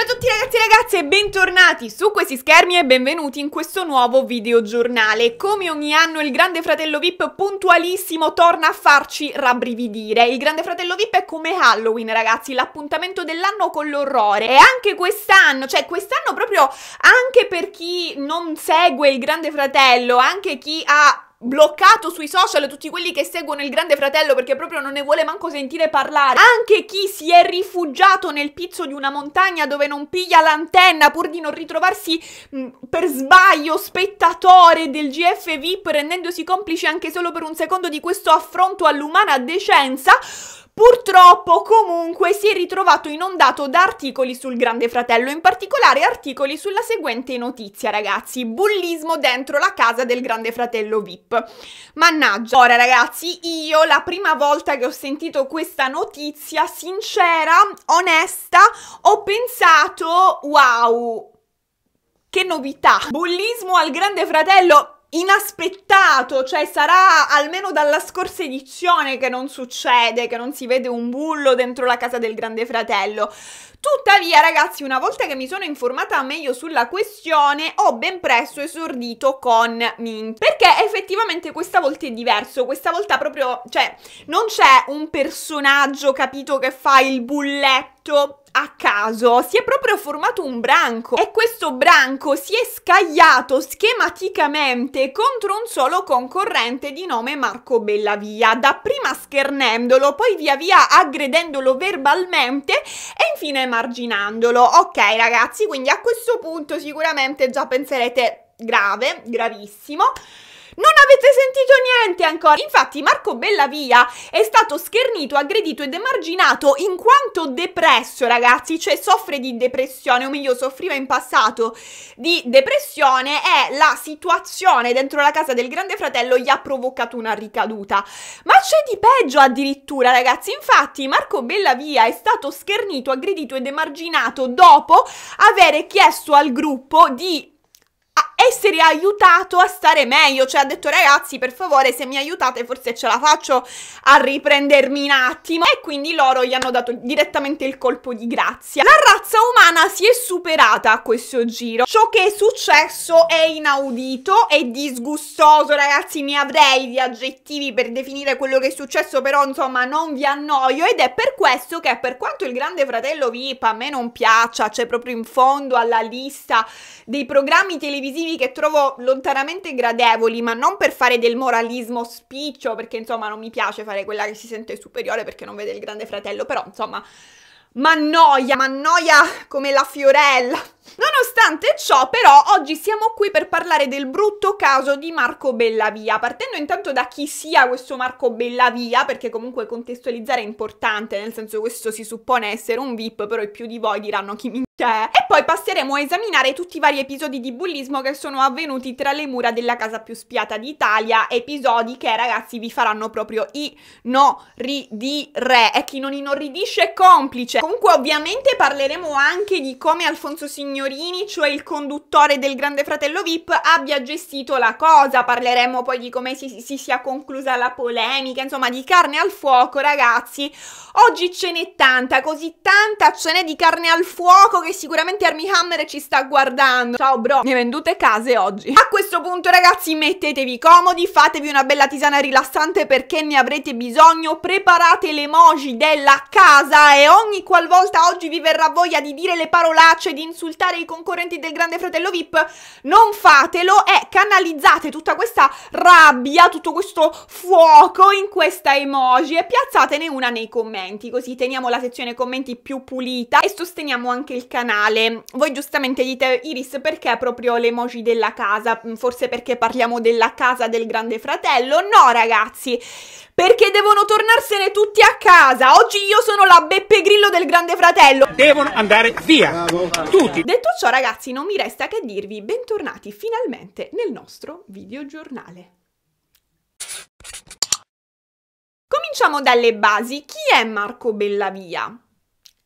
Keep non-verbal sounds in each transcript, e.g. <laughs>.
Ciao a tutti ragazzi e ragazze e bentornati su questi schermi e benvenuti in questo nuovo videogiornale. Come ogni anno il Grande Fratello VIP puntualissimo torna a farci rabbrividire. Il Grande Fratello VIP è come Halloween ragazzi, l'appuntamento dell'anno con l'orrore. E anche quest'anno, cioè quest'anno proprio anche per chi non segue il Grande Fratello, anche chi ha bloccato sui social tutti quelli che seguono il Grande Fratello perché proprio non ne vuole manco sentire parlare. Anche chi si è rifugiato nel pizzo di una montagna dove non piglia l'antenna pur di non ritrovarsi mh, per sbaglio spettatore del GF VIP rendendosi complice anche solo per un secondo di questo affronto all'umana decenza, purtroppo comunque si è ritrovato inondato da articoli sul Grande Fratello, in particolare articoli sulla seguente notizia, ragazzi: bullismo dentro la casa del Grande Fratello VIP. Mannaggia. Ora, ragazzi, io la prima volta che ho sentito questa notizia, sincera, onesta, ho pensato wow. Che novità! Bullismo al Grande Fratello VIP inaspettato, cioè sarà almeno dalla scorsa edizione che non succede, che non si vede un bullo dentro la casa del grande fratello. Tuttavia, ragazzi, una volta che mi sono informata meglio sulla questione, ho ben presto esordito con Min, perché effettivamente questa volta è diverso, questa volta proprio, cioè, non c'è un personaggio capito che fa il bulletto tutto a caso, si è proprio formato un branco e questo branco si è scagliato schematicamente contro un solo concorrente di nome Marco Bellavia, dapprima schernendolo, poi via via aggredendolo verbalmente e infine marginandolo. Ok ragazzi, quindi a questo punto sicuramente già penserete grave, gravissimo. Non avete sentito niente ancora! Infatti Marco Bellavia è stato schernito, aggredito ed emarginato in quanto depresso, ragazzi, cioè soffre di depressione, o meglio soffriva in passato di depressione e la situazione dentro la casa del grande fratello gli ha provocato una ricaduta. Ma c'è di peggio addirittura, ragazzi. Infatti Marco Bellavia è stato schernito, aggredito ed emarginato dopo avere chiesto al gruppo di essere aiutato a stare meglio, cioè ha detto ragazzi per favore se mi aiutate forse ce la faccio a riprendermi un attimo e quindi loro gli hanno dato direttamente il colpo di grazia. La razza umana si è superata a questo giro, ciò che è successo è inaudito, e disgustoso ragazzi, ne avrei gli aggettivi per definire quello che è successo però insomma non vi annoio ed è per questo che per quanto il grande fratello VIP a me non piaccia, c'è cioè proprio in fondo alla lista dei programmi televisivi motivi che trovo lontanamente gradevoli, ma non per fare del moralismo spiccio, perché insomma non mi piace fare quella che si sente superiore perché non vede il grande fratello, però insomma ma noia, ma noia come la fiorella. Nonostante ciò, però, oggi siamo qui per parlare del brutto caso di Marco Bellavia, partendo intanto da chi sia questo Marco Bellavia, perché comunque contestualizzare è importante, nel senso questo si suppone essere un VIP, però i più di voi diranno chi mi cioè, e poi passeremo a esaminare tutti i vari episodi di bullismo che sono avvenuti tra le mura della casa più spiata d'Italia, episodi che ragazzi vi faranno proprio inorridire e chi non inorridisce è complice. Comunque ovviamente parleremo anche di come Alfonso Signorini, cioè il conduttore del Grande Fratello VIP, abbia gestito la cosa, parleremo poi di come si, si sia conclusa la polemica, insomma di carne al fuoco ragazzi. Oggi ce n'è tanta, così tanta ce n'è di carne al fuoco che sicuramente Army Hammer ci sta guardando. Ciao bro, mi hai vendute case oggi. A questo punto ragazzi mettetevi comodi, fatevi una bella tisana rilassante perché ne avrete bisogno, preparate le emoji della casa e ogni qualvolta oggi vi verrà voglia di dire le parolacce, di insultare i concorrenti del Grande Fratello VIP, non fatelo e canalizzate tutta questa rabbia, tutto questo fuoco in questa emoji e piazzatene una nei commenti, così teniamo la sezione commenti più pulita e sosteniamo anche il canale canale. Voi giustamente dite Iris perché proprio le emoji della casa? Mm, forse perché parliamo della casa del grande fratello? No ragazzi, perché devono tornarsene tutti a casa. Oggi io sono la Beppe Grillo del Grande Fratello. Devono andare via, tutti. Detto ciò ragazzi, non mi resta che dirvi bentornati finalmente nel nostro videogiornale. Cominciamo dalle basi. Chi è Marco Bellavia?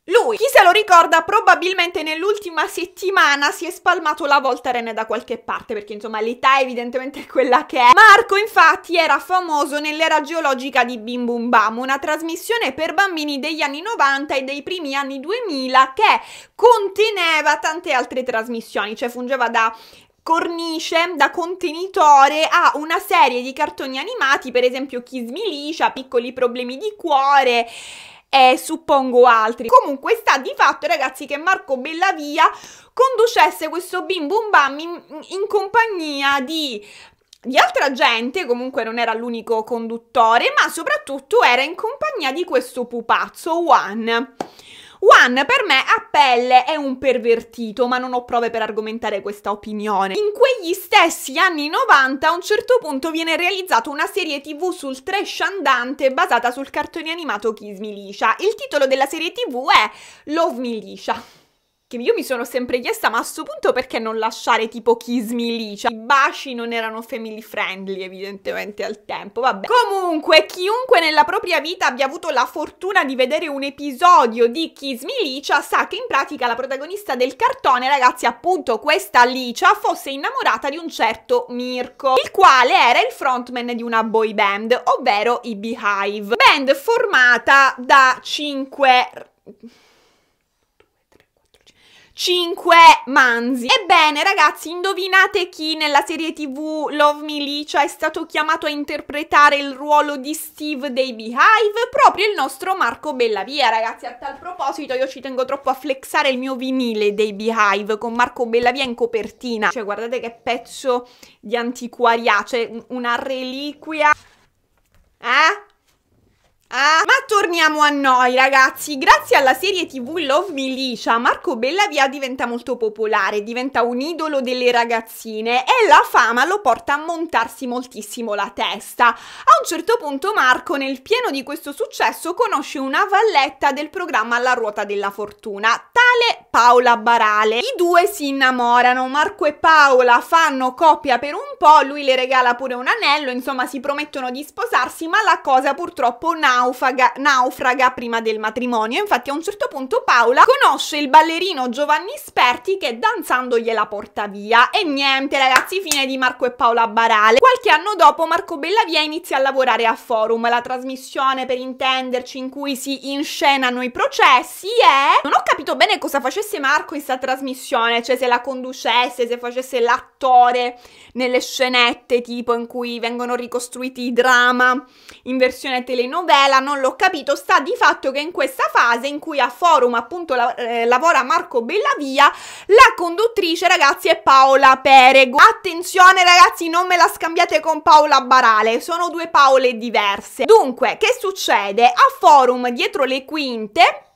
Lui, chi se lo ricorda, probabilmente nell'ultima settimana si è spalmato la Voltaren da qualche parte, perché insomma l'età è evidentemente quella che è. Marco infatti era famoso nell'era geologica di Bim Bum Bam, una trasmissione per bambini degli anni 90 e dei primi anni 2000 che conteneva tante altre trasmissioni, cioè fungeva da cornice da contenitore a una serie di cartoni animati, per esempio Chi smiliscia, Piccoli problemi di cuore e suppongo altri. Comunque sta di fatto, ragazzi, che Marco Bellavia conducesse questo bim bum bam in, in compagnia di di altra gente, comunque non era l'unico conduttore, ma soprattutto era in compagnia di questo pupazzo One. Juan per me a pelle è un pervertito, ma non ho prove per argomentare questa opinione. In quegli stessi anni 90 a un certo punto viene realizzata una serie tv sul trash andante basata sul cartone animato Kiss Milicia. Il titolo della serie tv è Love Milicia. Che io mi sono sempre chiesta, ma a questo punto perché non lasciare tipo Kismi Me lì? Cioè, i baci non erano family friendly evidentemente al tempo, vabbè. Comunque, chiunque nella propria vita abbia avuto la fortuna di vedere un episodio di Kismi Licia sa che in pratica la protagonista del cartone, ragazzi, appunto questa Licia, fosse innamorata di un certo Mirko, il quale era il frontman di una boy band, ovvero i Beehive. Band formata da 5... 5 manzi. Ebbene ragazzi, indovinate chi nella serie tv Love Me Licia è stato chiamato a interpretare il ruolo di Steve dei Beehive? Proprio il nostro Marco Bellavia, ragazzi. A tal proposito io ci tengo troppo a flexare il mio vinile dei Beehive con Marco Bellavia in copertina. Cioè guardate che pezzo di antiquaria, cioè una reliquia. Eh? Ah, ma torniamo a noi ragazzi, grazie alla serie tv Love Milicia, Marco Bellavia diventa molto popolare, diventa un idolo delle ragazzine e la fama lo porta a montarsi moltissimo la testa. A un certo punto Marco nel pieno di questo successo conosce una valletta del programma La ruota della fortuna, tale Paola Barale. I due si innamorano, Marco e Paola fanno coppia per un po', lui le regala pure un anello, insomma si promettono di sposarsi ma la cosa purtroppo naufraga naufaga, naufraga prima del matrimonio. Infatti a un certo punto Paola conosce il ballerino Giovanni Sperti che danzando gliela porta via. E niente ragazzi, fine di Marco e Paola Barale. Qualche anno dopo Marco Bellavia inizia a lavorare a Forum, la trasmissione per intenderci in cui si inscenano i processi e... Non ho capito bene cosa facesse Marco in sta trasmissione, cioè se la conducesse, se facesse l'attore nelle scenette tipo in cui vengono ricostruiti i drama in versione telenovela tutela non l'ho capito, sta di fatto che in questa fase in cui a forum appunto la, eh, lavora Marco Bellavia, la conduttrice ragazzi è Paola Perego. Attenzione ragazzi, non me la scambiate con Paola Barale, sono due Paole diverse. Dunque, che succede? A forum dietro le quinte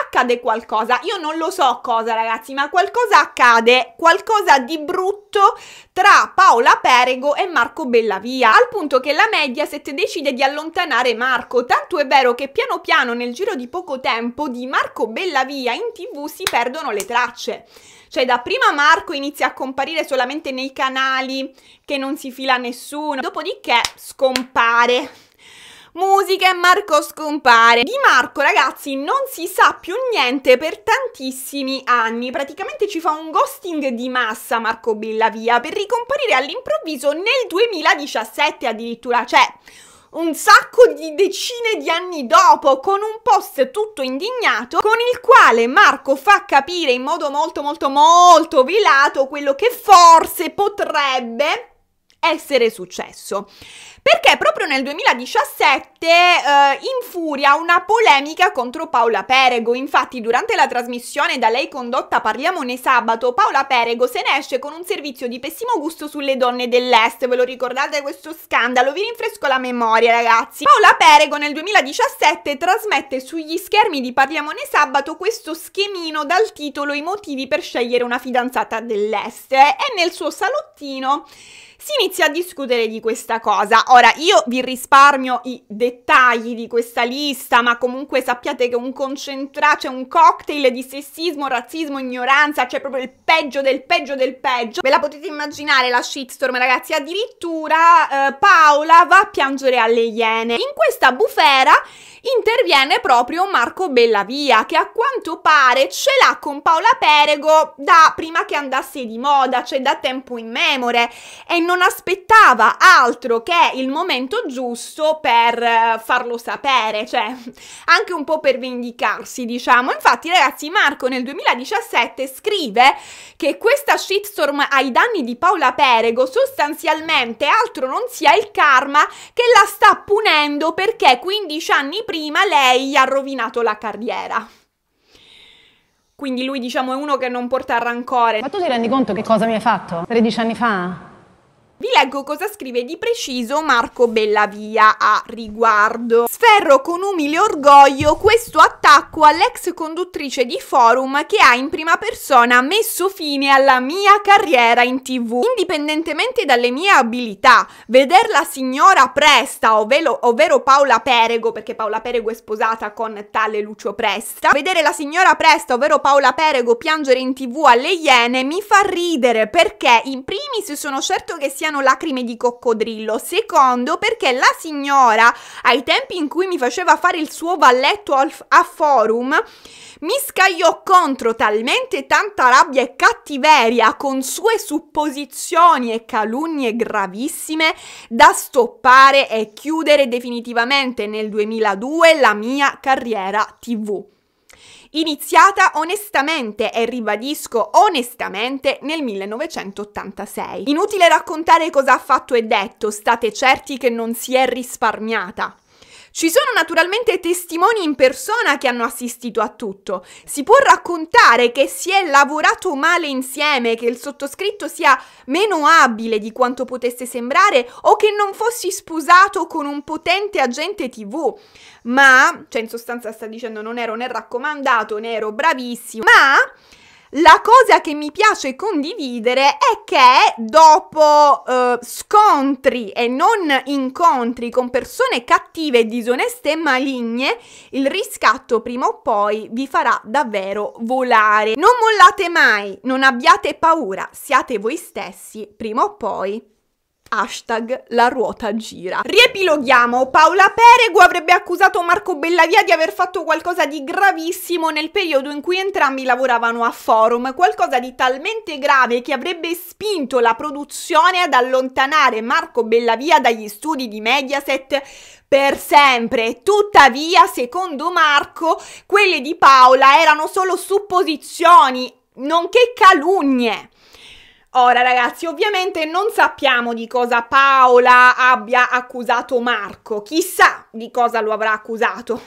accade qualcosa. Io non lo so cosa, ragazzi, ma qualcosa accade, qualcosa di brutto tra Paola Perego e Marco Bellavia, al punto che la Mediaset decide di allontanare Marco. Tanto è vero che piano piano, nel giro di poco tempo, di Marco Bellavia in tv si perdono le tracce. Cioè, da prima Marco inizia a comparire solamente nei canali che non si fila nessuno, dopodiché scompare musica e Marco scompare. Di Marco, ragazzi, non si sa più niente per tantissimi anni. Praticamente ci fa un ghosting di massa Marco Bellavia per ricomparire all'improvviso nel 2017 addirittura. Cioè un sacco di decine di anni dopo con un post tutto indignato con il quale Marco fa capire in modo molto molto molto velato quello che forse potrebbe essere successo perché proprio nel 2017 eh, infuria una polemica contro Paola Perego. Infatti, durante la trasmissione da lei condotta Parliamone sabato, Paola Perego se ne esce con un servizio di pessimo gusto sulle donne dell'Est. Ve lo ricordate questo scandalo? Vi rinfresco la memoria, ragazzi. Paola Perego nel 2017 trasmette sugli schermi di Parliamone sabato questo schemino dal titolo I motivi per scegliere una fidanzata dell'Est e nel suo salottino si inizia a discutere di questa cosa. Ora, io vi risparmio i dettagli di questa lista, ma comunque sappiate che un concentrato, cioè un cocktail di sessismo, razzismo, ignoranza, cioè proprio il peggio del peggio del peggio. Ve la potete immaginare la shitstorm, ragazzi. Addirittura eh, Paola va a piangere alle iene. In questa bufera interviene proprio Marco Bellavia, che a quanto pare ce l'ha con Paola Perego da prima che andasse di moda, cioè da tempo immemore. E non non aspettava altro che il momento giusto per eh, farlo sapere, cioè anche un po' per vendicarsi, diciamo. Infatti, ragazzi, Marco nel 2017 scrive che questa shitstorm ai danni di Paola Perego sostanzialmente altro non sia il karma che la sta punendo perché 15 anni prima lei gli ha rovinato la carriera. Quindi lui diciamo è uno che non porta rancore. Ma tu ti rendi conto che cosa mi hai fatto? 13 anni fa? Vi leggo cosa scrive di preciso Marco Bellavia a riguardo. Sferro con umile orgoglio questo attacco all'ex conduttrice di Forum che ha in prima persona messo fine alla mia carriera in tv. Indipendentemente dalle mie abilità, la signora Presta, ovvero, ovvero Paola Perego, perché Paola Perego è sposata con tale Lucio Presta, vedere la signora Presta, ovvero Paola Perego, piangere in tv alle Iene mi fa ridere perché in primis sono certo che siano siano lacrime di coccodrillo, secondo perché la signora, ai tempi in cui mi faceva fare il suo valletto a forum, mi scagliò contro talmente tanta rabbia e cattiveria con sue supposizioni e calunnie gravissime da stoppare e chiudere definitivamente nel 2002 la mia carriera TV iniziata onestamente e ribadisco onestamente nel 1986. Inutile raccontare cosa ha fatto e detto, state certi che non si è risparmiata. Ci sono naturalmente testimoni in persona che hanno assistito a tutto. Si può raccontare che si è lavorato male insieme, che il sottoscritto sia meno abile di quanto potesse sembrare o che non fossi sposato con un potente agente TV. Ma, cioè in sostanza sta dicendo non ero né raccomandato né ero bravissimo, ma la cosa che mi piace condividere è che dopo eh, scontri e non incontri con persone cattive, disoneste e maligne, il riscatto prima o poi vi farà davvero volare. Non mollate mai, non abbiate paura, siate voi stessi, prima o poi Hashtag la ruota gira. Riepiloghiamo. Paola Perego avrebbe accusato Marco Bellavia di aver fatto qualcosa di gravissimo nel periodo in cui entrambi lavoravano a Forum, qualcosa di talmente grave che avrebbe spinto la produzione ad allontanare Marco Bellavia dagli studi di Mediaset per sempre. Tuttavia, secondo Marco, quelle di Paola erano solo supposizioni, nonché calunnie. Ora ragazzi, ovviamente non sappiamo di cosa Paola abbia accusato Marco, chissà di cosa lo avrà accusato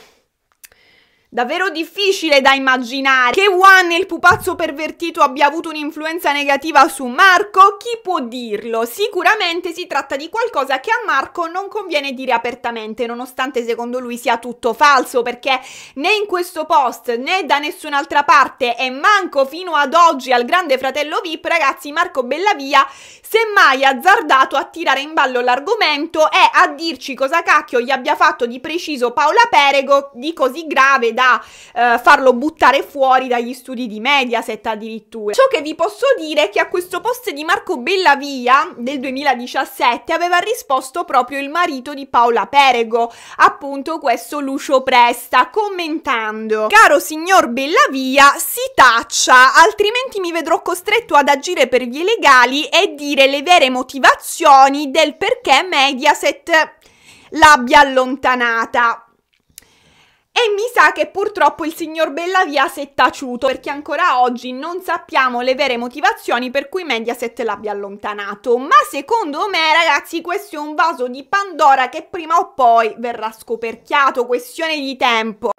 davvero difficile da immaginare che Juan il pupazzo pervertito abbia avuto un'influenza negativa su Marco, chi può dirlo? Sicuramente si tratta di qualcosa che a Marco non conviene dire apertamente, nonostante secondo lui sia tutto falso, perché né in questo post né da nessun'altra parte e manco fino ad oggi al grande fratello VIP, ragazzi, Marco Bellavia semmai azzardato a tirare in ballo l'argomento e a dirci cosa cacchio gli abbia fatto di preciso Paola Perego di così grave da a eh, farlo buttare fuori dagli studi di Mediaset addirittura. Ciò che vi posso dire è che a questo post di Marco Bellavia del 2017 aveva risposto proprio il marito di Paola Perego, appunto questo Lucio Presta, commentando Caro signor Bellavia, si taccia, altrimenti mi vedrò costretto ad agire per vie legali e dire le vere motivazioni del perché Mediaset l'abbia allontanata. E mi sa che purtroppo il signor Bellavia si è taciuto perché ancora oggi non sappiamo le vere motivazioni per cui Mediaset l'abbia allontanato. Ma secondo me, ragazzi, questo è un vaso di Pandora che prima o poi verrà scoperchiato, questione di tempo.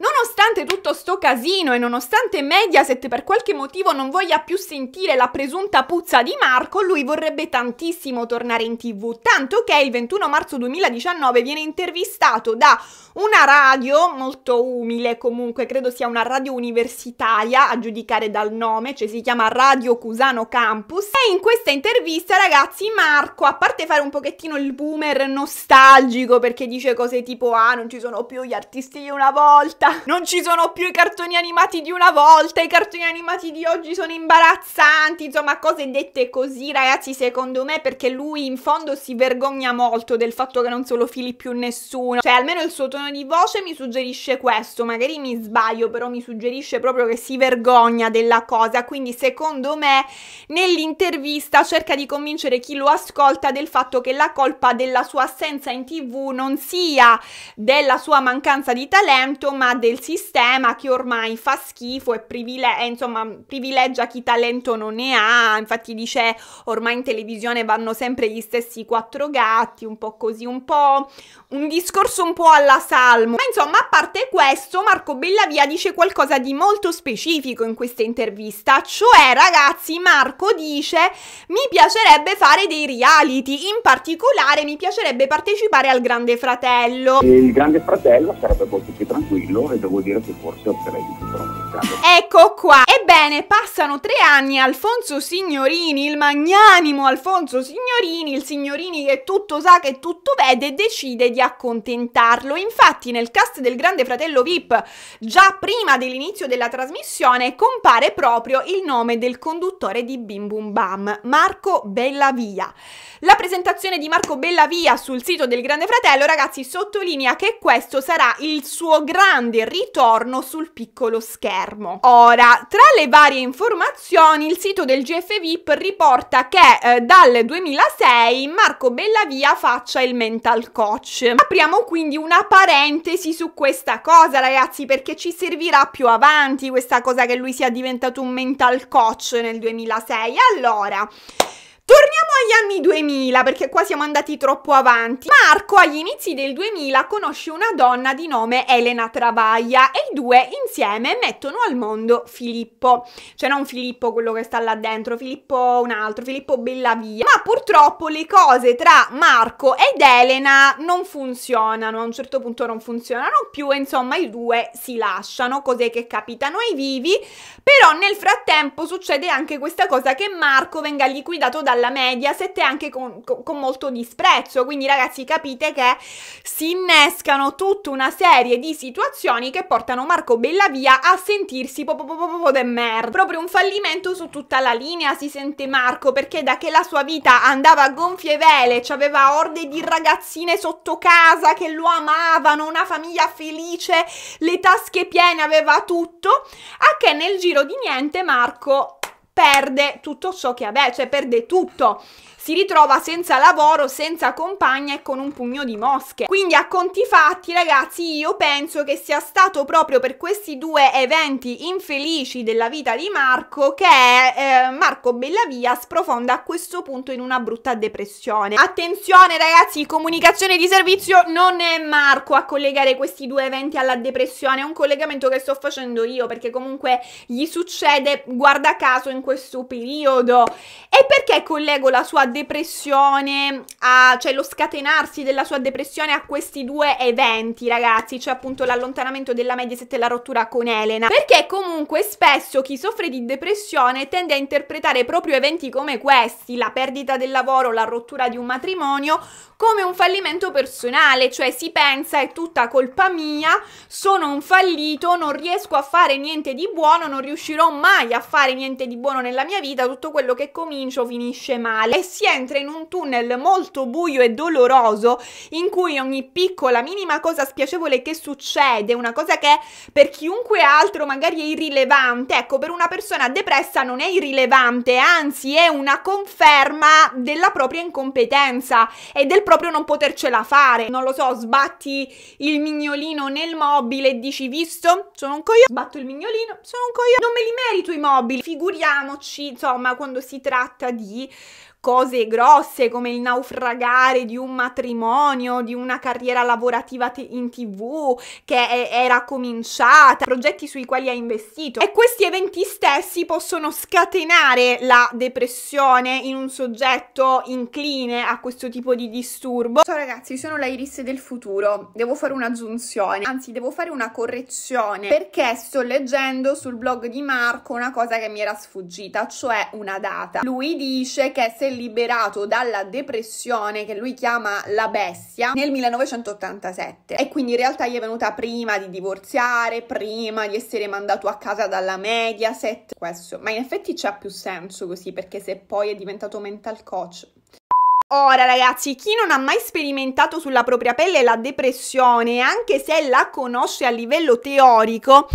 Nonostante tutto sto casino e nonostante Mediaset per qualche motivo non voglia più sentire la presunta puzza di Marco, lui vorrebbe tantissimo tornare in tv, tanto che il 21 marzo 2019 viene intervistato da una radio molto umile comunque, credo sia una radio universitaria a giudicare dal nome, cioè si chiama Radio Cusano Campus, e in questa intervista ragazzi Marco, a parte fare un pochettino il boomer nostalgico perché dice cose tipo ah non ci sono più gli artisti di una volta, volta. Non ci sono più i cartoni animati di una volta, i cartoni animati di oggi sono imbarazzanti, insomma cose dette così ragazzi secondo me perché lui in fondo si vergogna molto del fatto che non se lo fili più nessuno, cioè almeno il suo tono di voce mi suggerisce questo, magari mi sbaglio però mi suggerisce proprio che si vergogna della cosa, quindi secondo me nell'intervista cerca di convincere chi lo ascolta del fatto che la colpa della sua assenza in tv non sia della sua mancanza di talento ma del sistema che ormai fa schifo e privile- eh, insomma, privilegia chi talento non ne ha, infatti dice ormai in televisione vanno sempre gli stessi quattro gatti, un po' così, un po', un discorso un po' alla salmo. Ma insomma, a parte questo, Marco Bellavia dice qualcosa di molto specifico in questa intervista, cioè ragazzi, Marco dice mi piacerebbe fare dei reality, in particolare mi piacerebbe partecipare al Grande Fratello. Il Grande Fratello sarebbe molto più tranquillo e devo dire che forse opterei di più Ecco qua. E Bene, passano tre anni, e Alfonso Signorini, il magnanimo Alfonso Signorini, il Signorini che tutto sa, che tutto vede, decide di accontentarlo. Infatti nel cast del Grande Fratello VIP, già prima dell'inizio della trasmissione, compare proprio il nome del conduttore di Bim Bum Bam, Marco Bellavia. La presentazione di Marco Bellavia sul sito del Grande Fratello, ragazzi, sottolinea che questo sarà il suo grande ritorno sul piccolo schermo. Ora, tra le varie informazioni, il sito del GFVIP riporta che eh, dal 2006 Marco Bellavia faccia il mental coach. Apriamo quindi una parentesi su questa cosa, ragazzi, perché ci servirà più avanti questa cosa che lui sia diventato un mental coach nel 2006. Allora, Torniamo agli anni 2000 perché qua siamo andati troppo avanti. Marco agli inizi del 2000 conosce una donna di nome Elena Travaglia e i due insieme mettono al mondo Filippo. Cioè non Filippo quello che sta là dentro, Filippo un altro, Filippo Bellavia. Ma purtroppo le cose tra Marco ed Elena non funzionano, a un certo punto non funzionano più e insomma i due si lasciano, Cos'è che capitano ai vivi, però nel frattempo succede anche questa cosa che Marco venga liquidato dalla Mediaset anche con, con, con molto disprezzo, quindi ragazzi capite che si innescano tutta una serie di situazioni che portano Marco Bellavia a sentirsi po po po po, po de merda, proprio un fallimento su tutta la linea si sente Marco perché da che la sua vita andava a gonfie vele, aveva orde di ragazzine sotto casa che lo amavano, una famiglia felice, le tasche piene, aveva tutto, a che nel giro filo di niente Marco perde tutto ciò che aveva, cioè perde tutto si ritrova senza lavoro, senza compagna e con un pugno di mosche. Quindi a conti fatti ragazzi io penso che sia stato proprio per questi due eventi infelici della vita di Marco che eh, Marco Bellavia sprofonda a questo punto in una brutta depressione. Attenzione ragazzi, comunicazione di servizio non è Marco a collegare questi due eventi alla depressione, è un collegamento che sto facendo io perché comunque gli succede guarda caso in questo periodo. E perché collego la sua depressione? depressione, a, cioè lo scatenarsi della sua depressione a questi due eventi, ragazzi, cioè appunto l'allontanamento della Mediaset e la rottura con Elena. Perché comunque spesso chi soffre di depressione tende a interpretare proprio eventi come questi, la perdita del lavoro, la rottura di un matrimonio, come un fallimento personale, cioè si pensa è tutta colpa mia, sono un fallito, non riesco a fare niente di buono, non riuscirò mai a fare niente di buono nella mia vita, tutto quello che comincio finisce male e si entra in un tunnel molto buio e doloroso in cui ogni piccola, minima cosa spiacevole che succede, una cosa che per chiunque altro magari è irrilevante, ecco, per una persona depressa non è irrilevante, anzi è una conferma della propria incompetenza e del proprio non potercela fare. Non lo so, sbatti il mignolino nel mobile e dici visto, sono un coglione, sbatto il mignolino, sono un coglione, non me li merito i mobili, figuriamoci, insomma, quando si tratta di cose grosse come il naufragare di un matrimonio, di una carriera lavorativa in tv che è, era cominciata, progetti sui quali ha investito. E questi eventi stessi possono scatenare la depressione in un soggetto incline a questo tipo di disturbo. Ciao ragazzi, sono la Iris del futuro. Devo fare un'aggiunzione, anzi devo fare una correzione perché sto leggendo sul blog di Marco una cosa che mi era sfuggita, cioè una data. Lui dice che se liberato dalla depressione che lui chiama la bestia nel 1987 e quindi in realtà gli è venuta prima di divorziare, prima di essere mandato a casa dalla Mediaset, questo, ma in effetti c'ha più senso così perché se poi è diventato mental coach Ora ragazzi, chi non ha mai sperimentato sulla propria pelle la depressione, anche se la conosce a livello teorico,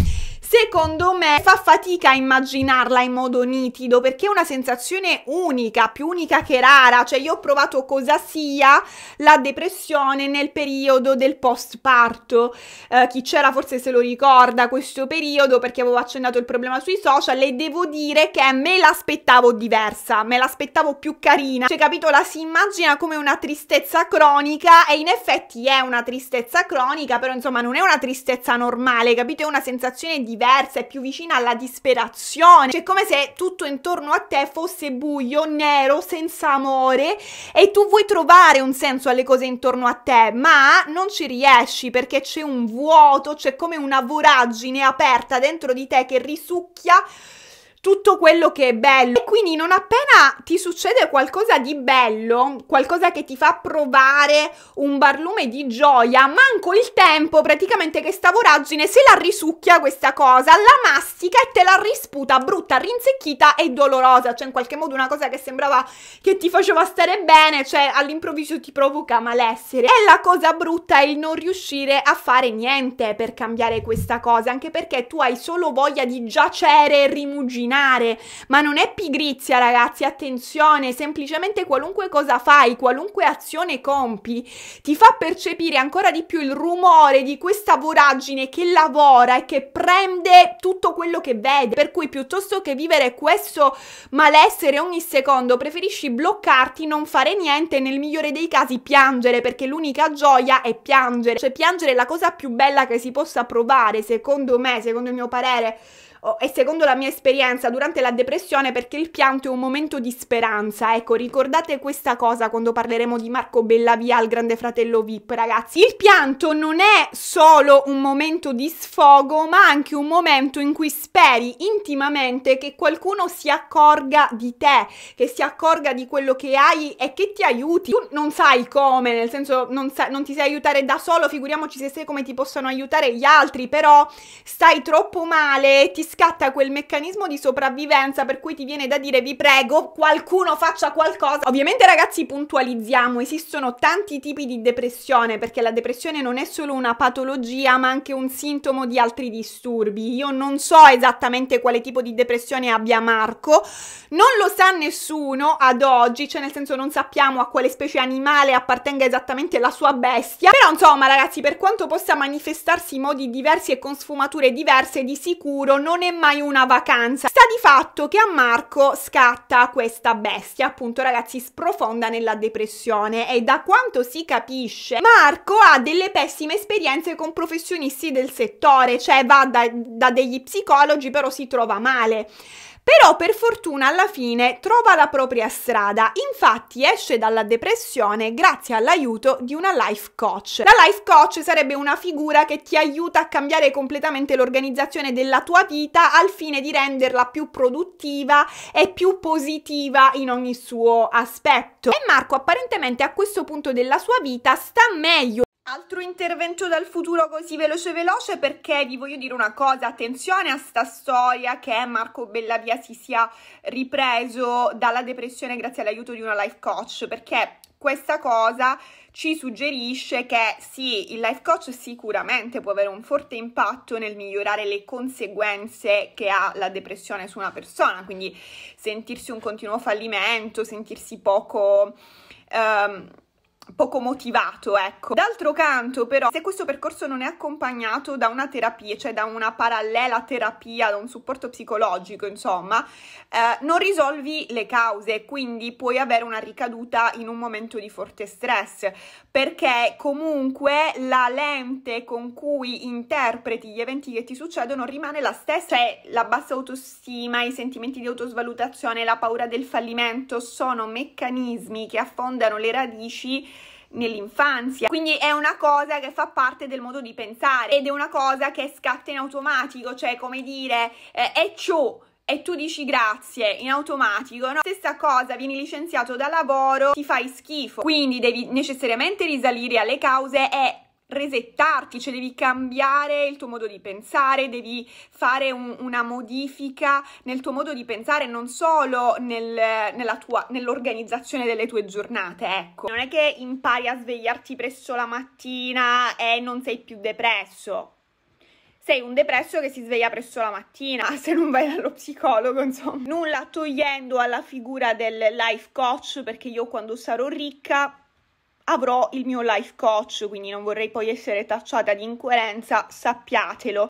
secondo me fa fatica a immaginarla in modo nitido perché è una sensazione unica, più unica che rara, cioè io ho provato cosa sia la depressione nel periodo del post parto, eh, chi c'era forse se lo ricorda questo periodo perché avevo accennato il problema sui social e devo dire che me l'aspettavo diversa, me l'aspettavo più carina, cioè capito la si immagina come una tristezza cronica e in effetti è una tristezza cronica, però insomma non è una tristezza normale, capito? È una sensazione diversa diversa, è più vicina alla disperazione. Cioè, come se tutto intorno a te fosse buio, nero, senza amore e tu vuoi trovare un senso alle cose intorno a te, ma non ci riesci perché c'è un vuoto, c'è come una voragine aperta dentro di te che risucchia tutto quello che è bello. E quindi non appena ti succede qualcosa di bello, qualcosa che ti fa provare un barlume di gioia, manco il tempo praticamente che sta voragine se la risucchia questa cosa, la mastica e te la risputa brutta, rinsecchita e dolorosa, cioè in qualche modo una cosa che sembrava che ti faceva stare bene, cioè all'improvviso ti provoca malessere. E la cosa brutta è il non riuscire a fare niente per cambiare questa cosa, anche perché tu hai solo voglia di giacere e rimuginare cucinare, ma non è pigrizia ragazzi, attenzione, semplicemente qualunque cosa fai, qualunque azione compi, ti fa percepire ancora di più il rumore di questa voragine che lavora e che prende tutto quello che vede, per cui piuttosto che vivere questo malessere ogni secondo, preferisci bloccarti, non fare niente, e nel migliore dei casi piangere, perché l'unica gioia è piangere, cioè piangere è la cosa più bella che si possa provare, secondo me, secondo il mio parere, oh, e secondo la mia esperienza durante la depressione perché il pianto è un momento di speranza. Ecco, ricordate questa cosa quando parleremo di Marco Bellavia al Grande Fratello VIP, ragazzi. Il pianto non è solo un momento di sfogo, ma anche un momento in cui speri intimamente che qualcuno si accorga di te, che si accorga di quello che hai e che ti aiuti. Tu non sai come, nel senso non, sa- non ti sai aiutare da solo, figuriamoci se sai come ti possono aiutare gli altri, però stai troppo male, e ti scatta quel meccanismo di sopravvivenza per cui ti viene da dire vi prego qualcuno faccia qualcosa. Ovviamente ragazzi puntualizziamo, esistono tanti tipi di depressione perché la depressione non è solo una patologia ma anche un sintomo di altri disturbi. Io non so esattamente quale tipo di depressione abbia Marco, non lo sa nessuno ad oggi, cioè nel senso non sappiamo a quale specie animale appartenga esattamente la sua bestia, però insomma ragazzi per quanto possa manifestarsi in modi diversi e con sfumature diverse di sicuro non è mai una vacanza. Sta di fatto che a Marco scatta questa bestia, appunto ragazzi, sprofonda nella depressione e da quanto si capisce Marco ha delle pessime esperienze con professionisti del settore, cioè va da, da degli psicologi però si trova male. Però per fortuna alla fine trova la propria strada, infatti esce dalla depressione grazie all'aiuto di una life coach. La life coach sarebbe una figura che ti aiuta a cambiare completamente l'organizzazione della tua vita al fine di renderla più produttiva e più positiva in ogni suo aspetto. E Marco apparentemente a questo punto della sua vita sta meglio Altro intervento dal futuro così veloce veloce perché vi voglio dire una cosa, attenzione a sta storia che Marco Bellavia si sia ripreso dalla depressione grazie all'aiuto di una life coach perché questa cosa ci suggerisce che sì, il life coach sicuramente può avere un forte impatto nel migliorare le conseguenze che ha la depressione su una persona, quindi sentirsi un continuo fallimento, sentirsi poco... Um, poco motivato, ecco. D'altro canto, però, se questo percorso non è accompagnato da una terapia, cioè da una parallela terapia, da un supporto psicologico, insomma, eh, non risolvi le cause, quindi puoi avere una ricaduta in un momento di forte stress, perché comunque la lente con cui interpreti gli eventi che ti succedono rimane la stessa, cioè la bassa autostima, i sentimenti di autosvalutazione, la paura del fallimento sono meccanismi che affondano le radici nell'infanzia. Quindi è una cosa che fa parte del modo di pensare ed è una cosa che scatta in automatico, cioè come dire eh, è ciò e tu dici grazie in automatico, no? Stessa cosa, vieni licenziato da lavoro, ti fai schifo, quindi devi necessariamente risalire alle cause e resettarti, cioè devi cambiare il tuo modo di pensare, devi fare un, una modifica nel tuo modo di pensare, non solo nel, tua, nell'organizzazione delle tue giornate, ecco. Non è che impari a svegliarti presso la mattina e non sei più depresso. Sei un depresso che si sveglia presso la mattina, <laughs> se non vai dallo psicologo, insomma. Nulla togliendo alla figura del life coach, perché io quando sarò ricca avrò il mio life coach, quindi non vorrei poi essere tacciata di incoerenza, sappiatelo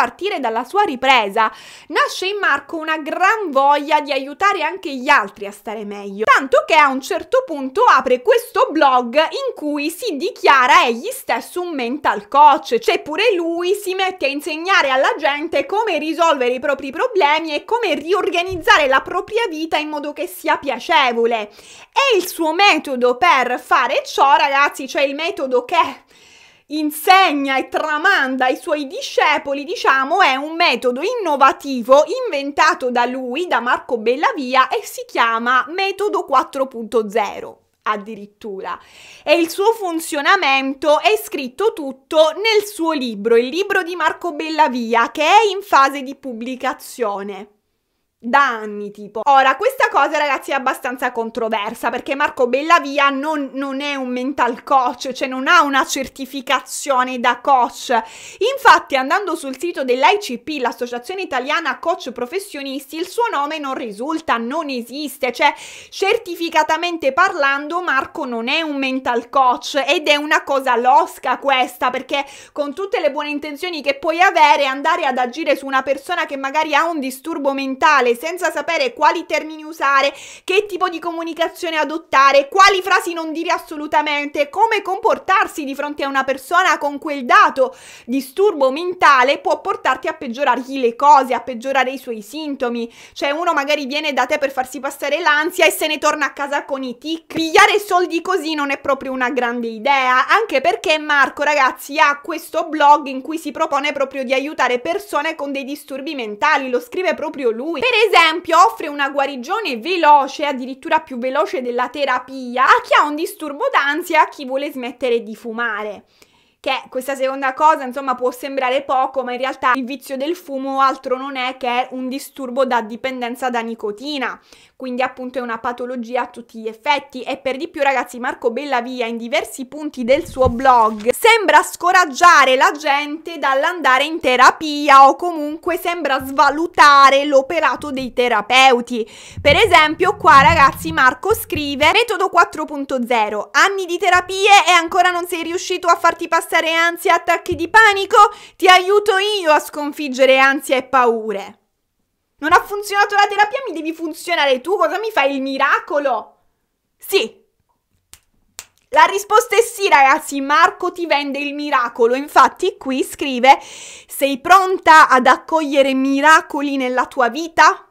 partire dalla sua ripresa, nasce in Marco una gran voglia di aiutare anche gli altri a stare meglio. Tanto che a un certo punto apre questo blog in cui si dichiara egli stesso un mental coach, cioè pure lui si mette a insegnare alla gente come risolvere i propri problemi e come riorganizzare la propria vita in modo che sia piacevole. E il suo metodo per fare ciò, ragazzi, cioè il metodo che insegna e tramanda ai suoi discepoli, diciamo, è un metodo innovativo inventato da lui, da Marco Bellavia e si chiama metodo 4.0 addirittura. E il suo funzionamento è scritto tutto nel suo libro, il libro di Marco Bellavia, che è in fase di pubblicazione da anni tipo. Ora, questa cosa ragazzi è abbastanza controversa perché Marco Bellavia non, non, è un mental coach, cioè non ha una certificazione da coach. Infatti andando sul sito dell'ICP, l'Associazione Italiana Coach Professionisti, il suo nome non risulta, non esiste, cioè certificatamente parlando Marco non è un mental coach ed è una cosa losca questa perché con tutte le buone intenzioni che puoi avere andare ad agire su una persona che magari ha un disturbo mentale verbale senza sapere quali termini usare, che tipo di comunicazione adottare, quali frasi non dire assolutamente, come comportarsi di fronte a una persona con quel dato disturbo mentale può portarti a peggiorargli le cose, a peggiorare i suoi sintomi. Cioè uno magari viene da te per farsi passare l'ansia e se ne torna a casa con i tic. Pigliare soldi così non è proprio una grande idea, anche perché Marco ragazzi ha questo blog in cui si propone proprio di aiutare persone con dei disturbi mentali, lo scrive proprio lui. Per esempio offre una guarigione veloce, addirittura più veloce della terapia, a chi ha un disturbo d'ansia, e a chi vuole smettere di fumare. Che questa seconda cosa, insomma, può sembrare poco, ma in realtà il vizio del fumo altro non è che un disturbo da dipendenza da nicotina quindi appunto è una patologia a tutti gli effetti e per di più ragazzi Marco Bellavia in diversi punti del suo blog sembra scoraggiare la gente dall'andare in terapia o comunque sembra svalutare l'operato dei terapeuti. Per esempio qua ragazzi Marco scrive metodo 4.0 anni di terapie e ancora non sei riuscito a farti passare ansia e attacchi di panico? Ti aiuto io a sconfiggere ansia e paure. Non ha funzionato la terapia, mi devi funzionare tu? Cosa mi fai il miracolo? Sì. La risposta è sì, ragazzi. Marco ti vende il miracolo. Infatti, qui scrive: Sei pronta ad accogliere miracoli nella tua vita?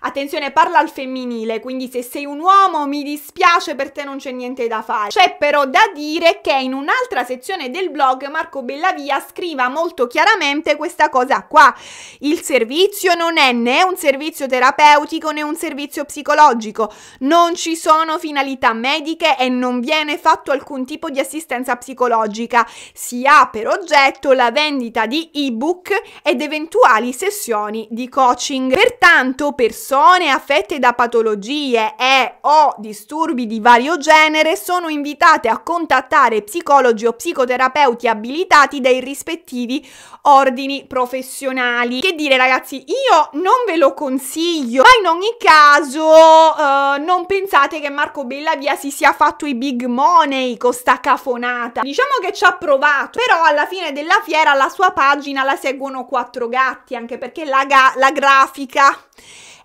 Attenzione, parla al femminile, quindi se sei un uomo mi dispiace per te non c'è niente da fare. C'è però da dire che in un'altra sezione del blog Marco Bellavia scriva molto chiaramente questa cosa qua. Il servizio non è né un servizio terapeutico né un servizio psicologico, non ci sono finalità mediche e non viene fatto alcun tipo di assistenza psicologica. Si ha per oggetto la vendita di ebook ed eventuali sessioni di coaching. Pertanto, persone persone affette da patologie e o disturbi di vario genere sono invitate a contattare psicologi o psicoterapeuti abilitati dai rispettivi ordini professionali. Che dire ragazzi, io non ve lo consiglio, ma in ogni caso eh, non pensate che Marco Bellavia si sia fatto i big money con sta cafonata. Diciamo che ci ha provato, però alla fine della fiera la sua pagina la seguono quattro gatti, anche perché la, la grafica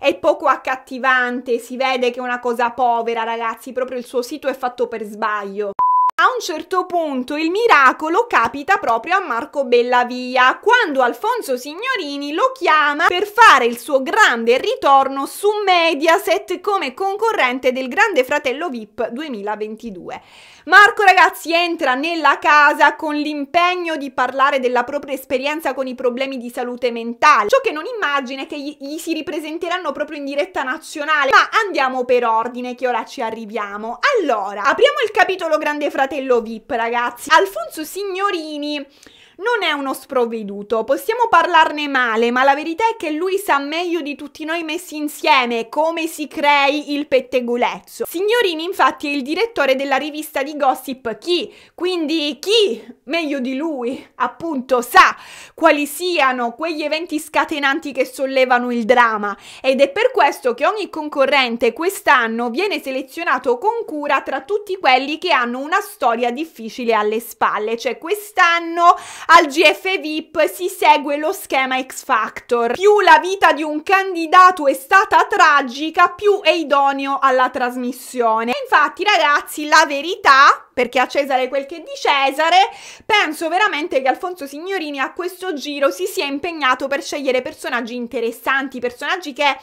è poco accattivante, si vede che è una cosa povera ragazzi, proprio il suo sito è fatto per sbaglio. A un certo punto il miracolo capita proprio a Marco Bellavia, quando Alfonso Signorini lo chiama per fare il suo grande ritorno su Mediaset come concorrente del Grande Fratello VIP 2022. Marco ragazzi entra nella casa con l'impegno di parlare della propria esperienza con i problemi di salute mentale. Ciò che non immagina è che gli, gli si ripresenteranno proprio in diretta nazionale. Ma andiamo per ordine che ora ci arriviamo. Allora, apriamo il capitolo Grande Fratello VIP ragazzi. Alfonso Signorini non è uno sprovveduto, possiamo parlarne male, ma la verità è che lui sa meglio di tutti noi messi insieme come si crei il pettegolezzo. Signorini infatti è il direttore della rivista di gossip Chi, quindi chi meglio di lui appunto sa quali siano quegli eventi scatenanti che sollevano il dramma ed è per questo che ogni concorrente quest'anno viene selezionato con cura tra tutti quelli che hanno una storia difficile alle spalle, cioè quest'anno al GF VIP si segue lo schema X Factor. Più la vita di un candidato è stata tragica, più è idoneo alla trasmissione. E infatti, ragazzi, la verità perché a Cesare quel che è di Cesare, penso veramente che Alfonso Signorini a questo giro si sia impegnato per scegliere personaggi interessanti, personaggi che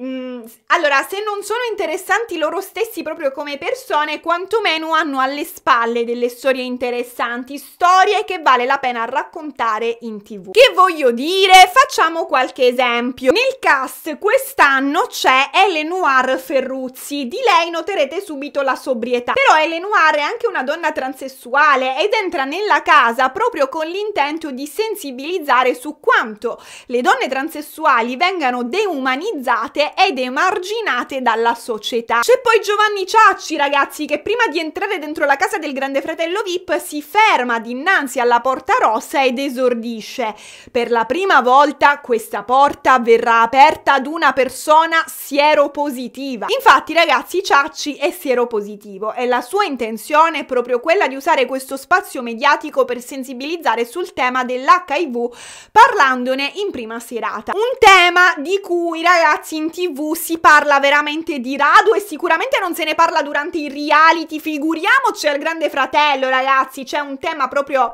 Mm, allora, se non sono interessanti loro stessi proprio come persone, quantomeno hanno alle spalle delle storie interessanti, storie che vale la pena raccontare in tv. Che voglio dire? Facciamo qualche esempio. Nel cast quest'anno c'è Elenoir Ferruzzi, di lei noterete subito la sobrietà, però Elenoir è anche una donna transessuale ed entra nella casa proprio con l'intento di sensibilizzare su quanto le donne transessuali vengano deumanizzate ed emarginate dalla società. C'è poi Giovanni Ciacci, ragazzi, che prima di entrare dentro la casa del grande fratello VIP si ferma dinanzi alla porta rossa ed esordisce. Per la prima volta questa porta verrà aperta ad una persona sieropositiva. Infatti, ragazzi, Ciacci è sieropositivo e la sua intenzione è proprio quella di usare questo spazio mediatico per sensibilizzare sul tema dell'HIV parlandone in prima serata. Un tema di cui, ragazzi, in tv si parla veramente di rado e sicuramente non se ne parla durante i reality, figuriamoci al grande fratello ragazzi, c'è un tema proprio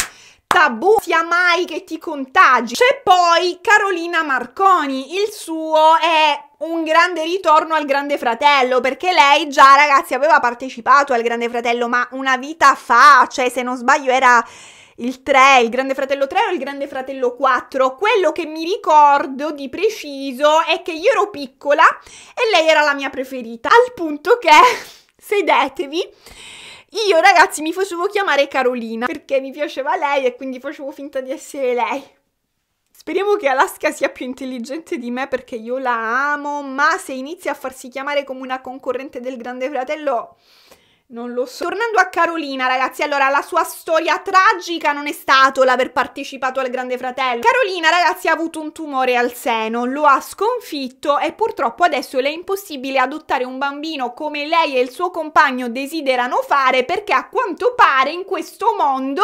tabù sia mai che ti contagi. C'è poi Carolina Marconi, il suo è un grande ritorno al Grande Fratello, perché lei già ragazzi aveva partecipato al Grande Fratello, ma una vita fa, cioè se non sbaglio era il 3, il Grande Fratello 3 o il Grande Fratello 4. Quello che mi ricordo di preciso è che io ero piccola e lei era la mia preferita, al punto che, <laughs> sedetevi, io ragazzi mi facevo chiamare Carolina perché mi piaceva lei e quindi facevo finta di essere lei. Speriamo che Alaska sia più intelligente di me perché io la amo, ma se inizia a farsi chiamare come una concorrente del Grande Fratello, non lo so. Tornando a Carolina, ragazzi, allora la sua storia tragica non è stato l'aver partecipato al Grande Fratello. Carolina, ragazzi, ha avuto un tumore al seno, lo ha sconfitto e purtroppo adesso le è impossibile adottare un bambino come lei e il suo compagno desiderano fare perché a quanto pare in questo mondo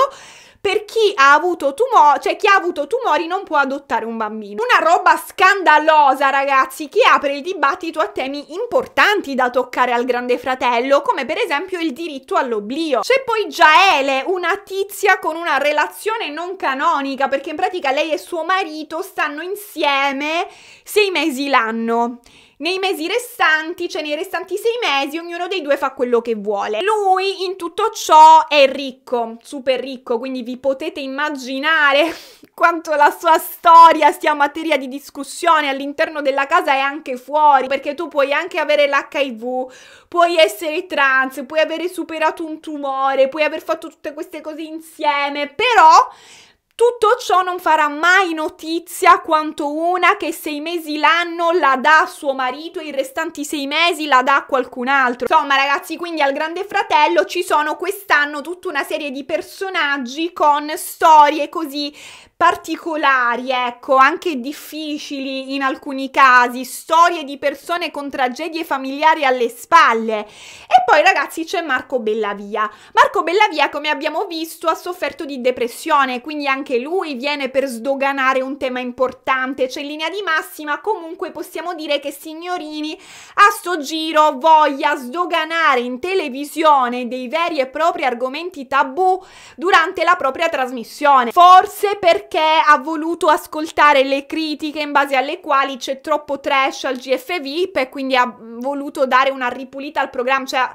per chi ha avuto tumori, cioè chi ha avuto tumori non può adottare un bambino. Una roba scandalosa, ragazzi, che apre il dibattito a temi importanti da toccare al Grande Fratello, come per esempio il diritto all'oblio. C'è poi Jaele, una tizia con una relazione non canonica, perché in pratica lei e suo marito stanno insieme sei mesi l'anno. Nei mesi restanti, cioè nei restanti sei mesi, ognuno dei due fa quello che vuole. Lui in tutto ciò è ricco, super ricco, quindi vi potete immaginare <laughs> quanto la sua storia sia materia di discussione all'interno della casa e anche fuori, perché tu puoi anche avere l'HIV, puoi essere trans, puoi avere superato un tumore, puoi aver fatto tutte queste cose insieme, però tutto ciò non farà mai notizia quanto una che sei mesi l'anno la dà a suo marito e i restanti sei mesi la dà a qualcun altro. Insomma ragazzi, quindi al Grande Fratello ci sono quest'anno tutta una serie di personaggi con storie così particolari, ecco, anche difficili in alcuni casi, storie di persone con tragedie familiari alle spalle. E poi ragazzi c'è Marco Bellavia. Marco Bellavia, come abbiamo visto, ha sofferto di depressione, quindi anche anche lui viene per sdoganare un tema importante, cioè in linea di massima comunque possiamo dire che Signorini a sto giro voglia sdoganare in televisione dei veri e propri argomenti tabù durante la propria trasmissione, forse perché ha voluto ascoltare le critiche in base alle quali c'è troppo trash al GF VIP e quindi ha voluto dare una ripulita al programma, cioè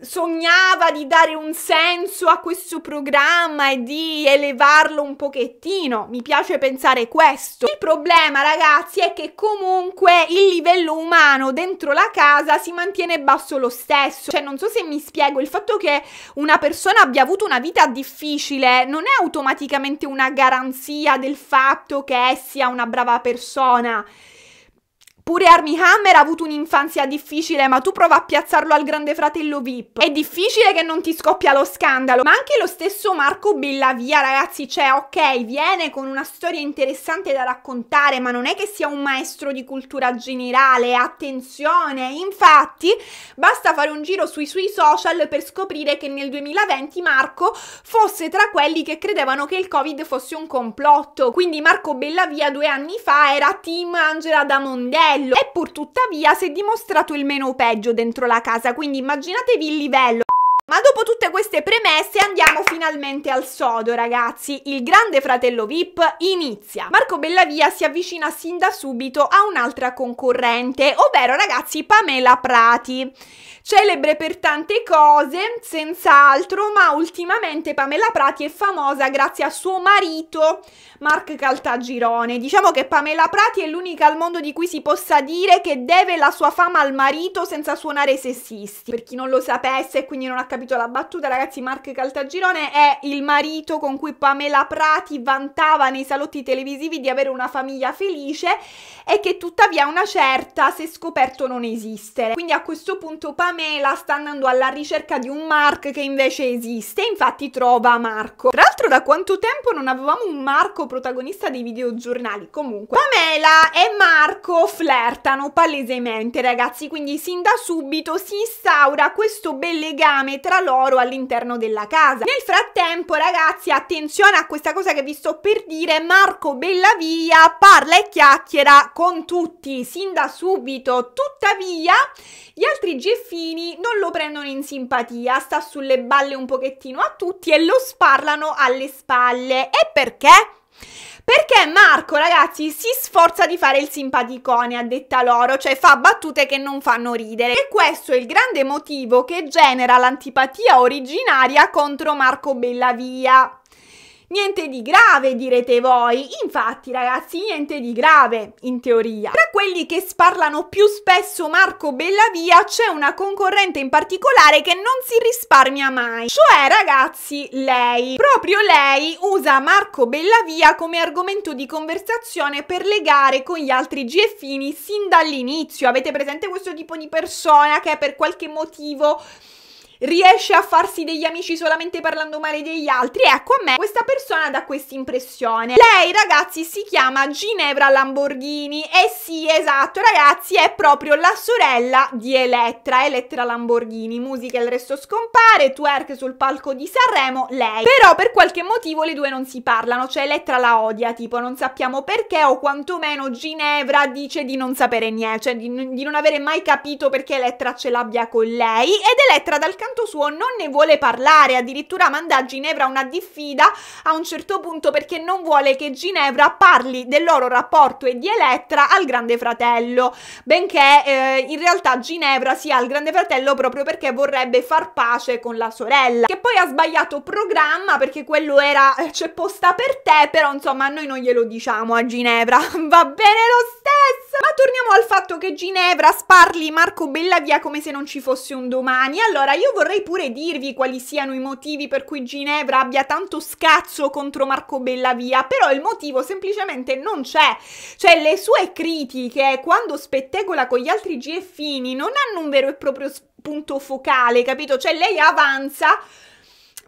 sognava di dare un senso a questo programma e di elevarlo un pochettino. Mi piace pensare questo. Il problema, ragazzi, è che comunque il livello umano dentro la casa si mantiene basso lo stesso. Cioè, non so se mi spiego, il fatto che una persona abbia avuto una vita difficile non è automaticamente una garanzia del fatto che sia una brava persona. Pure Army Hammer ha avuto un'infanzia difficile, ma tu prova a piazzarlo al grande fratello VIP. È difficile che non ti scoppia lo scandalo, ma anche lo stesso Marco Bellavia, ragazzi, cioè, ok, viene con una storia interessante da raccontare, ma non è che sia un maestro di cultura generale, attenzione, infatti, basta fare un giro sui suoi social per scoprire che nel 2020 Marco fosse tra quelli che credevano che il Covid fosse un complotto. Quindi Marco Bellavia due anni fa era team Angela da Mondelli, livello e pur tuttavia si è dimostrato il meno peggio dentro la casa, quindi immaginatevi il livello. Ma dopo tutte queste premesse andiamo finalmente al sodo, ragazzi. Il grande fratello VIP inizia. Marco Bellavia si avvicina sin da subito a un'altra concorrente, ovvero ragazzi Pamela Prati. Celebre per tante cose, senz'altro, ma ultimamente Pamela Prati è famosa grazie a suo marito Mark Caltagirone. Diciamo che Pamela Prati è l'unica al mondo di cui si possa dire che deve la sua fama al marito senza suonare sessisti. Per chi non lo sapesse e quindi non ha capito la battuta, ragazzi, Mark Caltagirone è il marito con cui Pamela Prati vantava nei salotti televisivi di avere una famiglia felice e che tuttavia una certa si è scoperto non esistere. Quindi a questo punto Pamela sta andando alla ricerca di un Mark che invece esiste, infatti trova Marco. Tra l'altro da quanto tempo non avevamo un Marco protagonista dei videogiornali? Comunque, Pamela e Marco flirtano palesemente, ragazzi, quindi sin da subito si instaura questo bel legame tra loro all'interno della casa. Nel frattempo, ragazzi, attenzione a questa cosa che vi sto per dire, Marco Bellavia parla e chiacchiera con tutti sin da subito, tuttavia gli altri Geffini non lo prendono in simpatia, sta sulle balle un pochettino a tutti e lo sparlano alle spalle. E perché? Perché Marco, ragazzi, si sforza di fare il simpaticone, a detta loro, cioè fa battute che non fanno ridere. E questo è il grande motivo che genera l'antipatia originaria contro Marco Bellavia. Niente di grave, direte voi. Infatti, ragazzi, niente di grave, in teoria. Tra quelli che sparlano più spesso Marco Bellavia c'è una concorrente in particolare che non si risparmia mai. Cioè, ragazzi, lei. Proprio lei usa Marco Bellavia come argomento di conversazione per legare con gli altri GFini sin dall'inizio. Avete presente questo tipo di persona che è per qualche motivo riesce a farsi degli amici solamente parlando male degli altri. Ecco, a me questa persona dà questa impressione. Lei, ragazzi, si chiama Ginevra Lamborghini. E eh sì, esatto, ragazzi, è proprio la sorella di Elettra, Elettra Lamborghini. Musica e il resto scompare, twerk sul palco di Sanremo, lei. Però per qualche motivo le due non si parlano, cioè Elettra la odia, tipo non sappiamo perché o quantomeno Ginevra dice di non sapere niente, cioè di, di non avere mai capito perché Elettra ce l'abbia con lei ed Elettra dal canto canto suo non ne vuole parlare, addirittura manda a Ginevra una diffida a un certo punto perché non vuole che Ginevra parli del loro rapporto e di Elettra al Grande Fratello, benché eh, in realtà Ginevra sia al Grande Fratello proprio perché vorrebbe far pace con la sorella, che poi ha sbagliato programma perché quello era eh, c'è posta per te, però insomma noi non glielo diciamo a Ginevra, <laughs> va bene lo stesso! Ma torniamo al fatto che Ginevra sparli Marco Bellavia come se non ci fosse un domani, allora io vorrei pure dirvi quali siano i motivi per cui Ginevra abbia tanto scazzo contro Marco Bellavia, però il motivo semplicemente non c'è. Cioè le sue critiche quando spettegola con gli altri GFini non hanno un vero e proprio punto focale, capito? Cioè lei avanza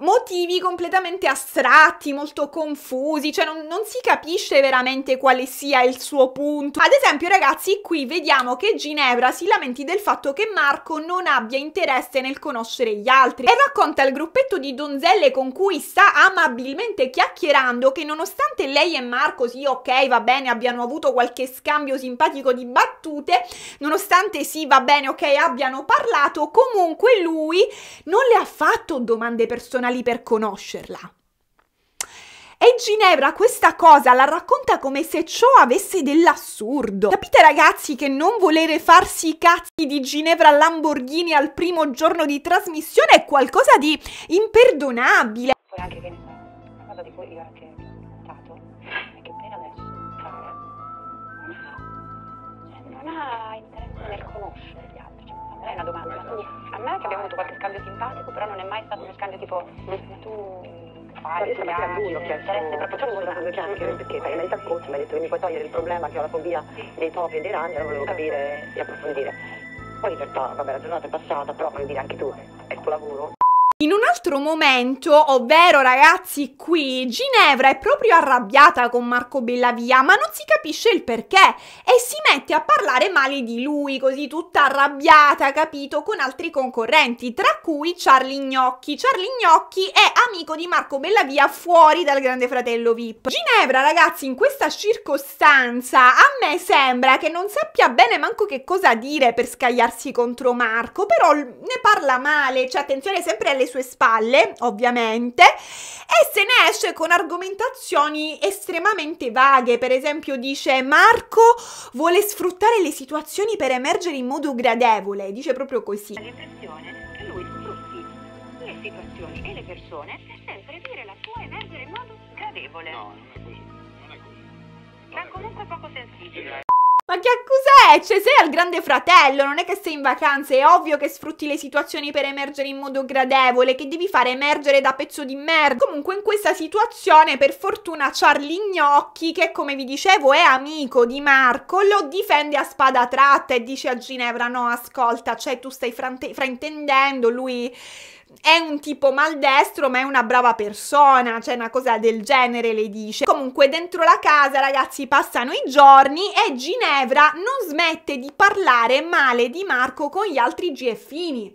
motivi completamente astratti, molto confusi, cioè non, non si capisce veramente quale sia il suo punto. Ad esempio ragazzi qui vediamo che Ginevra si lamenti del fatto che Marco non abbia interesse nel conoscere gli altri e racconta al gruppetto di donzelle con cui sta amabilmente chiacchierando che nonostante lei e Marco sì ok va bene abbiano avuto qualche scambio simpatico di battute, nonostante sì va bene ok abbiano parlato, comunque lui non le ha fatto domande personali lì per conoscerla. E Ginevra questa cosa la racconta come se ciò avesse dell'assurdo. Capite ragazzi che non volere farsi i cazzi di Ginevra Lamborghini al primo giorno di trasmissione è qualcosa di imperdonabile. Poi anche che una cosa di cui io anche ho notato è che per adesso cioè, non ha, cioè, non ha interesse nel conoscere è la domanda. Quindi a me che abbiamo avuto qualche scambio simpatico, però non è mai stato uno scambio tipo tu fai, anche a lui, ho chiesto cioè, proprio tu volevo due chiacchiere perché per il mental coach mi ha detto che mi puoi togliere il problema che ho la fobia dei topi e dei ragni, allora volevo capire e approfondire. Poi in realtà, vabbè, la giornata è passata, però voglio dire anche tu, è il tuo lavoro. In un altro momento, ovvero ragazzi qui, Ginevra è proprio arrabbiata con Marco Bellavia, ma non si capisce il perché e si mette a parlare male di lui, così tutta arrabbiata, capito, con altri concorrenti, tra cui Charlie Gnocchi. Charlie Gnocchi è amico di Marco Bellavia fuori dal Grande Fratello VIP. Ginevra, ragazzi, in questa circostanza a me sembra che non sappia bene manco che cosa dire per scagliarsi contro Marco, però ne parla male, cioè attenzione sempre alle sue spalle, ovviamente, e se ne esce con argomentazioni estremamente vaghe. Per esempio, dice: Marco vuole sfruttare le situazioni per emergere in modo gradevole. Dice proprio così. L'impressione che lui sfrutti le situazioni e le persone per sempre dire la sua emergere in modo gradevole. No, non è così. Non è così. Non è così. Ma comunque poco sensibile. Ma che accusa è? Cioè, sei al grande fratello, non è che sei in vacanza, è ovvio che sfrutti le situazioni per emergere in modo gradevole, che devi fare emergere da pezzo di merda. Comunque in questa situazione, per fortuna, Charlie Gnocchi, che come vi dicevo è amico di Marco, lo difende a spada tratta e dice a Ginevra, no, ascolta, cioè tu stai fraintendendo, lui è un tipo maldestro ma è una brava persona, cioè una cosa del genere le dice. Comunque dentro la casa ragazzi passano i giorni e Ginevra non smette di parlare male di Marco con gli altri GFini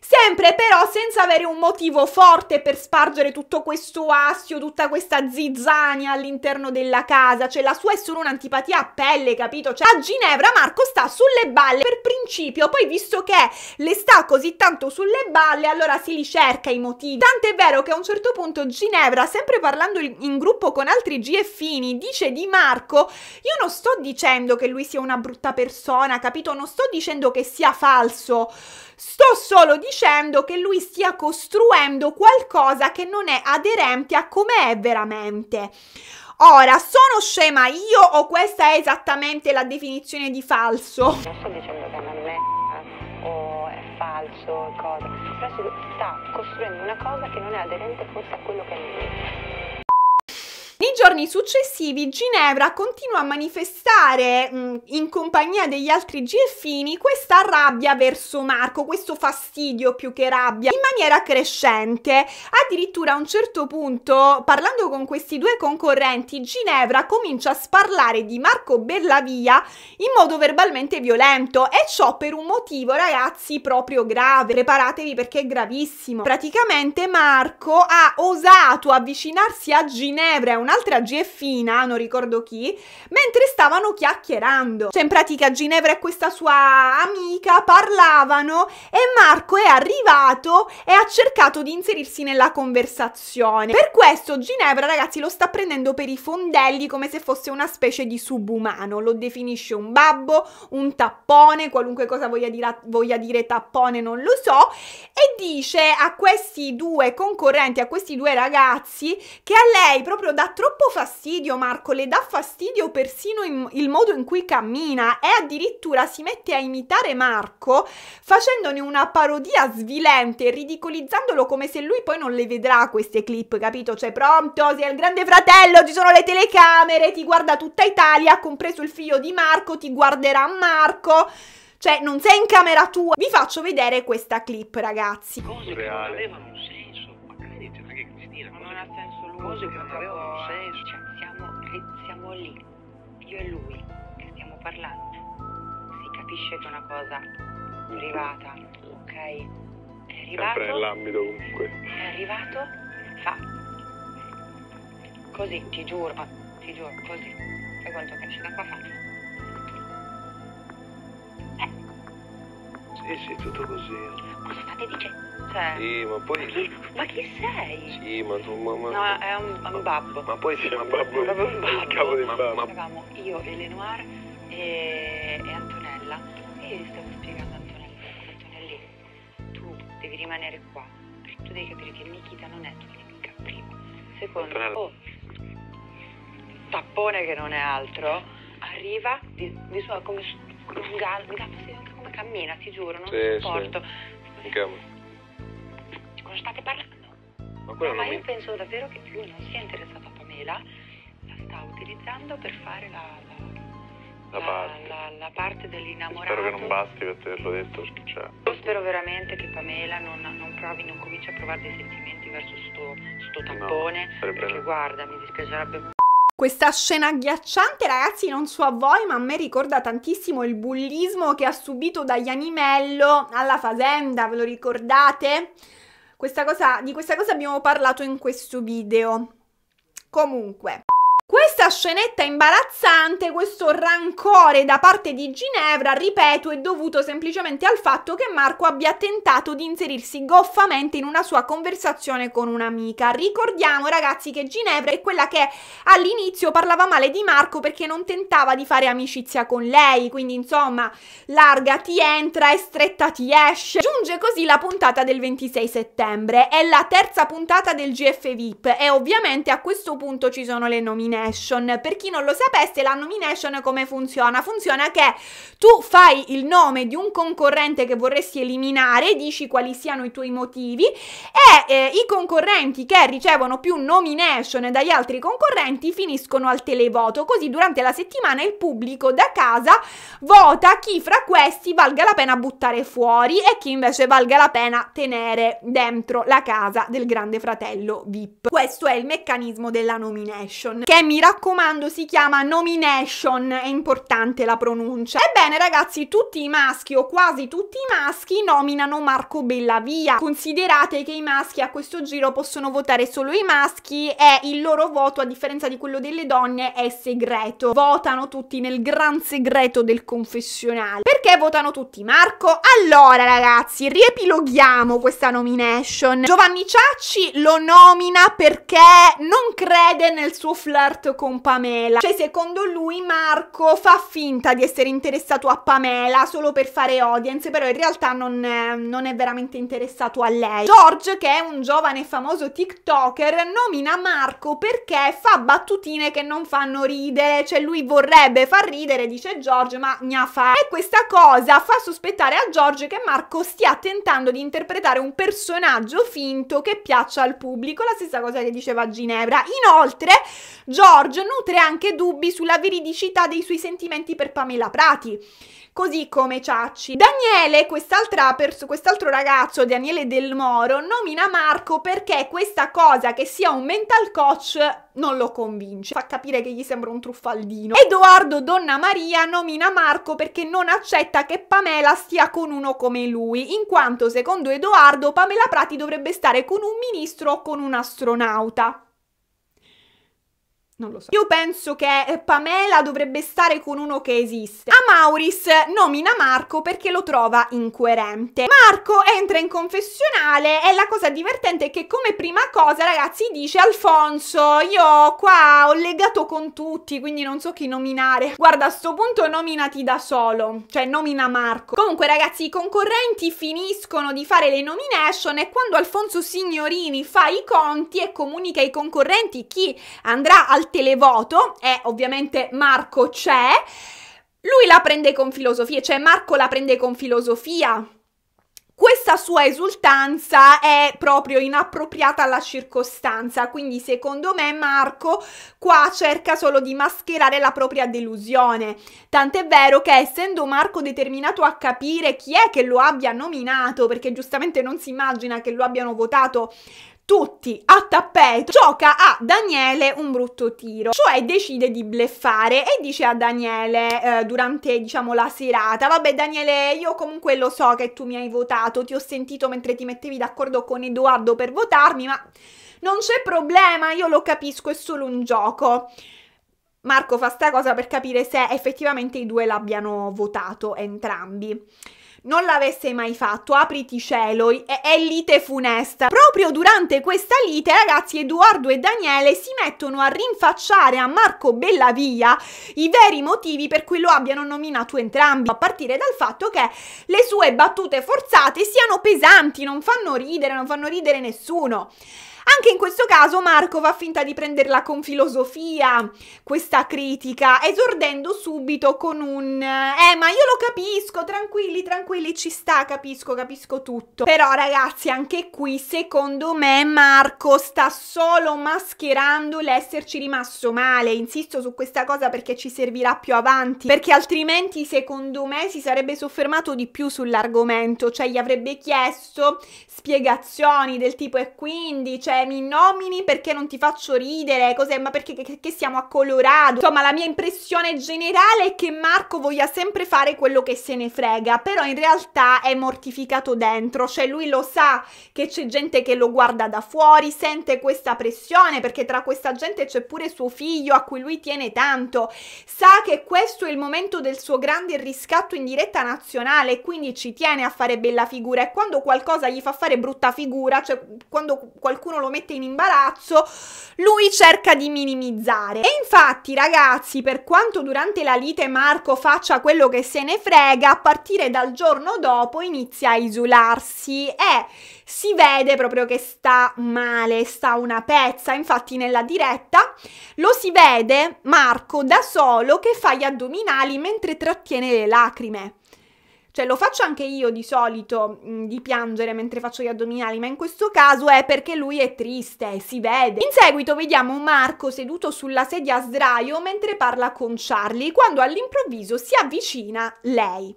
sempre però senza avere un motivo forte per spargere tutto questo astio, tutta questa zizzania all'interno della casa, cioè la sua è solo un'antipatia a pelle, capito? Cioè a Ginevra Marco sta sulle balle per principio, poi visto che le sta così tanto sulle balle, allora si ricerca i motivi. Tant'è vero che a un certo punto Ginevra, sempre parlando in gruppo con altri GFini, dice di Marco, io non sto dicendo che lui sia una brutta persona, capito? Non sto dicendo che sia falso. Sto solo dicendo che lui stia costruendo qualcosa che non è aderente a come è veramente. Ora, sono scema io o questa è esattamente la definizione di falso? Non sto dicendo che non è una eh, o è falso, cosa, però si sta costruendo una cosa che non è aderente forse a quello che è lui. Nei giorni successivi Ginevra continua a manifestare mh, mm, in compagnia degli altri gelfini questa rabbia verso Marco, questo fastidio più che rabbia, in maniera crescente. Addirittura a un certo punto, parlando con questi due concorrenti, Ginevra comincia a sparlare di Marco Bellavia in modo verbalmente violento e ciò per un motivo, ragazzi, proprio grave. Preparatevi perché è gravissimo. Praticamente Marco ha osato avvicinarsi a Ginevra, una un'altra GFina, non ricordo chi, mentre stavano chiacchierando. Cioè in pratica Ginevra e questa sua amica parlavano e Marco è arrivato e ha cercato di inserirsi nella conversazione. Per questo Ginevra, ragazzi, lo sta prendendo per i fondelli come se fosse una specie di subumano. Lo definisce un babbo, un tappone, qualunque cosa voglia dire, voglia dire tappone non lo so, e dice a questi due concorrenti, a questi due ragazzi, che a lei proprio da troppo fastidio Marco, le dà fastidio persino in, il modo in cui cammina e addirittura si mette a imitare Marco facendone una parodia svilente, ridicolizzandolo come se lui poi non le vedrà queste clip, capito? Cioè pronto, sei il grande fratello, ci sono le telecamere, ti guarda tutta Italia, compreso il figlio di Marco, ti guarderà Marco. Cioè, non sei in camera tua. Vi faccio vedere questa clip, ragazzi. Reale. cose che non avevano un senso. Cioè, siamo, siamo lì, io e lui, che stiamo parlando. Si capisce che è una cosa privata, ok? È arrivato. Sempre nell'ambito comunque. È arrivato, fa. Così, ti giuro, ma ti giuro, così. Fai quanto che esce da qua fa. Eh. Sì, sì, tutto così. Cosa state dicendo? Cioè. Sì, ma poi. Ma chi, ma chi sei? Sì, ma tu mamma. No, è un, un babbo. Ma poi c'è un babbo. Proprio un babbo. Il capo del babbo. Ma... Eravamo io, Eleonora e, e Antonella. E io gli stavo spiegando a Antonella, Antonelli, tu devi rimanere qua. Perché tu devi capire che Nikita non è tua nemica, primo. Secondo, Antonella. oh, tappone che non è altro, arriva di, di sua come un gatto, mi gatto, sì, anche come cammina, ti giuro, non sì, sopporto. Sì. In cosa state parlando? Ma, no, ma io mi... penso davvero che lui non sia interessato a Pamela, la sta utilizzando per fare la, la, la, parte. la parte. dell'innamorato. Spero che non basti per averlo detto. Cioè... Io spero veramente che Pamela non, non, provi, non cominci a provare dei sentimenti verso sto, sto tampone, no, sarebbe... perché guarda, mi dispiacerebbe questa scena agghiacciante, ragazzi, non so a voi, ma a me ricorda tantissimo il bullismo che ha subito da Ianimello alla Fasenda, ve lo ricordate? Questa cosa, di questa cosa abbiamo parlato in questo video. Comunque... Questa scenetta imbarazzante, questo rancore da parte di Ginevra, ripeto, è dovuto semplicemente al fatto che Marco abbia tentato di inserirsi goffamente in una sua conversazione con un'amica. Ricordiamo ragazzi che Ginevra è quella che all'inizio parlava male di Marco perché non tentava di fare amicizia con lei, quindi insomma larga ti entra e stretta ti esce. Giunge così la puntata del 26 settembre, è la terza puntata del GF VIP e ovviamente a questo punto ci sono le nomine nomination. Per chi non lo sapesse, la nomination come funziona? Funziona che tu fai il nome di un concorrente che vorresti eliminare, dici quali siano i tuoi motivi e eh, i concorrenti che ricevono più nomination dagli altri concorrenti finiscono al televoto. Così durante la settimana il pubblico da casa vota chi fra questi valga la pena buttare fuori e chi invece valga la pena tenere dentro la casa del grande fratello VIP. Questo è il meccanismo della nomination che mi raccomando si chiama nomination, è importante la pronuncia. Ebbene ragazzi, tutti i maschi o quasi tutti i maschi nominano Marco Bellavia. Considerate che i maschi a questo giro possono votare solo i maschi e il loro voto, a differenza di quello delle donne, è segreto. Votano tutti nel gran segreto del confessionale. Perché votano tutti Marco? Allora ragazzi, riepiloghiamo questa nomination. Giovanni Ciacci lo nomina perché non crede nel suo flirt flirt con Pamela. Cioè, secondo lui, Marco fa finta di essere interessato a Pamela solo per fare audience, però in realtà non, non è veramente interessato a lei. George, che è un giovane famoso TikToker, nomina Marco perché fa battutine che non fanno ridere, cioè lui vorrebbe far ridere, dice George, ma gna fa. E questa cosa fa sospettare a George che Marco stia tentando di interpretare un personaggio finto che piaccia al pubblico, la stessa cosa che diceva Ginevra. Inoltre, George Giorgio nutre anche dubbi sulla veridicità dei suoi sentimenti per Pamela Prati, così come Ciacci. Daniele, quest'altro ragazzo, Daniele Del Moro, nomina Marco perché questa cosa che sia un mental coach non lo convince, fa capire che gli sembra un truffaldino. Edoardo Donna Maria nomina Marco perché non accetta che Pamela stia con uno come lui, in quanto secondo Edoardo Pamela Prati dovrebbe stare con un ministro o con un astronauta. Non lo so. Io penso che eh, Pamela dovrebbe stare con uno che esiste. A Mauris nomina Marco perché lo trova incoerente. Marco entra in confessionale e la cosa divertente è che come prima cosa, ragazzi, dice Alfonso, io qua ho legato con tutti, quindi non so chi nominare. Guarda, a sto punto nominati da solo, cioè nomina Marco. Comunque, ragazzi, i concorrenti finiscono di fare le nomination e quando Alfonso Signorini fa i conti e comunica ai concorrenti chi andrà al televoto, e ovviamente Marco c'è, lui la prende con filosofia, cioè Marco la prende con filosofia, questa sua esultanza è proprio inappropriata alla circostanza, quindi secondo me Marco qua cerca solo di mascherare la propria delusione. Tant'è vero che essendo Marco determinato a capire chi è che lo abbia nominato, perché giustamente non si immagina che lo abbiano votato tutti a tappeto, gioca a Daniele un brutto tiro, cioè decide di bleffare e dice a Daniele eh, durante diciamo la serata, vabbè Daniele io comunque lo so che tu mi hai votato, ti ho sentito mentre ti mettevi d'accordo con Edoardo per votarmi, ma non c'è problema, io lo capisco, è solo un gioco. Marco fa sta cosa per capire se effettivamente i due l'abbiano votato entrambi non l'avesse mai fatto, apriti cielo, è, è lite funesta. Proprio durante questa lite, ragazzi, Edoardo e Daniele si mettono a rinfacciare a Marco Bellavia i veri motivi per cui lo abbiano nominato entrambi, a partire dal fatto che le sue battute forzate siano pesanti, non fanno ridere, non fanno ridere nessuno. Anche in questo caso Marco va finta di prenderla con filosofia, questa critica, esordendo subito con un eh ma io lo capisco, tranquilli, tranquilli, ci sta, capisco, capisco tutto. Però ragazzi, anche qui secondo me Marco sta solo mascherando l'esserci rimasto male, insisto su questa cosa perché ci servirà più avanti, perché altrimenti secondo me si sarebbe soffermato di più sull'argomento, cioè gli avrebbe chiesto spiegazioni del tipo e quindi, cioè problemi, eh, nomini perché non ti faccio ridere, cos'è, ma perché che, che siamo a Colorado. Insomma, la mia impressione generale è che Marco voglia sempre fare quello che se ne frega, però in realtà è mortificato dentro, cioè lui lo sa che c'è gente che lo guarda da fuori, sente questa pressione perché tra questa gente c'è pure suo figlio a cui lui tiene tanto, sa che questo è il momento del suo grande riscatto in diretta nazionale e quindi ci tiene a fare bella figura e quando qualcosa gli fa fare brutta figura, cioè quando qualcuno lo lo mette in imbarazzo, lui cerca di minimizzare. E infatti, ragazzi, per quanto durante la lite Marco faccia quello che se ne frega, a partire dal giorno dopo inizia a isolarsi e si vede proprio che sta male, sta una pezza. Infatti, nella diretta lo si vede Marco da solo che fa gli addominali mentre trattiene le lacrime. Cioè lo faccio anche io di solito mh, di piangere mentre faccio gli addominali, ma in questo caso è perché lui è triste, si vede. In seguito vediamo Marco seduto sulla sedia a sdraio mentre parla con Charlie, quando all'improvviso si avvicina lei.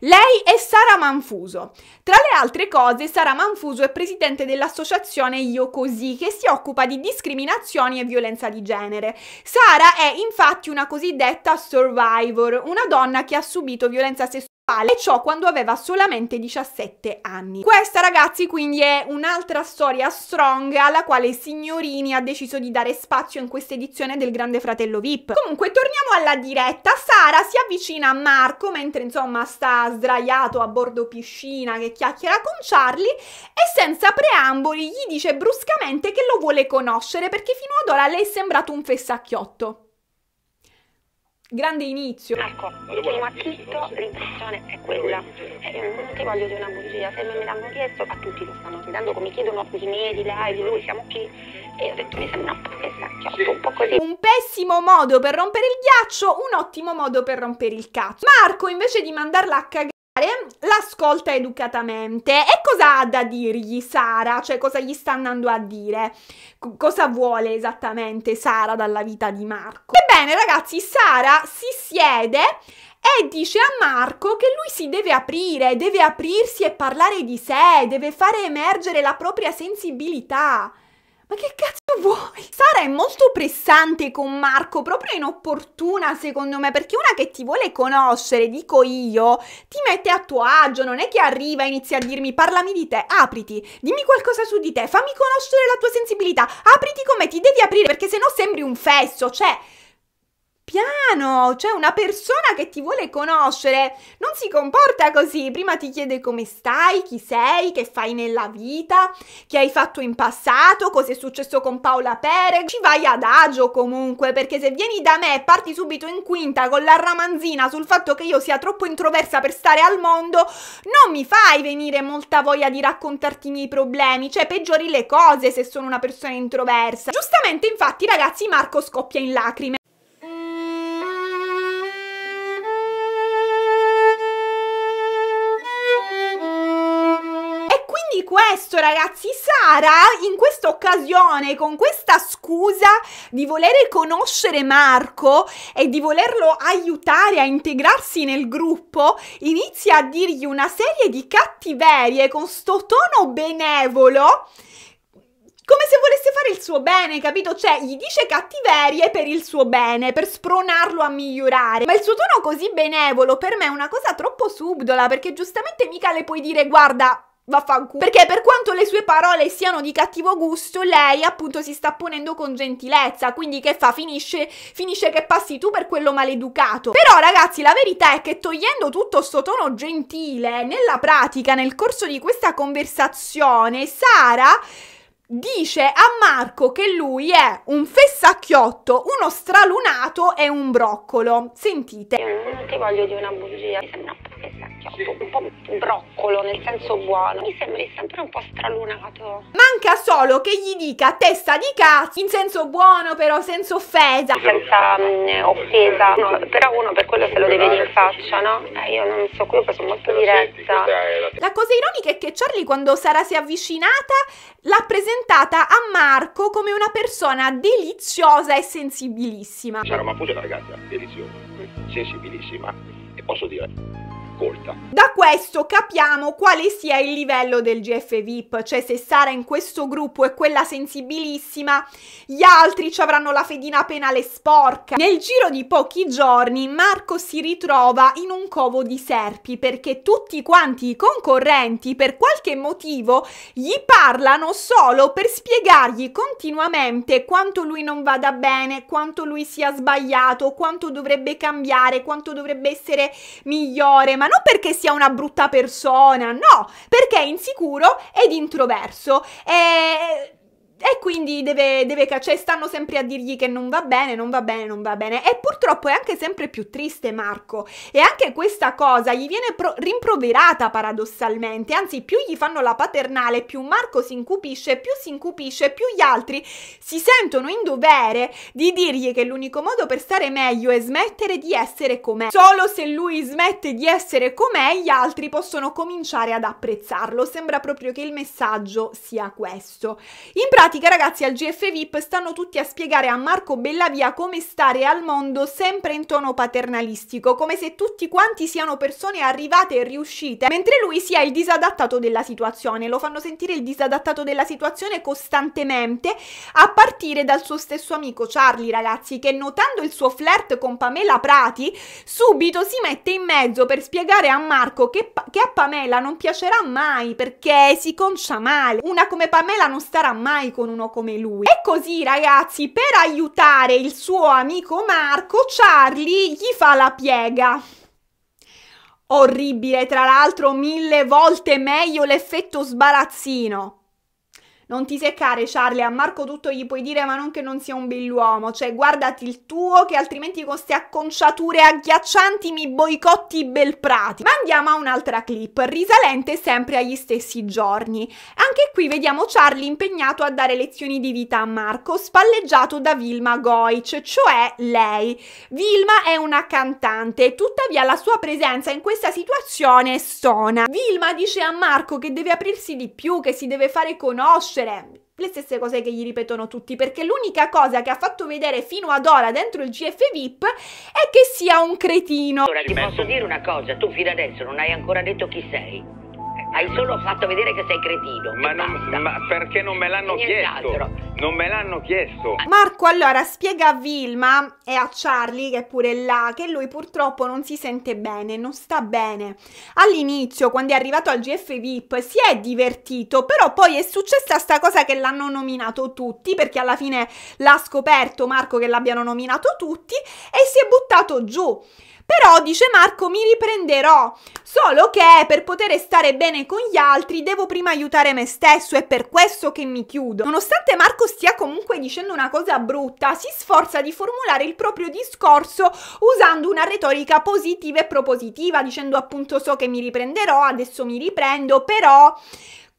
Lei è Sara Manfuso. Tra le altre cose, Sara Manfuso è presidente dell'associazione Io Così, che si occupa di discriminazioni e violenza di genere. Sara è infatti una cosiddetta survivor, una donna che ha subito violenza sessuale e ciò quando aveva solamente 17 anni. Questa ragazzi quindi è un'altra storia strong alla quale Signorini ha deciso di dare spazio in questa edizione del Grande Fratello VIP. Comunque torniamo alla diretta, Sara si avvicina a Marco mentre insomma sta sdraiato a bordo piscina che chiacchiera con Charlie e senza preamboli gli dice bruscamente che lo vuole conoscere perché fino ad ora le è sembrato un fessacchiotto grande inizio. Ecco, il primo acchito, l'impressione è quella. Eh, non ti voglio dire una bugia, se non me l'hanno chiesto, a tutti lo stanno chiedendo, come chiedono di me, di lei, di lui, siamo qui. E ho detto, mi sembra un po' pesacchiotto, un po' così. Un pessimo modo per rompere il ghiaccio, un ottimo modo per rompere il cazzo. Marco, invece di mandarla a cagare, l'ascolta educatamente. E cosa ha da dirgli Sara? Cioè cosa gli sta andando a dire? C- cosa vuole esattamente Sara dalla vita di Marco? Ebbene ragazzi, Sara si siede e dice a Marco che lui si deve aprire, deve aprirsi e parlare di sé, deve fare emergere la propria sensibilità. Ma che cazzo vuoi? Sara è molto pressante con Marco, proprio inopportuna secondo me, perché una che ti vuole conoscere, dico io, ti mette a tuo agio, non è che arriva e inizia a dirmi parlami di te, apriti, dimmi qualcosa su di te, fammi conoscere la tua sensibilità, apriti come ti devi aprire, perché se no sembri un fesso, cioè piano, cioè una persona che ti vuole conoscere non si comporta così, prima ti chiede come stai, chi sei, che fai nella vita, che hai fatto in passato, cosa è successo con Paola Pere, ci vai ad agio comunque, perché se vieni da me e parti subito in quinta con la ramanzina sul fatto che io sia troppo introversa per stare al mondo, non mi fai venire molta voglia di raccontarti i miei problemi, cioè peggiori le cose se sono una persona introversa. Giustamente infatti ragazzi Marco scoppia in lacrime. questo ragazzi Sara in questa occasione con questa scusa di volere conoscere Marco e di volerlo aiutare a integrarsi nel gruppo inizia a dirgli una serie di cattiverie con sto tono benevolo come se volesse fare il suo bene, capito? Cioè, gli dice cattiverie per il suo bene, per spronarlo a migliorare. Ma il suo tono così benevolo per me è una cosa troppo subdola, perché giustamente mica le puoi dire, guarda, Vaffanculo. Perché per quanto le sue parole siano di cattivo gusto, lei appunto si sta ponendo con gentilezza, quindi che fa? Finisce, finisce che passi tu per quello maleducato. Però ragazzi, la verità è che togliendo tutto sto tono gentile, nella pratica, nel corso di questa conversazione, Sara dice a Marco che lui è un fessacchiotto, uno stralunato e un broccolo. Sentite. non ti voglio di una bugia, mi sembra un un po' broccolo nel senso buono mi sembri sempre un po' stralunato manca solo che gli dica testa di cazzo in senso buono però senza offesa senza mh, mm, offesa no, però uno per quello se lo deve dire in faccia no? Eh, io non so quello sono molto diretta la cosa ironica è che Charlie quando Sara si è avvicinata l'ha presentata a Marco come una persona deliziosa e sensibilissima Sara Mapuso è una ragazza deliziosa sensibilissima e posso dire ascolta. Da questo capiamo quale sia il livello del GF VIP, cioè se Sara in questo gruppo è quella sensibilissima, gli altri ci avranno la fedina penale sporca. Nel giro di pochi giorni Marco si ritrova in un covo di serpi perché tutti quanti i concorrenti per qualche motivo gli parlano solo per spiegargli continuamente quanto lui non vada bene, quanto lui sia sbagliato, quanto dovrebbe cambiare, quanto dovrebbe essere migliore, ma non perché sia una brutta persona, no, perché è insicuro ed introverso. E e quindi deve, deve cioè stanno sempre a dirgli che non va bene, non va bene, non va bene. E purtroppo è anche sempre più triste Marco. E anche questa cosa gli viene rimproverata paradossalmente. Anzi, più gli fanno la paternale, più Marco si incupisce, più si incupisce, più gli altri si sentono in dovere di dirgli che l'unico modo per stare meglio è smettere di essere com'è. Solo se lui smette di essere com'è, gli altri possono cominciare ad apprezzarlo. Sembra proprio che il messaggio sia questo. In pratica pratica ragazzi al GF VIP stanno tutti a spiegare a Marco Bellavia come stare al mondo sempre in tono paternalistico, come se tutti quanti siano persone arrivate e riuscite, mentre lui sia il disadattato della situazione. Lo fanno sentire il disadattato della situazione costantemente, a partire dal suo stesso amico Charlie, ragazzi, che notando il suo flirt con Pamela Prati, subito si mette in mezzo per spiegare a Marco che, che a Pamela non piacerà mai perché si concia male. Una come Pamela non starà mai con con uno come lui. E così ragazzi, per aiutare il suo amico Marco, Charlie gli fa la piega. Orribile, tra l'altro mille volte meglio l'effetto sbarazzino. Non ti seccare, Charlie. A Marco tutto gli puoi dire, ma non che non sia un bell'uomo. Cioè, guardati il tuo, che altrimenti con queste acconciature agghiaccianti mi boicotti bel prati. Ma andiamo a un'altra clip, risalente sempre agli stessi giorni. Anche qui vediamo Charlie impegnato a dare lezioni di vita a Marco, spalleggiato da Vilma Goic, cioè lei. Vilma è una cantante, tuttavia la sua presenza in questa situazione stona. Vilma dice a Marco che deve aprirsi di più, che si deve fare conoscere conoscere le stesse cose che gli ripetono tutti, perché l'unica cosa che ha fatto vedere fino ad ora dentro il GF VIP è che sia un cretino. Ora ti posso dire una cosa, tu fino adesso non hai ancora detto chi sei hai solo fatto vedere che sei cretino. Ma, non, ma perché non me l'hanno chiesto? Non me l'hanno chiesto. Marco allora spiega a Vilma e a Charlie, che è pure là, che lui purtroppo non si sente bene, non sta bene. All'inizio, quando è arrivato al GF VIP, si è divertito, però poi è successa sta cosa che l'hanno nominato tutti, perché alla fine l'ha scoperto Marco che l'abbiano nominato tutti, e si è buttato giù. Però, dice Marco, mi riprenderò. Solo che per poter stare bene con gli altri devo prima aiutare me stesso, è per questo che mi chiudo. Nonostante Marco stia comunque dicendo una cosa brutta, si sforza di formulare il proprio discorso usando una retorica positiva e propositiva, dicendo appunto so che mi riprenderò, adesso mi riprendo, però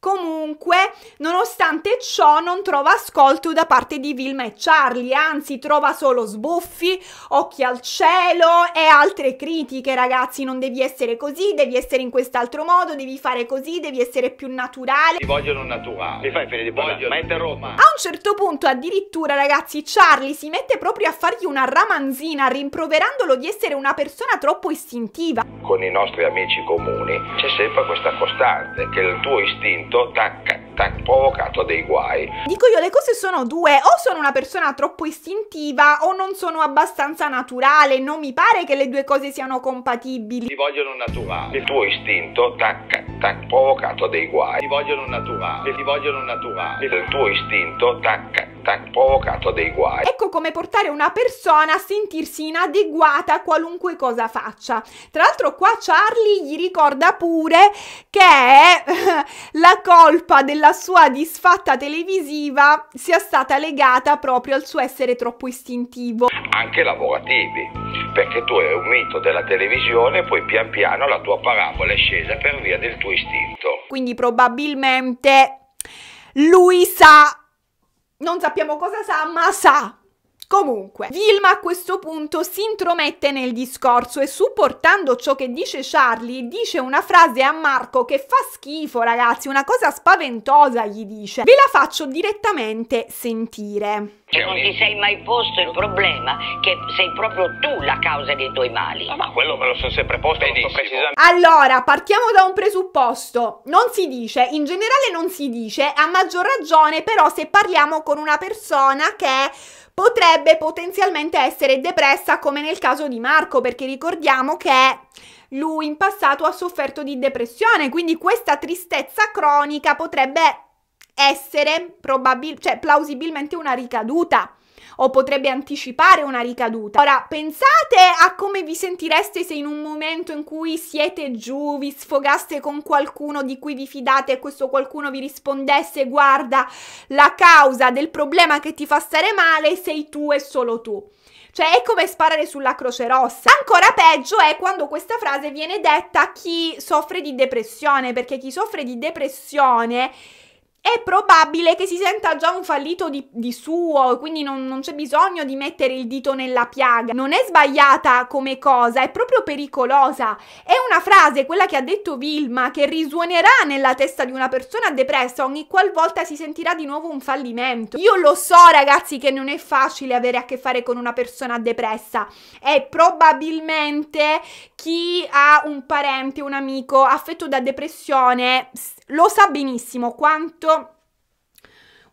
Comunque, nonostante ciò, non trova ascolto da parte di Vilma e Charlie, anzi trova solo sbuffi, occhi al cielo e altre critiche, ragazzi, non devi essere così, devi essere in quest'altro modo, devi fare così, devi essere più naturale. Ti vogliono naturale. Mi fai finire di voglio, ma è Roma. A un certo punto, addirittura, ragazzi, Charlie si mette proprio a fargli una ramanzina, rimproverandolo di essere una persona troppo istintiva. Con i nostri amici comuni c'è sempre questa costante che il tuo istinto anécdota diventa un dei guai. Dico io, le cose sono due, o sono una persona troppo istintiva o non sono abbastanza naturale, non mi pare che le due cose siano compatibili. Ti vogliono naturale, il tuo istinto t'ha provocato dei guai. Ti vogliono naturale, ti vogliono naturale, il tuo istinto t'ha provocato dei guai. Ecco come portare una persona a sentirsi inadeguata a qualunque cosa faccia. Tra l'altro qua Charlie gli ricorda pure che <laughs> la colpa della sua disfatta televisiva sia stata legata proprio al suo essere troppo istintivo. Anche lavorativi, perché tu eri un mito della televisione e poi pian piano la tua parabola è scesa per via del tuo istinto. Quindi probabilmente lui sa, non sappiamo cosa sa, ma sa Comunque, Vilma a questo punto si intromette nel discorso e supportando ciò che dice Charlie, dice una frase a Marco che fa schifo, ragazzi, una cosa spaventosa gli dice. Ve la faccio direttamente sentire. Cioè, non ti sei mai posto il problema che sei proprio tu la causa dei tuoi mali. Ah, ma quello me lo sono sempre posto, lo sto precisando. Allora, partiamo da un presupposto. Non si dice, in generale non si dice, a maggior ragione però se parliamo con una persona che potrebbe potenzialmente essere depressa come nel caso di Marco, perché ricordiamo che lui in passato ha sofferto di depressione, quindi questa tristezza cronica potrebbe essere probabil- cioè, plausibilmente una ricaduta o potrebbe anticipare una ricaduta. Ora, pensate a come vi sentireste se in un momento in cui siete giù, vi sfogaste con qualcuno di cui vi fidate e questo qualcuno vi rispondesse guarda, la causa del problema che ti fa stare male sei tu e solo tu. Cioè è come sparare sulla Croce Rossa. Ancora peggio è quando questa frase viene detta a chi soffre di depressione, perché chi soffre di depressione è probabile che si senta già un fallito di, di suo, quindi non, non, c'è bisogno di mettere il dito nella piaga. Non è sbagliata come cosa, è proprio pericolosa. È una frase, quella che ha detto Vilma, che risuonerà nella testa di una persona depressa ogni qualvolta si sentirà di nuovo un fallimento. Io lo so, ragazzi, che non è facile avere a che fare con una persona depressa. È probabilmente chi ha un parente, un amico affetto da depressione lo sa benissimo quanto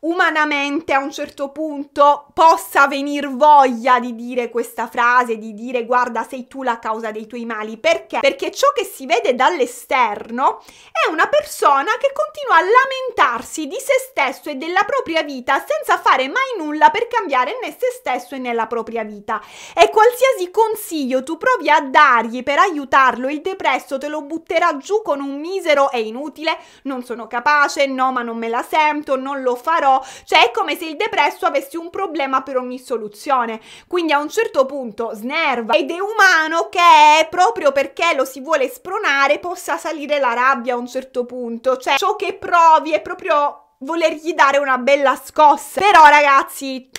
umanamente a un certo punto possa venir voglia di dire questa frase, di dire guarda sei tu la causa dei tuoi mali, perché? Perché ciò che si vede dall'esterno è una persona che continua a lamentarsi di se stesso e della propria vita senza fare mai nulla per cambiare né se stesso e nella propria vita. E qualsiasi consiglio tu provi a dargli per aiutarlo, il depresso te lo butterà giù con un misero è inutile, non sono capace, no ma non me la sento, non lo farò però, cioè è come se il depresso avesse un problema per ogni soluzione, quindi a un certo punto snerva ed è umano che proprio perché lo si vuole spronare possa salire la rabbia a un certo punto, cioè ciò che provi è proprio volergli dare una bella scossa. Però ragazzi,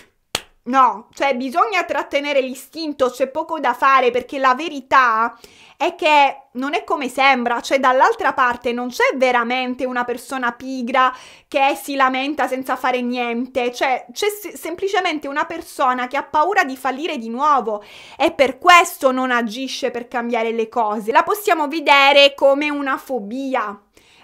No, cioè bisogna trattenere l'istinto, c'è poco da fare perché la verità è che non è come sembra, cioè dall'altra parte non c'è veramente una persona pigra che si lamenta senza fare niente, cioè c'è semplicemente una persona che ha paura di fallire di nuovo e per questo non agisce per cambiare le cose. La possiamo vedere come una fobia.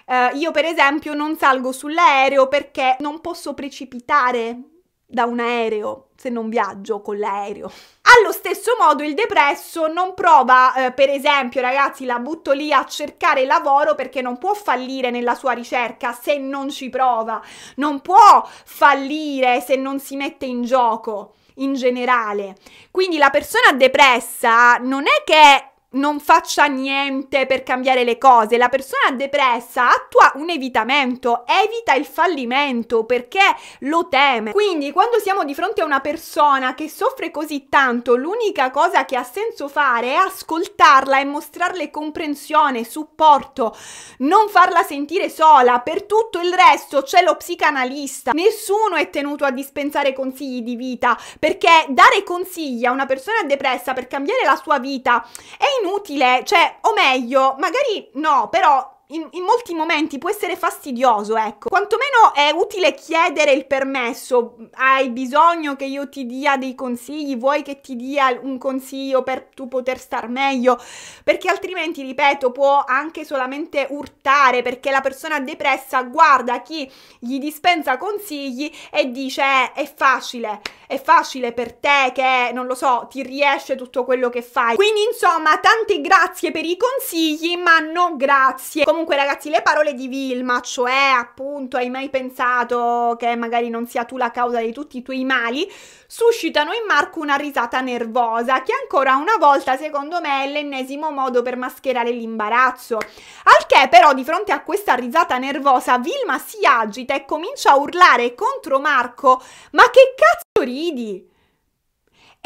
Uh, io per esempio non salgo sull'aereo perché non posso precipitare da un aereo, se non viaggio con l'aereo. Allo stesso modo il depresso non prova, eh, per esempio, ragazzi, la butto lì a cercare lavoro perché non può fallire nella sua ricerca se non ci prova, non può fallire se non si mette in gioco in generale. Quindi la persona depressa non è che non faccia niente per cambiare le cose. La persona depressa attua un evitamento, evita il fallimento perché lo teme. Quindi quando siamo di fronte a una persona che soffre così tanto, l'unica cosa che ha senso fare è ascoltarla e mostrarle comprensione, supporto, non farla sentire sola. Per tutto il resto c'è lo psicanalista. Nessuno è tenuto a dispensare consigli di vita perché dare consigli a una persona depressa per cambiare la sua vita è inutile inutile, cioè, o meglio, magari no, però in, in, molti momenti può essere fastidioso, ecco. Quantomeno è utile chiedere il permesso. Hai bisogno che io ti dia dei consigli? Vuoi che ti dia un consiglio per tu poter star meglio? Perché altrimenti, ripeto, può anche solamente urtare perché la persona depressa guarda chi gli dispensa consigli e dice eh, è facile, è facile per te che, non lo so, ti riesce tutto quello che fai. Quindi, insomma, tante grazie per i consigli, ma non grazie. Come Comunque ragazzi, le parole di Vilma, cioè appunto hai mai pensato che magari non sia tu la causa di tutti i tuoi mali, suscitano in Marco una risata nervosa che ancora una volta secondo me è l'ennesimo modo per mascherare l'imbarazzo. Al che però di fronte a questa risata nervosa Vilma si agita e comincia a urlare contro Marco, ma che cazzo ridi?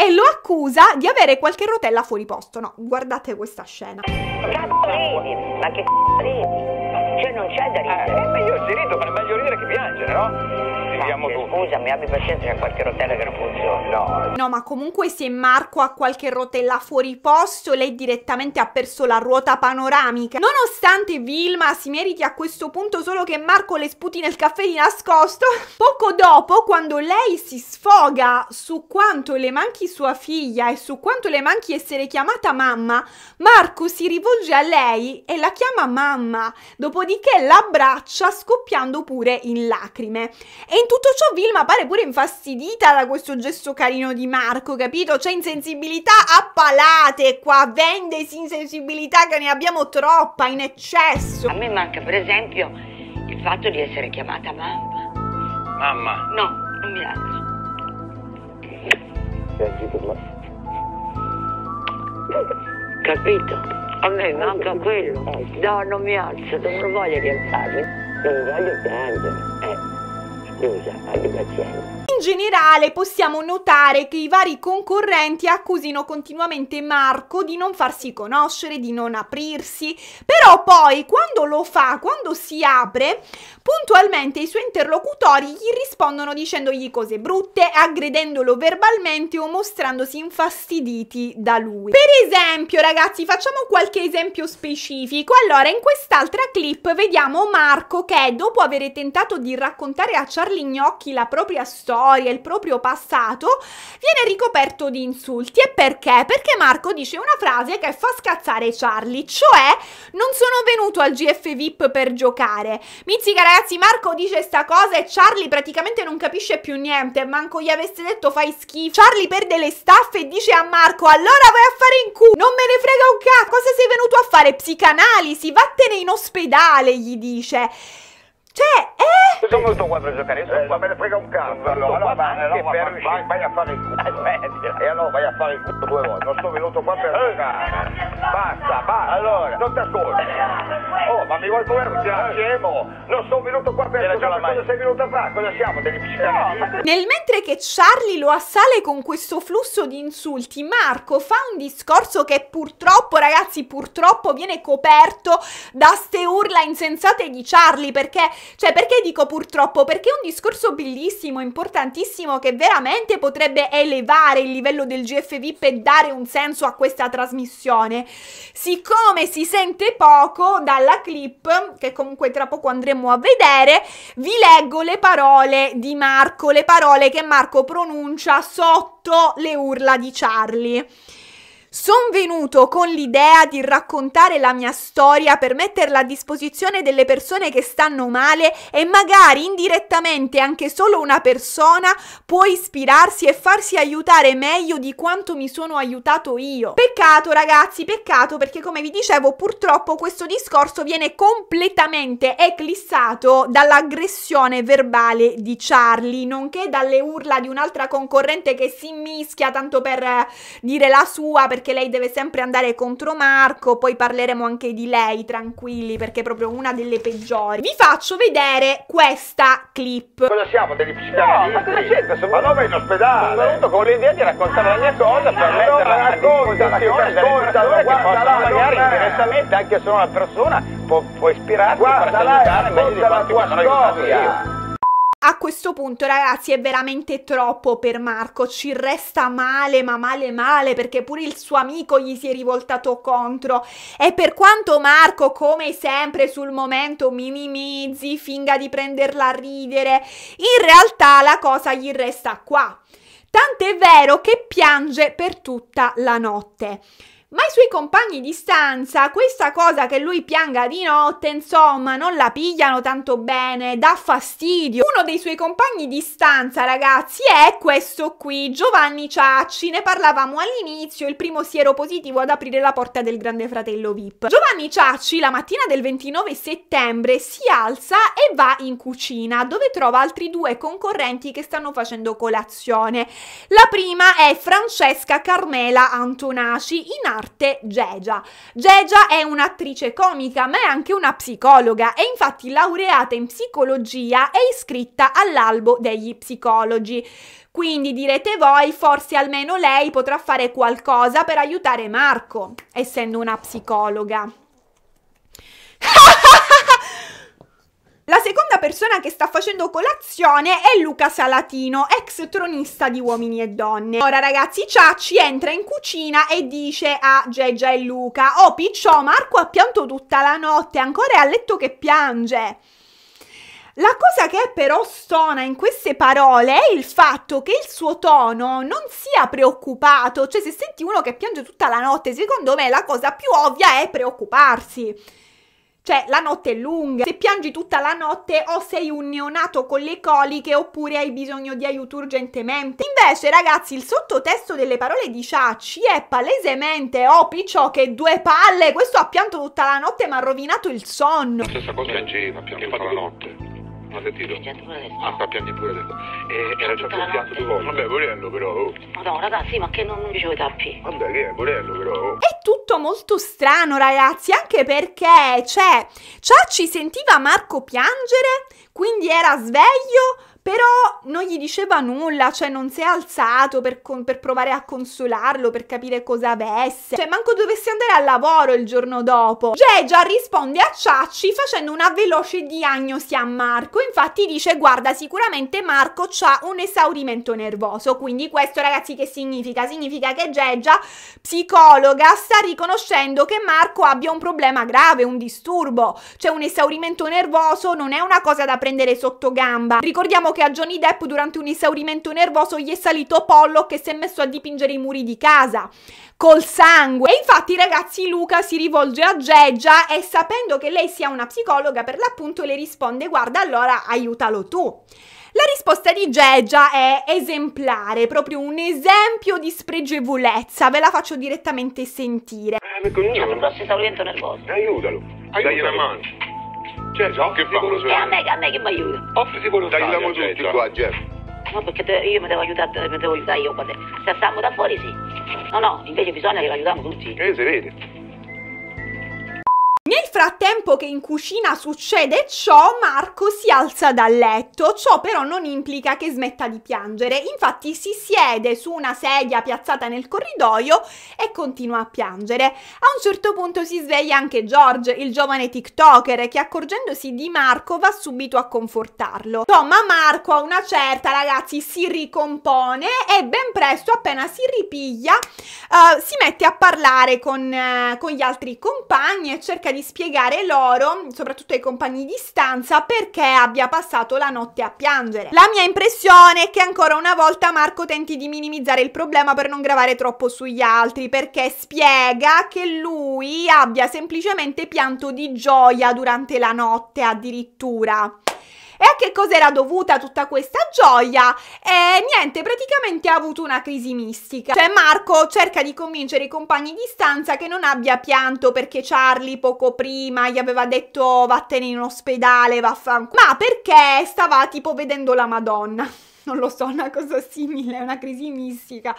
e lo accusa di avere qualche rotella fuori posto. No, guardate questa scena. Cazzo ma che cazzo Cioè non c'è da ridere. Eh, io ci rido, ma è meglio ridere che piangere, no? Andiamo tutti. Scusami, abbi pazienza, c'è qualche rotella che non funziona. No. no, ma comunque se Marco ha qualche rotella fuori posto, lei direttamente ha perso la ruota panoramica. Nonostante Vilma si meriti a questo punto solo che Marco le sputi nel caffè di nascosto, <laughs> poco dopo, quando lei si sfoga su quanto le manchi sua figlia e su quanto le manchi essere chiamata mamma, Marco si rivolge a lei e la chiama mamma, dopodiché l'abbraccia scoppiando pure in lacrime. E in tutto ciò Vilma pare pure infastidita da questo gesto carino di Marco, capito? C'è insensibilità a palate qua, vende insensibilità che ne abbiamo troppa, in eccesso. A me manca per esempio il fatto di essere chiamata mamma. Mamma? No, non mi lascio. Capito? A me manca quello. Eh, no, non mi alzo, non ho voglia di rialzarmi. Non voglio piangere. Eh. 留下他的钱。In generale possiamo notare che i vari concorrenti accusino continuamente Marco di non farsi conoscere, di non aprirsi, però poi quando lo fa, quando si apre, puntualmente i suoi interlocutori gli rispondono dicendogli cose brutte, aggredendolo verbalmente o mostrandosi infastiditi da lui. Per esempio ragazzi facciamo qualche esempio specifico, allora in quest'altra clip vediamo Marco che dopo aver tentato di raccontare a Charlie Gnocchi la propria storia, storia, il proprio passato, viene ricoperto di insulti. E perché? Perché Marco dice una frase che fa scazzare Charlie, cioè non sono venuto al GF VIP per giocare. Mizzica ragazzi, Marco dice sta cosa e Charlie praticamente non capisce più niente, manco gli avesse detto fai schifo. Charlie perde le staffe e dice a Marco allora vai a fare in culo, non me ne frega un cazzo, cosa sei venuto a fare? Psicanalisi, vattene in ospedale, gli dice. Cioè, eh? Sono venuto qua per giocare, sono qua, eh, me ne frega un cazzo. Allora, allora, ma, allora ma, per vai, vai a fare il eh, culo. Eh. E allora vai a fare il culo due volte. Non sono venuto qua per giocare. Basta, basta. Allora, non ti ascolti. Oh, ma mi vuoi governo? Scemo. Non sono venuto qua per giocare. Cosa sei venuto a fare? Cosa siamo? Degli psicanalisti? No. Nel mentre che Charlie lo assale con questo flusso di insulti, Marco fa un discorso che purtroppo, ragazzi, purtroppo viene coperto da ste urla insensate di Charlie perché cioè, perché dico purtroppo? Perché è un discorso bellissimo, importantissimo, che veramente potrebbe elevare il livello del GF VIP e dare un senso a questa trasmissione. Siccome si sente poco dalla clip, che comunque tra poco andremo a vedere, vi leggo le parole di Marco, le parole che Marco pronuncia sotto le urla di Charlie. Sono venuto con l'idea di raccontare la mia storia per metterla a disposizione delle persone che stanno male e magari indirettamente anche solo una persona può ispirarsi e farsi aiutare meglio di quanto mi sono aiutato io. Peccato ragazzi, peccato perché come vi dicevo purtroppo questo discorso viene completamente eclissato dall'aggressione verbale di Charlie, nonché dalle urla di un'altra concorrente che si mischia tanto per dire la sua, per perché lei deve sempre andare contro Marco, poi parleremo anche di lei, tranquilli, perché è proprio una delle peggiori. Vi faccio vedere questa clip. Cosa siamo, degli psicologi? No, ma cosa c'entra? Sono andato in ospedale. Sono venuto con l'idea di raccontare la mia cosa per metterla no, racconta, la cosa ascolta, che possa magari direttamente anche solo una persona può, può ispirarsi guarda, per aiutare meglio di quanti sono aiutato io. A questo punto, ragazzi, è veramente troppo per Marco. Ci resta male, ma male male, perché pure il suo amico gli si è rivoltato contro. E per quanto Marco, come sempre, sul momento minimizzi, finga di prenderla a ridere, in realtà la cosa gli resta qua. Tant'è vero che piange per tutta la notte. Ma i suoi compagni di stanza, questa cosa che lui pianga di notte, insomma, non la pigliano tanto bene, dà fastidio. Uno dei suoi compagni di stanza, ragazzi, è questo qui, Giovanni Ciacci. Ne parlavamo all'inizio, il primo siero positivo ad aprire la porta del grande fratello VIP. Giovanni Ciacci, la mattina del 29 settembre, si alza e va in cucina, dove trova altri due concorrenti che stanno facendo colazione. La prima è Francesca Carmela Antonaci, in alto Marte Gegia. Gegia è un'attrice comica ma è anche una psicologa è infatti laureata in psicologia e iscritta all'albo degli psicologi. Quindi direte voi, forse almeno lei potrà fare qualcosa per aiutare Marco, essendo una psicologa. <laughs> La seconda persona che sta facendo colazione è Luca Salatino, ex tronista di Uomini e Donne. Ora ragazzi, Ciacci entra in cucina e dice a Geggia e Luca, oh picciò, Marco ha pianto tutta la notte, ancora è a letto che piange. La cosa che però stona in queste parole è il fatto che il suo tono non sia preoccupato, cioè se senti uno che piange tutta la notte, secondo me la cosa più ovvia è preoccuparsi. Cioè, la notte è lunga. Se piangi tutta la notte, o sei un neonato con le coliche, oppure hai bisogno di aiuto urgentemente. Invece, ragazzi, il sottotesto delle parole di Ciacci è palesemente: Oh, piccio, che due palle! Questo ha pianto tutta la notte, ma ha rovinato il sonno. La stessa cosa è Gena, ha pianto tutta la notte ho sentito. Ampa ah, piangi pure adesso. E eh, era già pianto due volte. Vabbè, Borello però. Oh. Madonna, raga, ma che non, non dicevo i tappi. Vabbè, che è Borello però. Oh. tutto molto strano, ragazzi, anche perché, cioè, Ciacci sentiva Marco piangere, quindi era sveglio però non gli diceva nulla, cioè non si è alzato per, con, per, provare a consolarlo, per capire cosa avesse, cioè manco dovesse andare al lavoro il giorno dopo. Geja risponde a Ciacci facendo una veloce diagnosi a Marco, infatti dice guarda sicuramente Marco ha un esaurimento nervoso, quindi questo ragazzi che significa? Significa che Geja, psicologa, sta riconoscendo che Marco abbia un problema grave, un disturbo, cioè un esaurimento nervoso non è una cosa da prendere sotto gamba. Ricordiamo Diciamo che a Johnny Depp durante un esaurimento nervoso gli è salito Pollock e si è messo a dipingere i muri di casa col sangue. E infatti ragazzi Luca si rivolge a Geggia e sapendo che lei sia una psicologa per l'appunto le risponde guarda allora aiutalo tu. La risposta di Geggia è esemplare, proprio un esempio di spregevolezza. Ve la faccio direttamente sentire. Eh, mi conosco, un esaurimento nervoso. Eh, aiutalo, aiutalo. dagli una mano. Jeff, cioè, che fa E a me, a me che mi aiuta? Offrisi oh, volontari. Dai, tutti qua, Jeff. No, perché te, io mi devo aiutare, mi devo aiutare io, padre. Se stiamo da fuori, sì. No, no, invece bisogna che l'aiutiamo tutti. Eh, si vede. Nel frattempo che in cucina succede ciò, Marco si alza dal letto, ciò però non implica che smetta di piangere, infatti si siede su una sedia piazzata nel corridoio e continua a piangere. A un certo punto si sveglia anche George, il giovane TikToker, che accorgendosi di Marco va subito a confortarlo. Insomma, Marco a una certa, ragazzi, si ricompone e ben presto, appena si ripiglia, uh, si mette a parlare con, uh, con gli altri compagni e cerca di di spiegare loro, soprattutto ai compagni di stanza, perché abbia passato la notte a piangere. La mia impressione è che ancora una volta Marco tenti di minimizzare il problema per non gravare troppo sugli altri, perché spiega che lui abbia semplicemente pianto di gioia durante la notte addirittura. E a che cosa era dovuta tutta questa gioia? E eh, niente, praticamente ha avuto una crisi mistica. Cioè Marco cerca di convincere i compagni di stanza che non abbia pianto perché Charlie poco prima gli aveva detto vattene in ospedale, vaffanculo. Ma perché stava tipo vedendo la Madonna non lo so, una cosa simile, una crisi mistica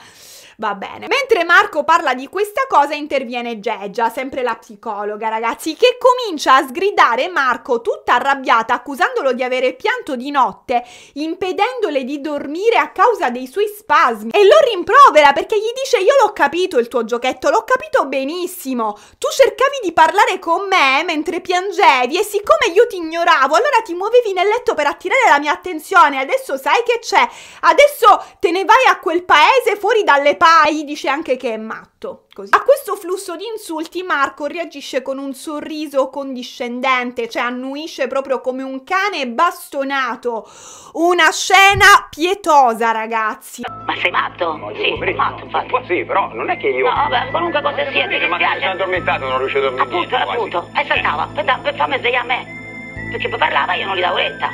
va bene. Mentre Marco parla di questa cosa interviene Geggia, sempre la psicologa ragazzi, che comincia a sgridare Marco tutta arrabbiata accusandolo di avere pianto di notte, impedendole di dormire a causa dei suoi spasmi e lo rimprovera perché gli dice io l'ho capito il tuo giochetto, l'ho capito benissimo, tu cercavi di parlare con me mentre piangevi e siccome io ti ignoravo allora ti muovevi nel letto per attirare la mia attenzione, adesso sai che c'è, adesso te ne vai a quel paese fuori dalle Pai dice anche che è matto. Così. A questo flusso di insulti Marco reagisce con un sorriso condiscendente, cioè annuisce proprio come un cane bastonato. Una scena pietosa, ragazzi. Ma sei matto? No, sì, sei matto, infatti. sì, però non è che io... No, beh, qualunque cosa eh, sia, ti dispiace. Ma mi sono addormentato, non riuscito a dormire. Appunto, appunto. E saltava, Aspetta, per farmi svegliare a me. Perché poi parlava io non gli davo retta.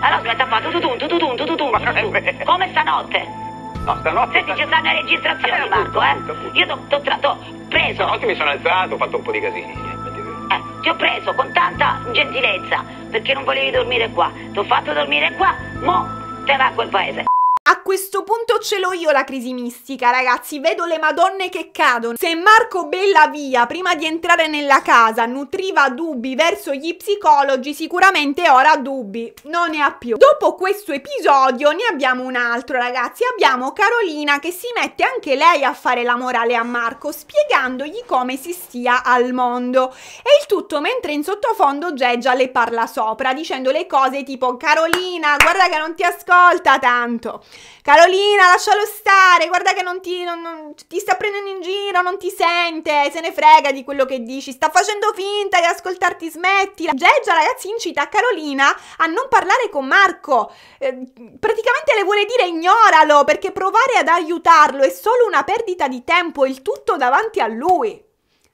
Allora aspetta, ha fatto tutun, tutun, tutun, tutun, tutun. Come stanotte? No, stanotte... Senti, ci sta una registrazione, ah, Marco, eh? Io ti ho tratto... preso... Stanotte mi sono alzato, ho fatto un po' di casini. Eh, ti ho preso con tanta gentilezza, perché non volevi dormire qua. Ti ho fatto dormire qua, mo te va a quel paese. A questo punto ce l'ho io la crisi mistica, ragazzi. Vedo le madonne che cadono. Se Marco Bellavia, prima di entrare nella casa, nutriva dubbi verso gli psicologi, sicuramente ora ha dubbi. Non ne ha più. Dopo questo episodio ne abbiamo un altro, ragazzi. Abbiamo Carolina che si mette anche lei a fare la morale a Marco, spiegandogli come si stia al mondo. E il tutto mentre in sottofondo Geggia le parla sopra, dicendo le cose tipo Carolina, guarda che non ti ascolta tanto. Carolina, lascialo stare, guarda che non ti, non, non, ti sta prendendo in giro, non ti sente, se ne frega di quello che dici, sta facendo finta di ascoltarti, smetti. Geggia, ragazzi, incita Carolina a non parlare con Marco, eh, praticamente le vuole dire ignoralo, perché provare ad aiutarlo è solo una perdita di tempo, il tutto davanti a lui.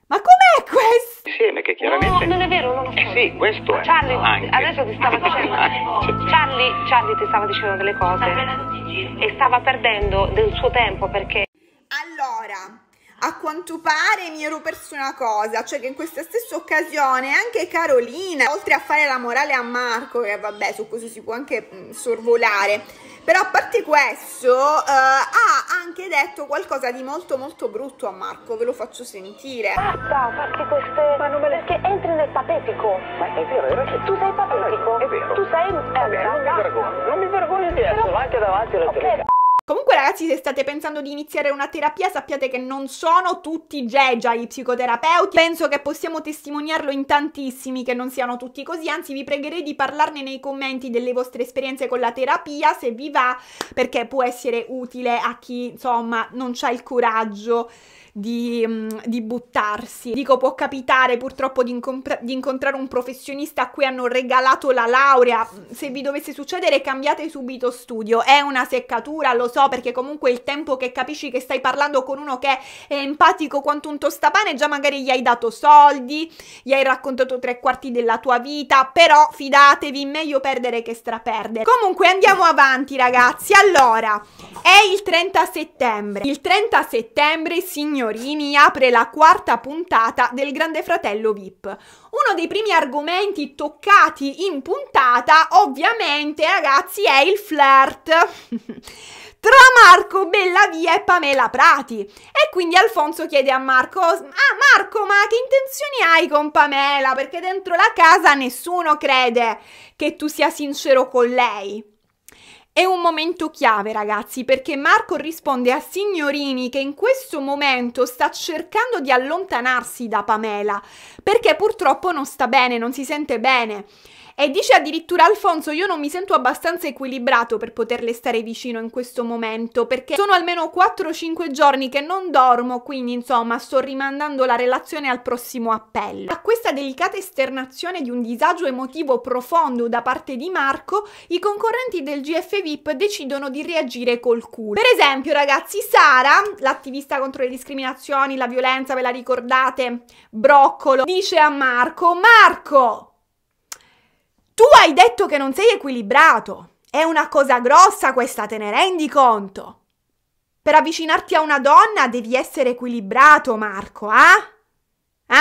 Ma com'è questo? Insieme che chiaramente... No, non è vero, non lo so. Eh sì, questo è. Charlie, ah, Anche. adesso ti stava <laughs> ah, dicendo... Charlie, Charlie ti stava dicendo delle cose. E stava perdendo del suo tempo perché... Allora, a quanto pare mi ero perso una cosa, cioè che in questa stessa occasione anche Carolina, oltre a fare la morale a Marco, che vabbè su questo si può anche mh, mm, sorvolare, però a parte questo eh, ha anche detto qualcosa di molto molto brutto a Marco, ve lo faccio sentire. Basta, farti queste... Ma non me le... Perché entri nel patetico. Ma è vero, è vero. Tu sei patetico. È vero. Tu sei... Vabbè, eh, non, mi vergogno, non mi vergogno di esserlo, anche davanti alla okay. Televisione. Comunque ragazzi se state pensando di iniziare una terapia sappiate che non sono tutti geggia i psicoterapeuti, penso che possiamo testimoniarlo in tantissimi che non siano tutti così, anzi vi pregherei di parlarne nei commenti delle vostre esperienze con la terapia se vi va perché può essere utile a chi insomma non ha il coraggio di, mm, di buttarsi. Dico, può capitare purtroppo di, di incontrare un professionista a cui hanno regalato la laurea. Mm, se vi dovesse succedere, cambiate subito studio. È una seccatura, lo so, perché comunque il tempo che capisci che stai parlando con uno che è empatico quanto un tostapane, già magari gli hai dato soldi, gli hai raccontato tre quarti della tua vita, però fidatevi, meglio perdere che straperdere. Comunque andiamo avanti ragazzi, allora, è il 30 settembre. Il 30 settembre, signore signorini apre la quarta puntata del Grande Fratello VIP. Uno dei primi argomenti toccati in puntata, ovviamente, ragazzi, è il flirt. <laughs> tra Marco Bellavia e Pamela Prati. E quindi Alfonso chiede a Marco: Ah, Marco, ma che intenzioni hai con Pamela? Perché dentro la casa nessuno crede che tu sia sincero con lei. È un momento chiave, ragazzi, perché Marco risponde a Signorini che in questo momento sta cercando di allontanarsi da Pamela, perché purtroppo non sta bene, non si sente bene. E dice addirittura Alfonso io non mi sento abbastanza equilibrato per poterle stare vicino in questo momento perché sono almeno 4-5 giorni che non dormo quindi insomma sto rimandando la relazione al prossimo appello. A questa delicata esternazione di un disagio emotivo profondo da parte di Marco i concorrenti del GF VIP decidono di reagire col culo. Per esempio ragazzi Sara, l'attivista contro le discriminazioni, la violenza ve la ricordate? Broccolo dice a Marco Marco tu hai detto che non sei equilibrato. È una cosa grossa questa, te ne rendi conto? Per avvicinarti a una donna devi essere equilibrato, Marco, ah? Eh?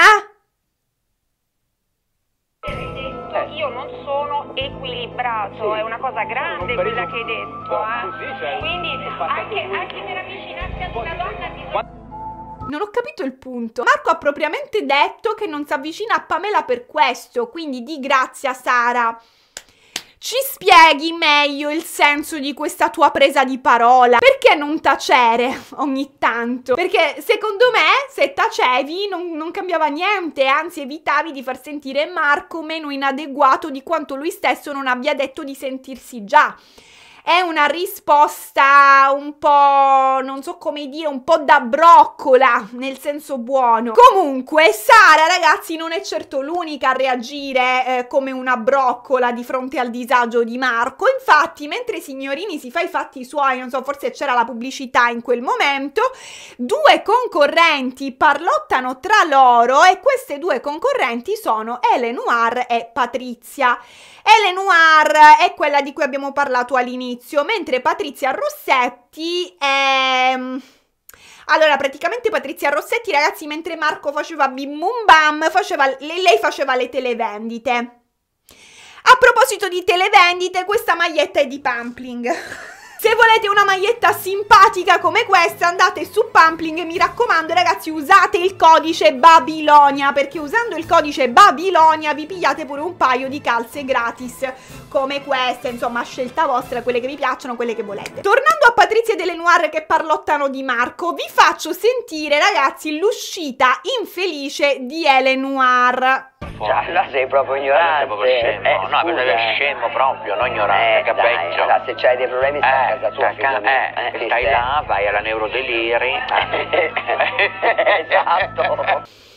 Ah? Eh? Io non sono equilibrato, sì. è una cosa grande no, quella che hai detto. Eh? Così, cioè, Quindi anche, anche per avvicinarti a una donna bisogna... Non ho capito il punto. Marco ha propriamente detto che non si avvicina a Pamela per questo, quindi di grazia Sara. Ci spieghi meglio il senso di questa tua presa di parola? Perché non tacere ogni tanto? Perché secondo me se tacevi non, non, cambiava niente, anzi evitavi di far sentire Marco meno inadeguato di quanto lui stesso non abbia detto di sentirsi già è una risposta un po', non so come dire, un po' da broccola, nel senso buono. Comunque, Sara, ragazzi, non è certo l'unica a reagire eh, come una broccola di fronte al disagio di Marco. Infatti, mentre Signorini si fa i fatti suoi, non so, forse c'era la pubblicità in quel momento, due concorrenti parlottano tra loro e queste due concorrenti sono Elenoir e Patrizia. Elenoir è quella di cui abbiamo parlato all'inizio, mentre Patrizia Rossetti è... Mm, allora, praticamente Patrizia Rossetti, ragazzi, mentre Marco faceva bim bum bam, faceva, lei faceva le televendite. A proposito di televendite, questa maglietta è di Pampling. <laughs> Se volete una maglietta simpatica come questa andate su Pampling e mi raccomando ragazzi usate il codice Babilonia perché usando il codice Babilonia vi pigliate pure un paio di calze gratis come queste, insomma, scelta vostra, quelle che vi piacciono, quelle che volete. Tornando a Patrizia e Delenoir che parlottano di Marco, vi faccio sentire, ragazzi, l'uscita infelice di Elenoir. Gialla sei proprio ignorante. Eh, sei proprio scemo. Eh, no, perché è scemo proprio, non ignorante, eh, che dai, peggio. Allora, se c'hai dei problemi stai eh, a casa tua, ca- eh, eh, stai là, vai alla neurodeliri. <laughs> esatto. <laughs>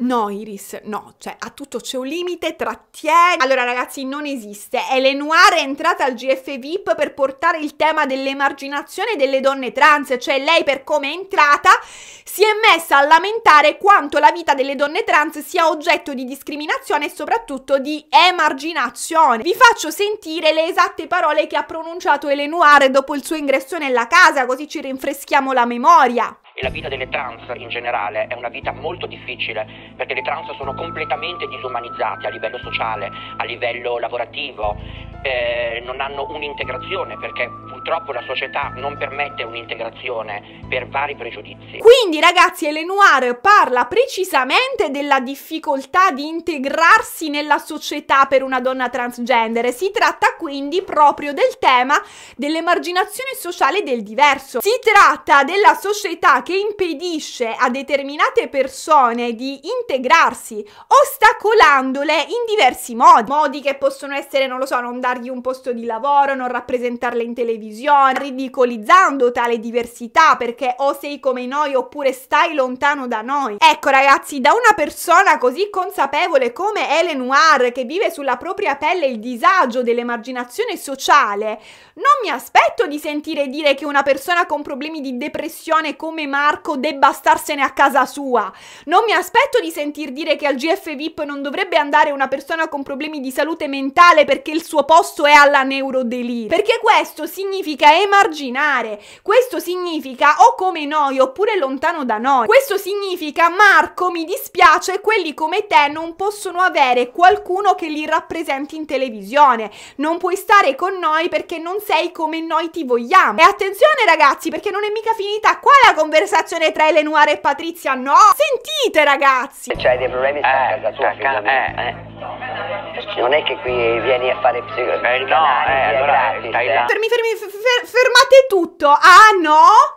No, Iris, no, cioè a tutto c'è un limite, trattieni. Allora ragazzi, non esiste. Eleonora è entrata al GF VIP per portare il tema dell'emarginazione delle donne trans, cioè lei per come è entrata si è messa a lamentare quanto la vita delle donne trans sia oggetto di discriminazione e soprattutto di emarginazione. Vi faccio sentire le esatte parole che ha pronunciato Eleonora dopo il suo ingresso nella casa, così ci rinfreschiamo la memoria e la vita delle trans in generale è una vita molto difficile perché le trans sono completamente disumanizzate a livello sociale, a livello lavorativo, eh, non hanno un'integrazione perché purtroppo la società non permette un'integrazione per vari pregiudizi. Quindi ragazzi Elenoir parla precisamente della difficoltà di integrarsi nella società per una donna transgender. Si tratta quindi proprio del tema dell'emarginazione sociale del diverso. Si tratta della società che impedisce a determinate persone di integrarsi, ostacolandole in diversi modi. Modi che possono essere, non lo so, non dargli un posto di lavoro, non rappresentarle in televisione televisione, ridicolizzando tale diversità perché o sei come noi oppure stai lontano da noi. Ecco ragazzi, da una persona così consapevole come Helen Noir che vive sulla propria pelle il disagio dell'emarginazione sociale, non mi aspetto di sentire dire che una persona con problemi di depressione come Marco debba starsene a casa sua. Non mi aspetto di sentir dire che al GF VIP non dovrebbe andare una persona con problemi di salute mentale perché il suo posto è alla neurodelì. Perché questo significa significa emarginare, questo significa o come noi oppure lontano da noi. Questo significa Marco, mi dispiace, quelli come te non possono avere qualcuno che li rappresenti in televisione. Non puoi stare con noi perché non sei come noi ti vogliamo. E attenzione ragazzi, perché non è mica finita qua la conversazione tra Elenuare e Patrizia, no! Sentite ragazzi! C'hai cioè, dei problemi sta a eh, casa tua, eh, eh, Non è che qui vieni a fare psico- eh, no, eh, allora, gratis, eh. fermi, fermi fer- fermate tutto. Ah no?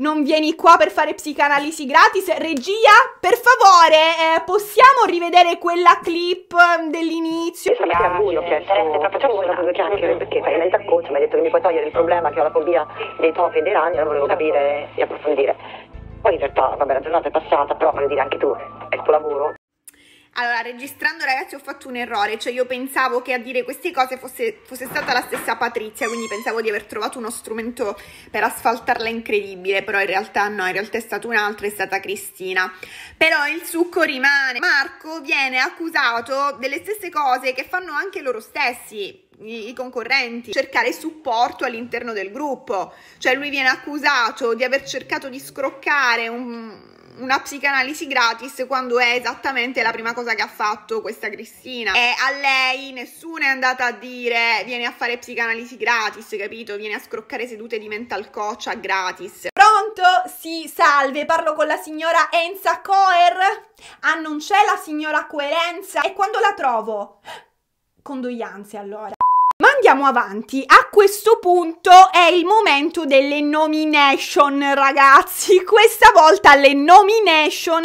Non vieni qua per fare psicanalisi gratis. Regia, per favore, eh, possiamo rivedere quella clip mm, dell'inizio? Sì, a lui, cioè, proprio, facciamo solo due anche perché fai l'aiuto coach, mi ha detto che mi puoi togliere il problema che ho la fobia dei topi e dei ragni, allora volevo capire e approfondire. Poi in realtà, vabbè, la giornata è passata, però voglio dire anche tu, è il tuo lavoro. Allora, registrando ragazzi ho fatto un errore, cioè io pensavo che a dire queste cose fosse, fosse stata la stessa Patrizia, quindi pensavo di aver trovato uno strumento per asfaltarla incredibile, però in realtà no, in realtà è stata un'altra, è stata Cristina. Però il succo rimane. Marco viene accusato delle stesse cose che fanno anche loro stessi, i concorrenti, cercare supporto all'interno del gruppo, cioè lui viene accusato di aver cercato di scroccare un una psicanalisi gratis quando è esattamente la prima cosa che ha fatto questa Cristina e a lei nessuno è andata a dire vieni a fare psicanalisi gratis, capito? Vieni a scroccare sedute di mental coach a gratis. Pronto? Sì, salve, parlo con la signora Enza Coer. Ah, non c'è la signora Coerenza? E quando la trovo? Condoglianze allora. Andiamo avanti, a questo punto è il momento delle nomination ragazzi, <laughs> questa volta le nomination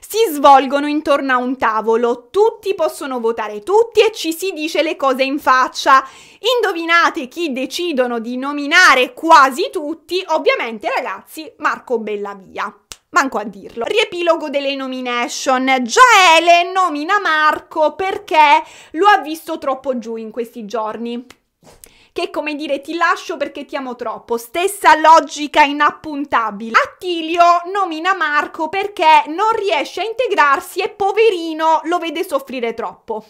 si svolgono intorno a un tavolo, tutti possono votare tutti e ci si dice le cose in faccia. Indovinate chi decidono di nominare quasi tutti, ovviamente ragazzi Marco Bellavia. Manco a dirlo. Riepilogo delle nomination. Giaele nomina Marco perché lo ha visto troppo giù in questi giorni che come dire ti lascio perché ti amo troppo, stessa logica inappuntabile. Attilio nomina Marco perché non riesce a integrarsi e poverino lo vede soffrire troppo.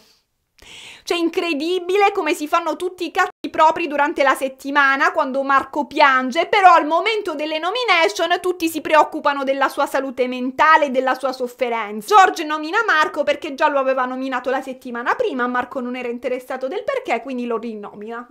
Cioè, incredibile come si fanno tutti i cazzi propri durante la settimana quando Marco piange, però al momento delle nomination tutti si preoccupano della sua salute mentale e della sua sofferenza. George nomina Marco perché già lo aveva nominato la settimana prima, Marco non era interessato del perché, quindi lo rinomina.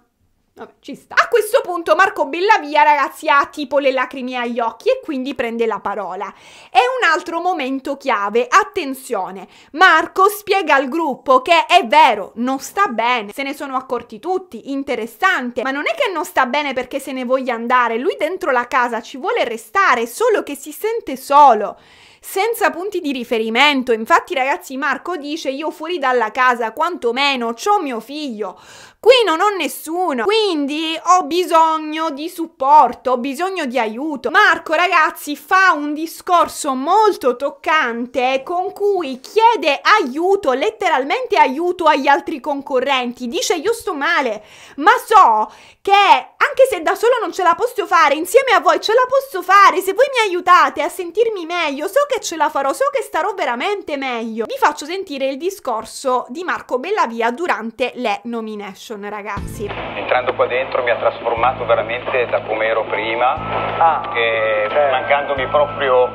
Vabbè, ci sta. A questo punto Marco Bellavia, ragazzi, ha tipo le lacrime agli occhi e quindi prende la parola. È un altro momento chiave. Attenzione, Marco spiega al gruppo che è vero, non sta bene, se ne sono accorti tutti, interessante, ma non è che non sta bene perché se ne voglia andare, lui dentro la casa ci vuole restare, solo che si sente solo senza punti di riferimento. Infatti, ragazzi, Marco dice: Io fuori dalla casa, quantomeno, ho mio figlio. Qui non ho nessuno, quindi ho bisogno di supporto, ho bisogno di aiuto. Marco, ragazzi, fa un discorso molto toccante con cui chiede aiuto, letteralmente aiuto agli altri concorrenti. Dice io sto male, ma so che anche se da solo non ce la posso fare, insieme a voi ce la posso fare. Se voi mi aiutate a sentirmi meglio, so che ce la farò, so che starò veramente meglio. Vi faccio sentire il discorso di Marco Bellavia durante le nomination action, ragazzi. Entrando qua dentro mi ha trasformato veramente da come ero prima, ah, che, certo. mancandomi proprio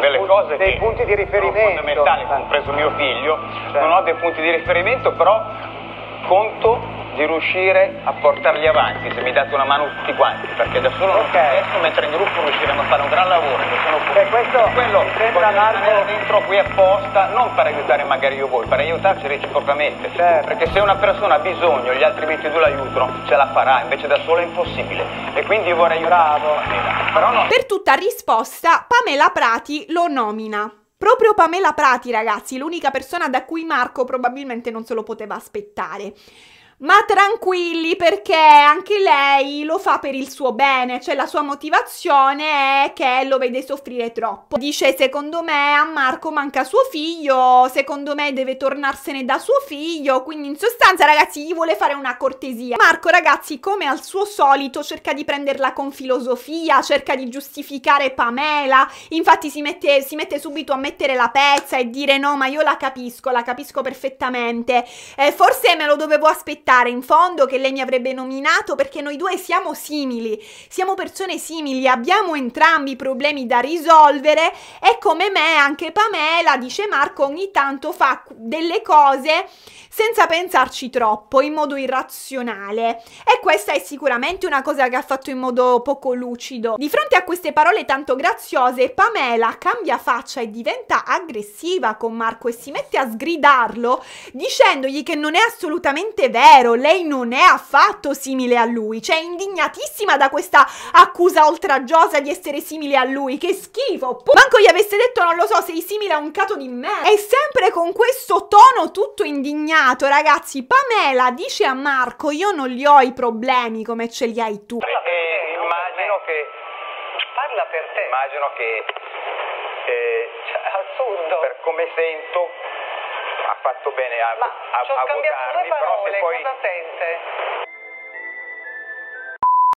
delle Pun- cose dei punti di riferimento fondamentali, compreso mio figlio, certo. non ho dei punti di riferimento, però conto di riuscire a portarli avanti, se mi date una mano tutti quanti, perché da solo non okay. posso, mentre in gruppo riusciremo a fare un gran lavoro. sono Cioè, questo quello che un dentro qui apposta, non per aiutare magari io voi, per aiutarci reciprocamente. Certo. Perché se una persona ha bisogno, gli altri 22 l'aiutano, ce la farà, invece da solo è impossibile. E quindi io vorrei aiutarlo. No. Per tutta risposta, Pamela Prati lo nomina. Proprio Pamela Prati, ragazzi, l'unica persona da cui Marco probabilmente non se lo poteva aspettare. Ma tranquilli perché anche lei lo fa per il suo bene, cioè la sua motivazione è che lo vede soffrire troppo. Dice secondo me a Marco manca suo figlio, secondo me deve tornarsene da suo figlio, quindi in sostanza ragazzi gli vuole fare una cortesia. Marco ragazzi come al suo solito cerca di prenderla con filosofia, cerca di giustificare Pamela, infatti si mette, si mette subito a mettere la pezza e dire no ma io la capisco, la capisco perfettamente, eh, forse me lo dovevo aspettare aspettare in fondo che lei mi avrebbe nominato perché noi due siamo simili, siamo persone simili, abbiamo entrambi problemi da risolvere e come me anche Pamela, dice Marco, ogni tanto fa delle cose senza pensarci troppo, in modo irrazionale. E questa è sicuramente una cosa che ha fatto in modo poco lucido. Di fronte a queste parole tanto graziose, Pamela cambia faccia e diventa aggressiva con Marco e si mette a sgridarlo dicendogli che non è assolutamente vero, lei non è affatto simile a lui. Cioè, è indignatissima da questa accusa oltraggiosa di essere simile a lui. Che schifo! Manco gli avesse detto, non lo so, sei simile a un cato di me. E sempre con questo tono tutto indignato terminato, ragazzi. Pamela dice a Marco: Io non li ho i problemi come ce li hai tu. Eh, immagino che. Parla per te. Immagino che. Eh, cioè, assurdo. Per come sento, ha fatto bene a, Ma a, a votarmi. Però se Cosa sente?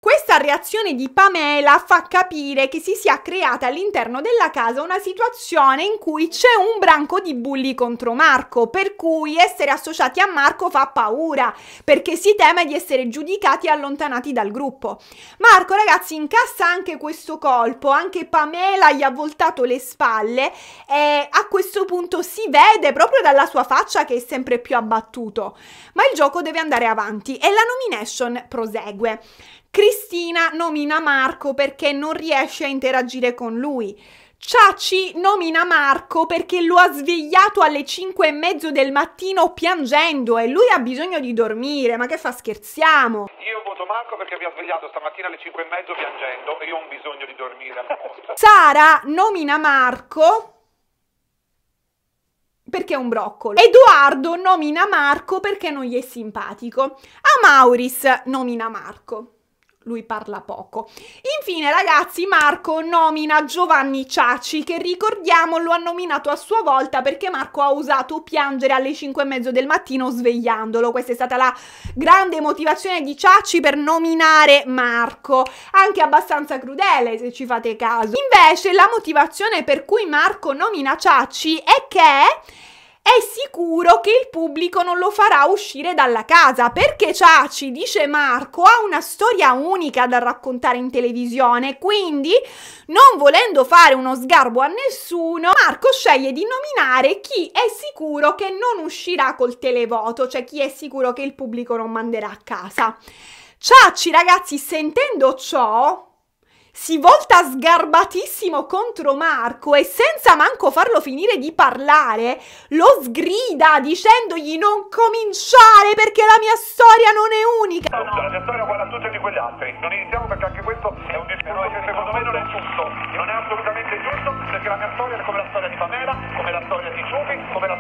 Questa reazione di Pamela fa capire che si sia creata all'interno della casa una situazione in cui c'è un branco di bulli contro Marco, per cui essere associati a Marco fa paura, perché si teme di essere giudicati e allontanati dal gruppo. Marco, ragazzi, incassa anche questo colpo, anche Pamela gli ha voltato le spalle e a questo punto si vede proprio dalla sua faccia che è sempre più abbattuto. Ma il gioco deve andare avanti e la nomination prosegue. Cristina nomina Marco perché non riesce a interagire con lui. Ciaci nomina Marco perché lo ha svegliato alle 5 e mezzo del mattino piangendo e lui ha bisogno di dormire, ma che fa scherziamo? Io voto Marco perché mi ha svegliato stamattina alle 5 e mezzo piangendo e io ho bisogno di dormire Sara nomina Marco perché è un broccolo. Edoardo nomina Marco perché non gli è simpatico. Amauris nomina Marco lui parla poco. Infine, ragazzi, Marco nomina Giovanni Ciacci, che ricordiamo lo ha nominato a sua volta perché Marco ha usato piangere alle 5 e mezzo del mattino svegliandolo. Questa è stata la grande motivazione di Ciaci per nominare Marco, anche abbastanza crudele se ci fate caso. Invece, la motivazione per cui Marco nomina Ciaci è che è sicuro che il pubblico non lo farà uscire dalla casa perché Ciaci, dice Marco, ha una storia unica da raccontare in televisione, quindi non volendo fare uno sgarbo a nessuno, Marco sceglie di nominare chi è sicuro che non uscirà col televoto, cioè chi è sicuro che il pubblico non manderà a casa. Ciaci ragazzi, sentendo ciò, si volta sgarbatissimo contro Marco e senza manco farlo finire di parlare, lo sgrida dicendogli non cominciare perché la mia storia non è unica. La mia storia è uguale a tutte di quegli altri. Non iniziamo perché anche questo è un discorso che secondo me non è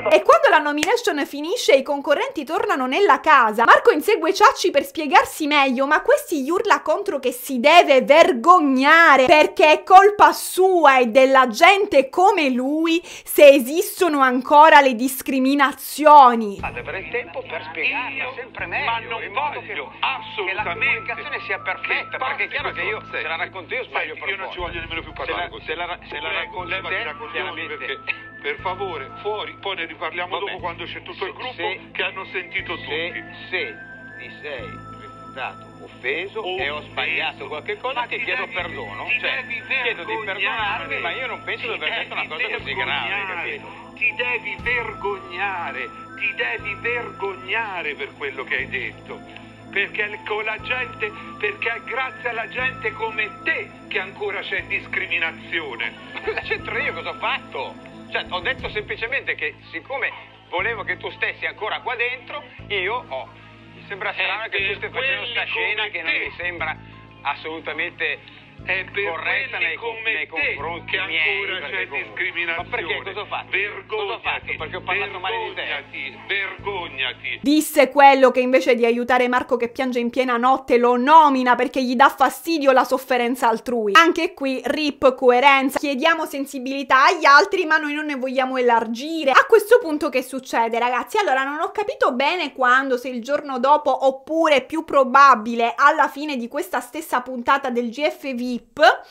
E quando la nomination finisce e i concorrenti tornano nella casa, Marco insegue Ciacci per spiegarsi meglio, ma questi gli urla contro che si deve vergognare perché è colpa sua e della gente come lui se esistono ancora le discriminazioni. Avrei il tempo per spiegarla sempre meglio. Ma non voglio che, assolutamente che la comunicazione sia perfetta, perché è chiaro che io se la racconto io sbaglio Senti, Io non ci voglio nemmeno più parlare se la, con te. Se la, se la racconto, io, chiaramente... Per favore, fuori, poi ne riparliamo Vabbè. dopo quando c'è tutto se, il gruppo se, che hanno sentito se, tutti. Se ti sei reputato offeso, offeso e ho sbagliato qualche cosa, ti, ti chiedo devi, perdono. Ti cioè, chiedo di perdonarmi, ma io non penso di aver detto una cosa così grave, capito? Ti devi vergognare, ti devi vergognare per quello che hai detto perché con la gente, perché è grazie alla gente come te che ancora c'è discriminazione. Ma cosa c'entro io? Cosa ho fatto? Cioè, ho detto semplicemente che siccome volevo che tu stessi ancora qua dentro, io ho. Mi sembra strano eh, che tu stia eh, facendo questa scena te. che non mi sembra assolutamente è per corretta nei, come nei confronti che miei, ancora cioè, c'è discriminazione. Ma perché cosa ho fatto? Vergognati, cosa ho fatto? Perché ho parlato male di te. Vergognati. Disse quello che invece di aiutare Marco che piange in piena notte lo nomina perché gli dà fastidio la sofferenza altrui. Anche qui rip coerenza. Chiediamo sensibilità agli altri, ma noi non ne vogliamo elargire. A questo punto che succede, ragazzi? Allora non ho capito bene quando, se il giorno dopo oppure più probabile alla fine di questa stessa puntata del GFV tip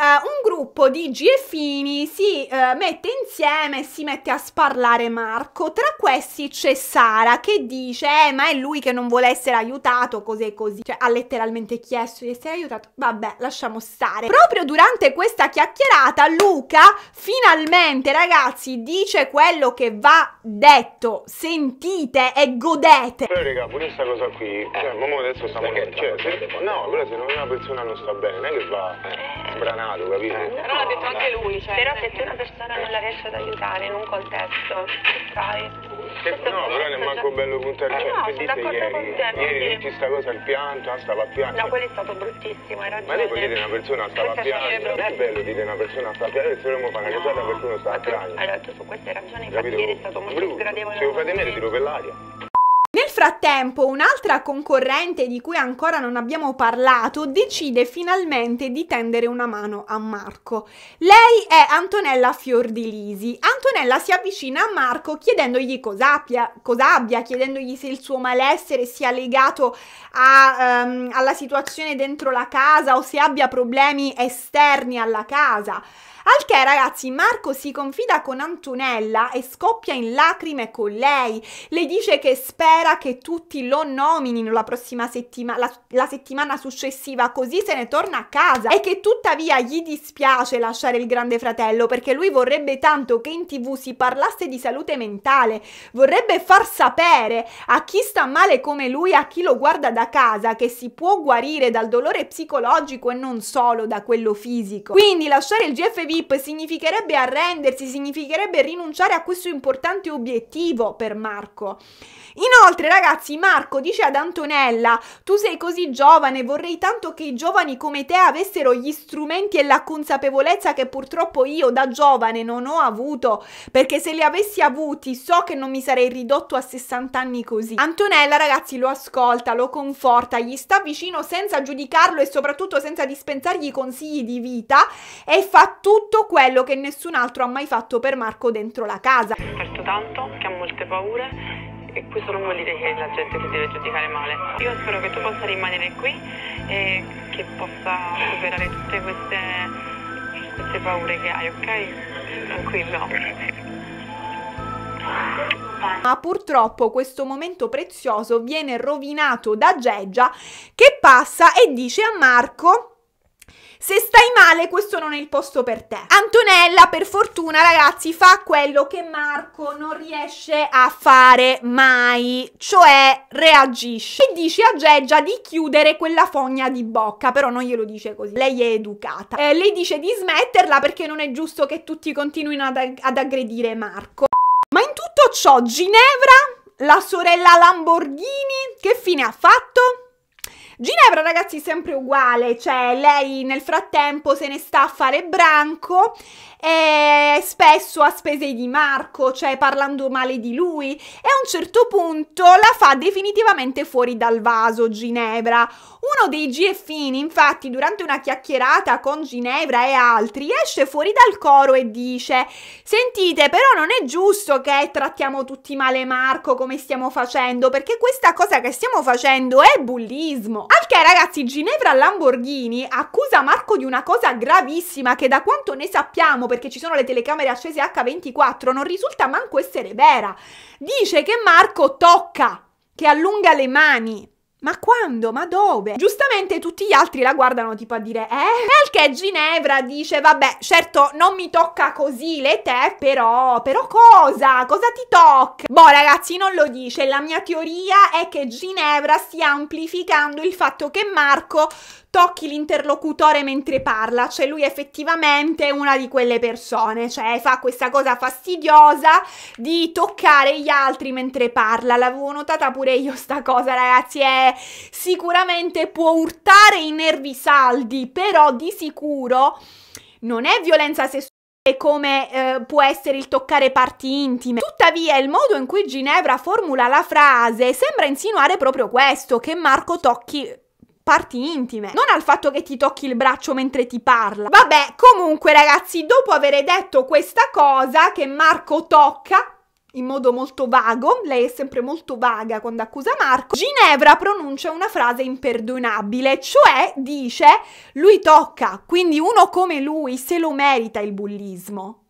uh, un gruppo di GFini si uh, mette insieme e si mette a sparlare Marco. Tra questi c'è Sara che dice: eh, ma è lui che non vuole essere aiutato, così e così. Cioè, ha letteralmente chiesto di essere aiutato. Vabbè, lasciamo stare. Proprio durante questa chiacchierata, Luca finalmente, ragazzi, dice quello che va detto. Sentite e godete. Poi, raga, pure questa cosa qui. Cioè, adesso stiamo. Cioè, se... no, però se non è una persona non sta bene, non è che va eh, fortunato, capito? Però l'ha detto anche lui, cioè, Però se tu una persona non la riesci ad aiutare in un contesto, che fai? Se, no, però non è manco bello puntare eh, cioè, no, dite ieri, te, ieri tutti sta cosa al pianto, ah, stava a piangere. No, quello è stato bruttissimo, hai ragione. Ma lei poi dite una persona stava a piangere. Non è bello dire una persona sta a piangere, se dovremmo fare una no. casata perché uno sta a piangere. Allora, tu su queste ragioni, infatti ieri è stato molto sgradevole. Se lo fate me, lo tiro per l'aria. Nel frattempo, un'altra concorrente di cui ancora non abbiamo parlato decide finalmente di tendere una mano a Marco. Lei è Antonella Fiordilisi. Antonella si avvicina a Marco chiedendogli cosa abbia, cosa abbia chiedendogli se il suo malessere sia legato a, um, alla situazione dentro la casa o se abbia problemi esterni alla casa. Al che ragazzi Marco si confida con Antonella e scoppia in lacrime con lei, le dice che spera che tutti lo nominino la prossima settimana, la, la settimana successiva così se ne torna a casa e che tuttavia gli dispiace lasciare il grande fratello perché lui vorrebbe tanto che in tv si parlasse di salute mentale, vorrebbe far sapere a chi sta male come lui, a chi lo guarda da casa, che si può guarire dal dolore psicologico e non solo da quello fisico. Quindi lasciare il GFV VIP significherebbe arrendersi, significherebbe rinunciare a questo importante obiettivo per Marco. Inoltre, ragazzi, Marco dice ad Antonella: Tu sei così giovane, vorrei tanto che i giovani come te avessero gli strumenti e la consapevolezza che purtroppo io da giovane non ho avuto, perché se li avessi avuti so che non mi sarei ridotto a 60 anni così. Antonella, ragazzi, lo ascolta, lo conforta, gli sta vicino senza giudicarlo e soprattutto senza dispensargli consigli di vita e fa tutto tutto quello che nessun altro ha mai fatto per Marco dentro la casa. Ha sofferto tanto, che ha molte paure e questo non vuol dire che la gente ti deve giudicare male. Io spero che tu possa rimanere qui e che possa superare tutte queste, queste paure che hai, ok? Tranquillo. Ma purtroppo questo momento prezioso viene rovinato da Geggia che passa e dice a Marco se stai male, questo non è il posto per te. Antonella, per fortuna, ragazzi, fa quello che Marco non riesce a fare mai, cioè reagisce e dice a Geggia di chiudere quella fogna di bocca, però non glielo dice così, lei è educata. Eh, lei dice di smetterla perché non è giusto che tutti continuino ad, ag ad aggredire Marco. Ma in tutto ciò, Ginevra, la sorella Lamborghini, che fine ha fatto? Ginevra, ragazzi, è sempre uguale, cioè lei nel frattempo se ne sta a fare branco eh, spesso a spese di Marco, cioè parlando male di lui, e a un certo punto la fa definitivamente fuori dal vaso Ginevra. Uno dei GFini, infatti, durante una chiacchierata con Ginevra e altri, esce fuori dal coro e dice: Sentite, però non è giusto che trattiamo tutti male Marco come stiamo facendo, perché questa cosa che stiamo facendo è bullismo. Al che, ragazzi, Ginevra Lamborghini accusa Marco di una cosa gravissima che da quanto ne sappiamo perché ci sono le telecamere accese H24, non risulta manco essere vera. Dice che Marco tocca, che allunga le mani. Ma quando? Ma dove? Giustamente tutti gli altri la guardano tipo a dire Eh? Perché Ginevra dice vabbè certo non mi tocca così le te però però cosa? Cosa ti tocca? Boh ragazzi non lo dice la mia teoria è che Ginevra stia amplificando il fatto che Marco tocchi l'interlocutore mentre parla, cioè lui effettivamente è una di quelle persone, cioè fa questa cosa fastidiosa di toccare gli altri mentre parla, l'avevo notata pure io sta cosa ragazzi, è sicuramente può urtare i nervi saldi, però di sicuro non è violenza sessuale come eh, può essere il toccare parti intime. Tuttavia il modo in cui Ginevra formula la frase sembra insinuare proprio questo, che Marco tocchi parti intime, non al fatto che ti tocchi il braccio mentre ti parla. Vabbè, comunque ragazzi, dopo aver detto questa cosa che Marco tocca in modo molto vago, lei è sempre molto vaga quando accusa Marco, Ginevra pronuncia una frase imperdonabile, cioè dice lui tocca, quindi uno come lui se lo merita il bullismo.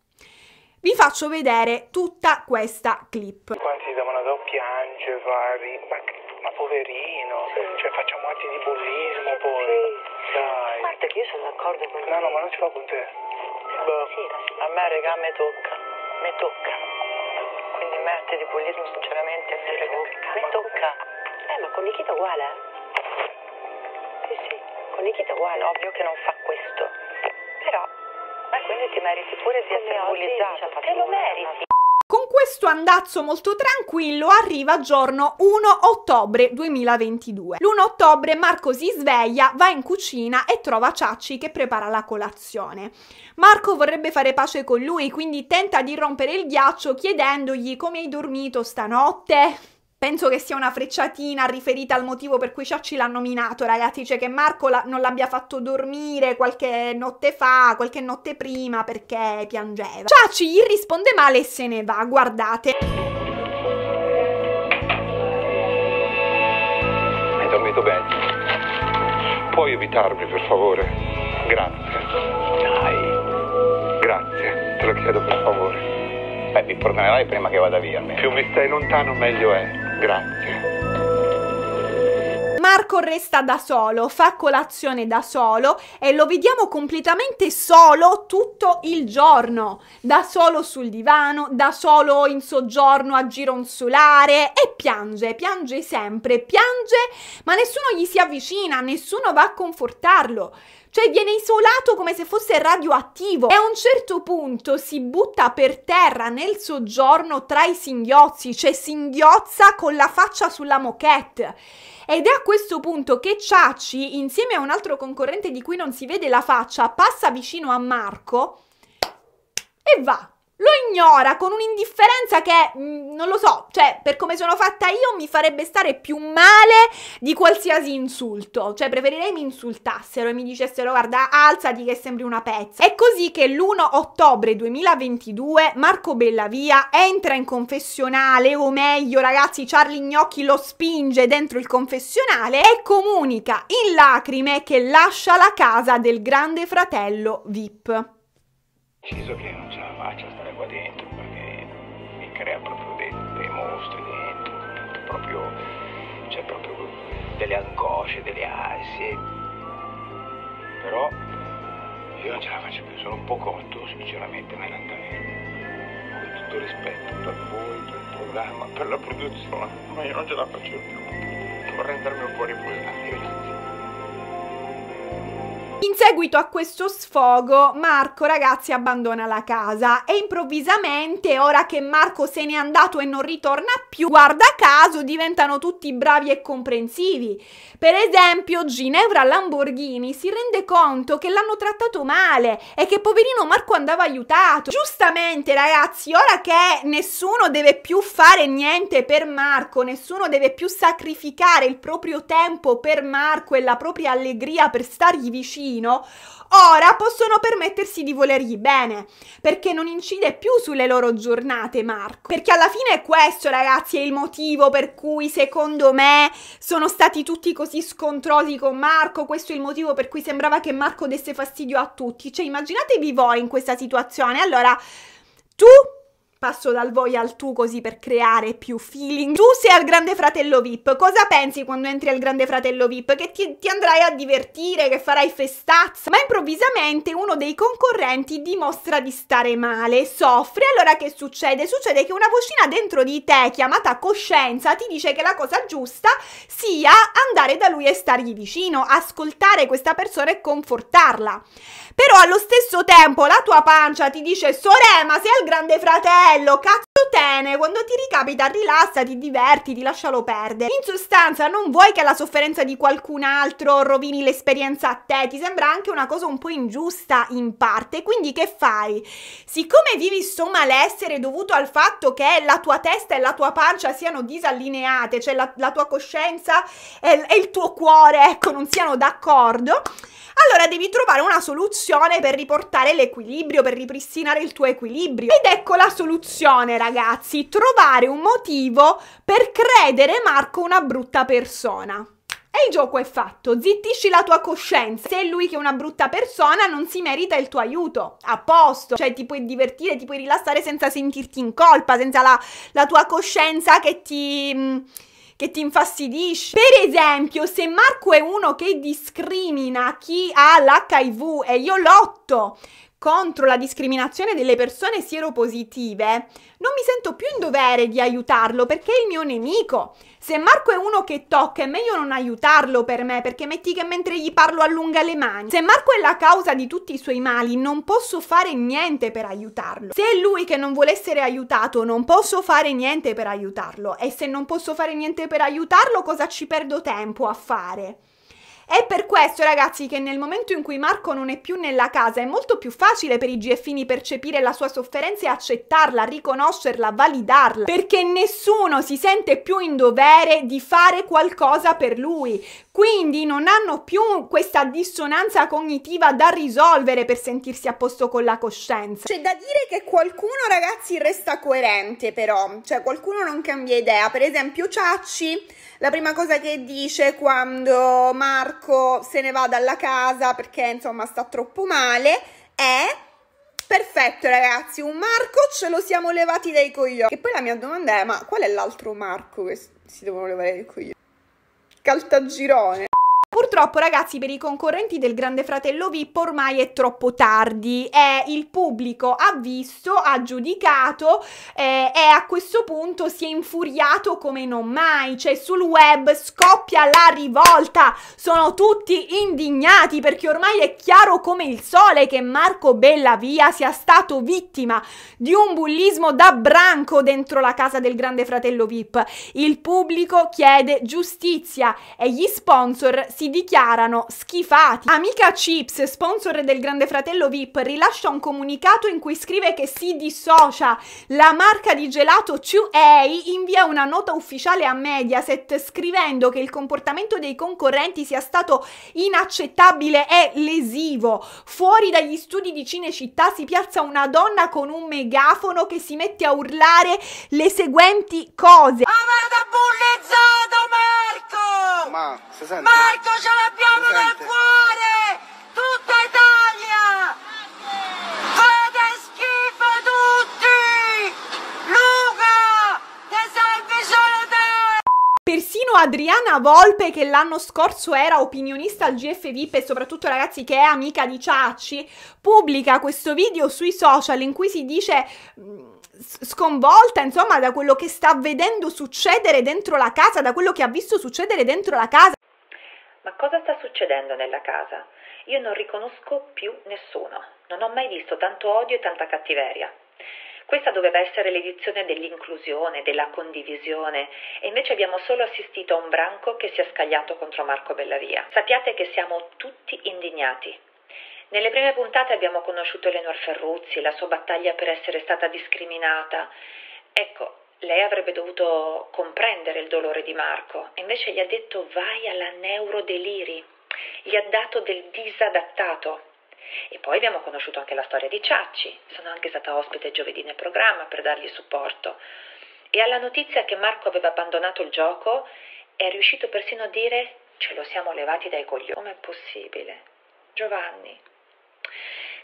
Vi faccio vedere tutta questa clip. Quanti davano da piange, ma, ma poverino metti di bullismo poi. Dai. Guarda che io sono d'accordo con te. No, no, ma non ci fa con te. Boh, a me regà me tocca. Mi tocca. Quindi mette di bullismo sinceramente sì, regà. Me tocca. Eh, ma con Nikita uguale, eh? Sì, sì. Con Nikita uguale. Ovvio che non fa questo. Però, ma quindi ti meriti pure di essere bullizzato. Te lo meriti. Con questo andazzo molto tranquillo arriva giorno 1 ottobre 2022. L'1 ottobre Marco si sveglia, va in cucina e trova Ciacci che prepara la colazione. Marco vorrebbe fare pace con lui, quindi tenta di rompere il ghiaccio chiedendogli come hai dormito stanotte. Penso che sia una frecciatina riferita al motivo per cui Ciacci l'ha nominato, ragazzi, cioè che Marco la non l'abbia fatto dormire qualche notte fa, qualche notte prima perché piangeva. Ciacci gli risponde male e se ne va, guardate. Hai dormito bene? Puoi evitarmi, per favore? Grazie. Dai. Grazie, te lo chiedo per favore. Beh, mi perdonerai prima che vada via. Almeno. Più mi stai lontano, meglio è. Grazie. Marco resta da solo, fa colazione da solo e lo vediamo completamente solo tutto il giorno, da solo sul divano, da solo in soggiorno a gironzolare e piange, piange sempre, piange, ma nessuno gli si avvicina, nessuno va a confortarlo. Cioè viene isolato come se fosse radioattivo e a un certo punto si butta per terra nel soggiorno tra i singhiozzi, cioè singhiozza con la faccia sulla moquette. Ed è a questo punto che Ciacci, insieme a un altro concorrente di cui non si vede la faccia, passa vicino a Marco e va lo ignora con un'indifferenza che, mh, mm, non lo so, cioè per come sono fatta io mi farebbe stare più male di qualsiasi insulto, cioè preferirei mi insultassero e mi dicessero guarda alzati che sembri una pezza. È così che l'1 ottobre 2022 Marco Bellavia entra in confessionale, o meglio ragazzi Charlie Gnocchi lo spinge dentro il confessionale e comunica in lacrime che lascia la casa del grande fratello VIP. Deciso che non ce la faccio crea proprio dei, dei mostri dentro, proprio, cioè proprio delle angosce, delle ansie. Però io non ce la faccio più, sono un po' cotto sinceramente nell'andamento. Con tutto rispetto per voi, per il programma, per la produzione, ma io non ce la faccio più. Vorrei andarmi un po' a in seguito a questo sfogo Marco ragazzi abbandona la casa e improvvisamente ora che Marco se n'è andato e non ritorna più guarda caso diventano tutti bravi e comprensivi. Per esempio Ginevra Lamborghini si rende conto che l'hanno trattato male e che poverino Marco andava aiutato. Giustamente ragazzi ora che nessuno deve più fare niente per Marco, nessuno deve più sacrificare il proprio tempo per Marco e la propria allegria per stargli vicino bambino, ora possono permettersi di volergli bene, perché non incide più sulle loro giornate, Marco. Perché alla fine è questo, ragazzi, è il motivo per cui secondo me sono stati tutti così scontrosi con Marco, questo è il motivo per cui sembrava che Marco desse fastidio a tutti. Cioè, immaginatevi voi in questa situazione. Allora, tu passo dal voi al tu così per creare più feeling. Tu sei al Grande Fratello VIP, cosa pensi quando entri al Grande Fratello VIP? Che ti, ti andrai a divertire, che farai festazza? Ma improvvisamente uno dei concorrenti dimostra di stare male, soffre, allora che succede? Succede che una vocina dentro di te, chiamata coscienza, ti dice che la cosa giusta sia andare da lui e stargli vicino, ascoltare questa persona e confortarla. Però allo stesso tempo la tua pancia ti dice, sorema, sei al Grande Fratello, bello, cazzo tene, quando ti ricapita rilassa, ti diverti, ti lascialo perdere. In sostanza non vuoi che la sofferenza di qualcun altro rovini l'esperienza a te, ti sembra anche una cosa un po' ingiusta in parte, quindi che fai? Siccome vivi sto malessere dovuto al fatto che la tua testa e la tua pancia siano disallineate, cioè la, la tua coscienza e, e il tuo cuore, ecco, non siano d'accordo, allora devi trovare una soluzione per riportare l'equilibrio, per ripristinare il tuo equilibrio. Ed ecco la soluzione, ragazzi, trovare un motivo per credere Marco una brutta persona. E il gioco è fatto, zittisci la tua coscienza. Se è lui che è una brutta persona non si merita il tuo aiuto, a posto. Cioè ti puoi divertire, ti puoi rilassare senza sentirti in colpa, senza la, la tua coscienza che ti... Mh, mm, che ti infastidisce. Per esempio, se Marco è uno che discrimina chi ha l'HIV e io lotto contro la discriminazione delle persone sieropositive, non mi sento più in dovere di aiutarlo perché è il mio nemico. Se Marco è uno che tocca, è meglio non aiutarlo per me, perché metti che mentre gli parlo allunga le mani. Se Marco è la causa di tutti i suoi mali, non posso fare niente per aiutarlo. Se è lui che non vuole essere aiutato, non posso fare niente per aiutarlo. E se non posso fare niente per aiutarlo, cosa ci perdo tempo a fare? È per questo, ragazzi, che nel momento in cui Marco non è più nella casa è molto più facile per i GFini percepire la sua sofferenza e accettarla, riconoscerla, validarla, perché nessuno si sente più in dovere di fare qualcosa per lui. Quindi non hanno più questa dissonanza cognitiva da risolvere per sentirsi a posto con la coscienza. C'è da dire che qualcuno, ragazzi, resta coerente, però, cioè qualcuno non cambia idea. Per esempio, Ciacci, la prima cosa che dice quando Marco se ne va dalla casa perché insomma sta troppo male è. Perfetto ragazzi, un Marco ce lo siamo levati dai coglioni. E poi la mia domanda è, ma qual è l'altro Marco che si devono levare dai coglioni? Caltagirone. Purtroppo ragazzi per i concorrenti del Grande Fratello VIP ormai è troppo tardi, eh, il pubblico ha visto, ha giudicato eh, e a questo punto si è infuriato come non mai, cioè sul web scoppia la rivolta, sono tutti indignati perché ormai è chiaro come il sole che Marco Bellavia sia stato vittima di un bullismo da branco dentro la casa del Grande Fratello VIP. Il pubblico chiede giustizia e gli sponsor si si dichiarano schifati. Amica Chips, sponsor del Grande Fratello VIP, rilascia un comunicato in cui scrive che si dissocia. La marca di gelato 2A invia una nota ufficiale a Mediaset scrivendo che il comportamento dei concorrenti sia stato inaccettabile e lesivo. Fuori dagli studi di Cinecittà si piazza una donna con un megafono che si mette a urlare le seguenti cose. Avete bullizzato Marco! Ma, si sente? Marco! Questo ce l'abbiamo nel cuore! Tutta Italia! Fate schifo tutti! Luca! Te salvi solo te! Persino Adriana Volpe, che l'anno scorso era opinionista al GF VIP e soprattutto ragazzi che è amica di Ciacci, pubblica questo video sui social in cui si dice mm, sconvolta, insomma, da quello che sta vedendo succedere dentro la casa, da quello che ha visto succedere dentro la casa. Ma cosa sta succedendo nella casa? Io non riconosco più nessuno. Non ho mai visto tanto odio e tanta cattiveria. Questa doveva essere l'edizione dell'inclusione, della condivisione, e invece abbiamo solo assistito a un branco che si è scagliato contro Marco Bellavia. Sappiate che siamo tutti indignati. Nelle prime puntate abbiamo conosciuto Eleanor Ferruzzi, la sua battaglia per essere stata discriminata. Ecco, lei avrebbe dovuto comprendere il dolore di Marco, invece gli ha detto vai alla neurodeliri, gli ha dato del disadattato. E poi abbiamo conosciuto anche la storia di Ciacci, sono anche stata ospite giovedì nel programma per dargli supporto. E alla notizia che Marco aveva abbandonato il gioco è riuscito persino a dire ce lo siamo levati dai coglioni. Com'è possibile? Giovanni,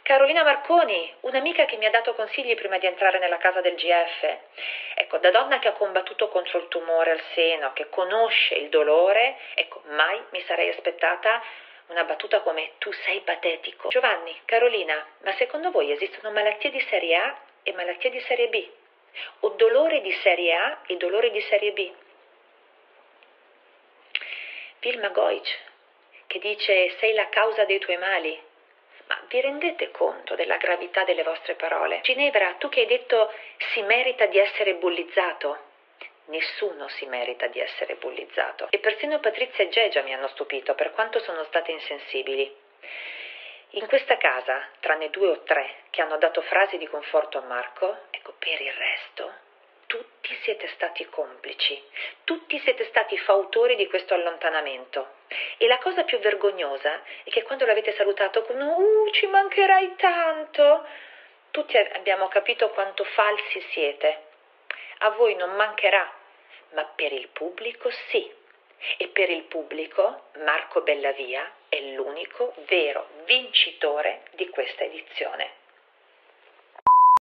Carolina Marconi, un'amica che mi ha dato consigli prima di entrare nella casa del GF. Ecco, da donna che ha combattuto contro il tumore al seno, che conosce il dolore, ecco, mai mi sarei aspettata una battuta come tu sei patetico. Giovanni, Carolina, ma secondo voi esistono malattie di serie A e malattie di serie B? O dolore di serie A e dolore di serie B? Vilma Goic, che dice sei la causa dei tuoi mali, ma vi rendete conto della gravità delle vostre parole? Ginevra, tu che hai detto si merita di essere bullizzato. Nessuno si merita di essere bullizzato. E persino Patrizia e Gegia mi hanno stupito per quanto sono state insensibili. In questa casa, tranne due o tre che hanno dato frasi di conforto a Marco, ecco per il resto tutti siete stati complici, tutti siete stati fautori di questo allontanamento. E la cosa più vergognosa è che quando l'avete salutato con Uh, ci mancherai tanto, tutti abbiamo capito quanto falsi siete. A voi non mancherà, ma per il pubblico sì. E per il pubblico Marco Bellavia è l'unico vero vincitore di questa edizione.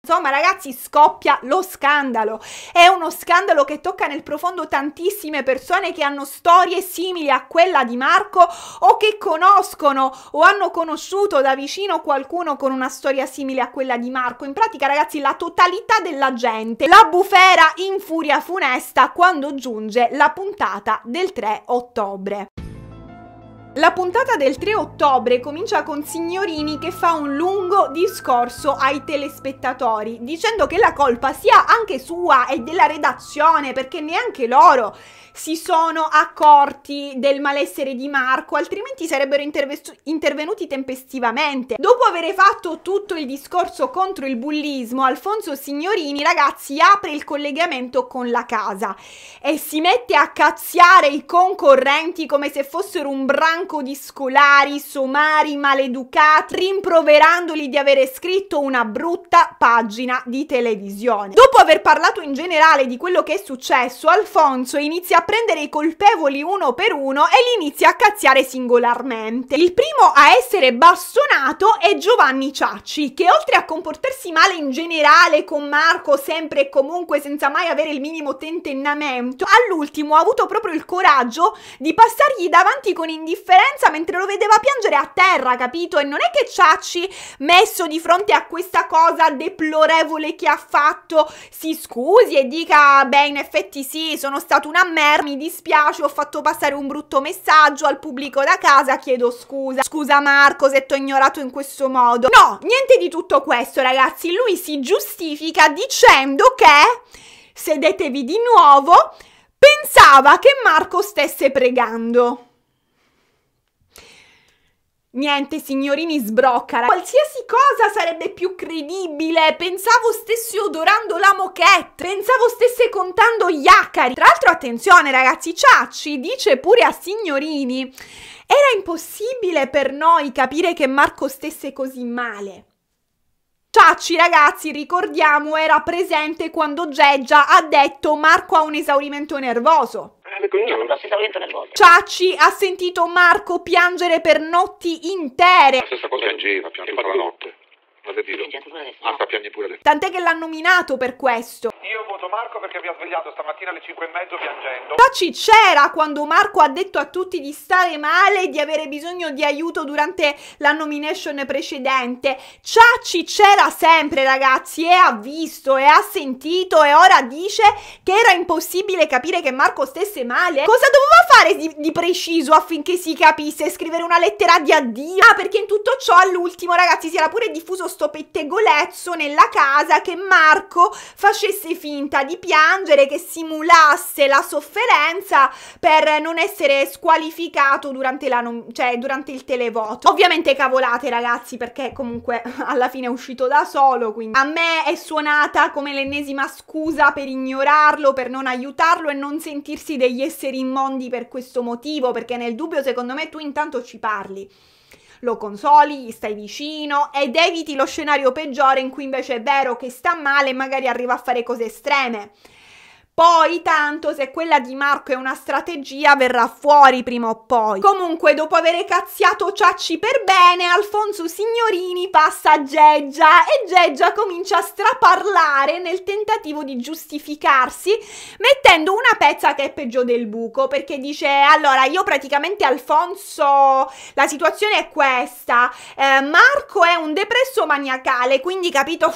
Insomma, ragazzi, scoppia lo scandalo. È uno scandalo che tocca nel profondo tantissime persone che hanno storie simili a quella di Marco o che conoscono o hanno conosciuto da vicino qualcuno con una storia simile a quella di Marco. In pratica, ragazzi, la totalità della gente. La bufera in furia funesta quando giunge la puntata del 3 ottobre. La puntata del 3 ottobre comincia con Signorini che fa un lungo discorso ai telespettatori dicendo che la colpa sia anche sua e della redazione perché neanche loro si sono accorti del malessere di Marco, altrimenti sarebbero intervenuti tempestivamente. Dopo aver fatto tutto il discorso contro il bullismo, Alfonso Signorini, ragazzi, apre il collegamento con la casa e si mette a cazziare i concorrenti come se fossero un branco di scolari, somari, maleducati, rimproverandoli di avere scritto una brutta pagina di televisione. Dopo aver parlato in generale di quello che è successo, Alfonso inizia a prendere i colpevoli uno per uno e li inizia a cazziare singolarmente. Il primo a essere bastonato è Giovanni Ciacci, che oltre a comportarsi male in generale con Marco sempre e comunque senza mai avere il minimo tentennamento, all'ultimo ha avuto proprio il coraggio di passargli davanti con indifferenza mentre lo vedeva piangere a terra, capito? E non è che Ciacci, messo di fronte a questa cosa deplorevole che ha fatto, si scusi e dica beh in effetti sì, sono stato una merda Blair, mi dispiace, ho fatto passare un brutto messaggio al pubblico da casa, chiedo scusa. Scusa Marco se t'ho ignorato in questo modo. No, niente di tutto questo, ragazzi. Lui si giustifica dicendo che, sedetevi di nuovo, pensava che Marco stesse pregando. Niente, signorini sbroccara. Qualsiasi cosa sarebbe più credibile. Pensavo stessi odorando la moquette. Pensavo stesse contando gli acari. Tra l'altro, attenzione, ragazzi, Ciacci dice pure a signorini. Era impossibile per noi capire che Marco stesse così male. Ciacci, ragazzi, ricordiamo, era presente quando Geggia ha detto Marco ha un esaurimento nervoso quindi Ciacci ha sentito Marco piangere per notti intere. La stessa cosa piangeva, piangeva la notte. Ma te dico, ah, sta piangi pure adesso. Tant'è che l'ha nominato per questo. Io voto Marco perché mi ha svegliato stamattina alle 5 e mezzo piangendo. Taci c'era quando Marco ha detto a tutti di stare male e di avere bisogno di aiuto durante la nomination precedente. Ciacci c'era sempre, ragazzi, e ha visto e ha sentito e ora dice che era impossibile capire che Marco stesse male. Cosa doveva fare di, di preciso affinché si capisse? Scrivere una lettera di addio? Ah, perché in tutto ciò all'ultimo, ragazzi, si era pure diffuso sto pettegolezzo nella casa che Marco facesse finta di piangere che simulasse la sofferenza per non essere squalificato durante, la non... cioè, durante il televoto. Ovviamente cavolate ragazzi perché comunque <laughs> alla fine è uscito da solo, quindi a me è suonata come l'ennesima scusa per ignorarlo, per non aiutarlo e non sentirsi degli esseri immondi per questo motivo, perché nel dubbio secondo me tu intanto ci parli lo consoli, gli stai vicino ed eviti lo scenario peggiore in cui invece è vero che sta male e magari arriva a fare cose estreme. Poi tanto se quella di Marco è una strategia verrà fuori prima o poi. Comunque dopo aver cazziato Ciacci per bene, Alfonso Signorini passa a Geggia e Geggia comincia a straparlare nel tentativo di giustificarsi mettendo una pezza che è peggio del buco perché dice allora io praticamente Alfonso la situazione è questa, eh, Marco è un depresso maniacale quindi capito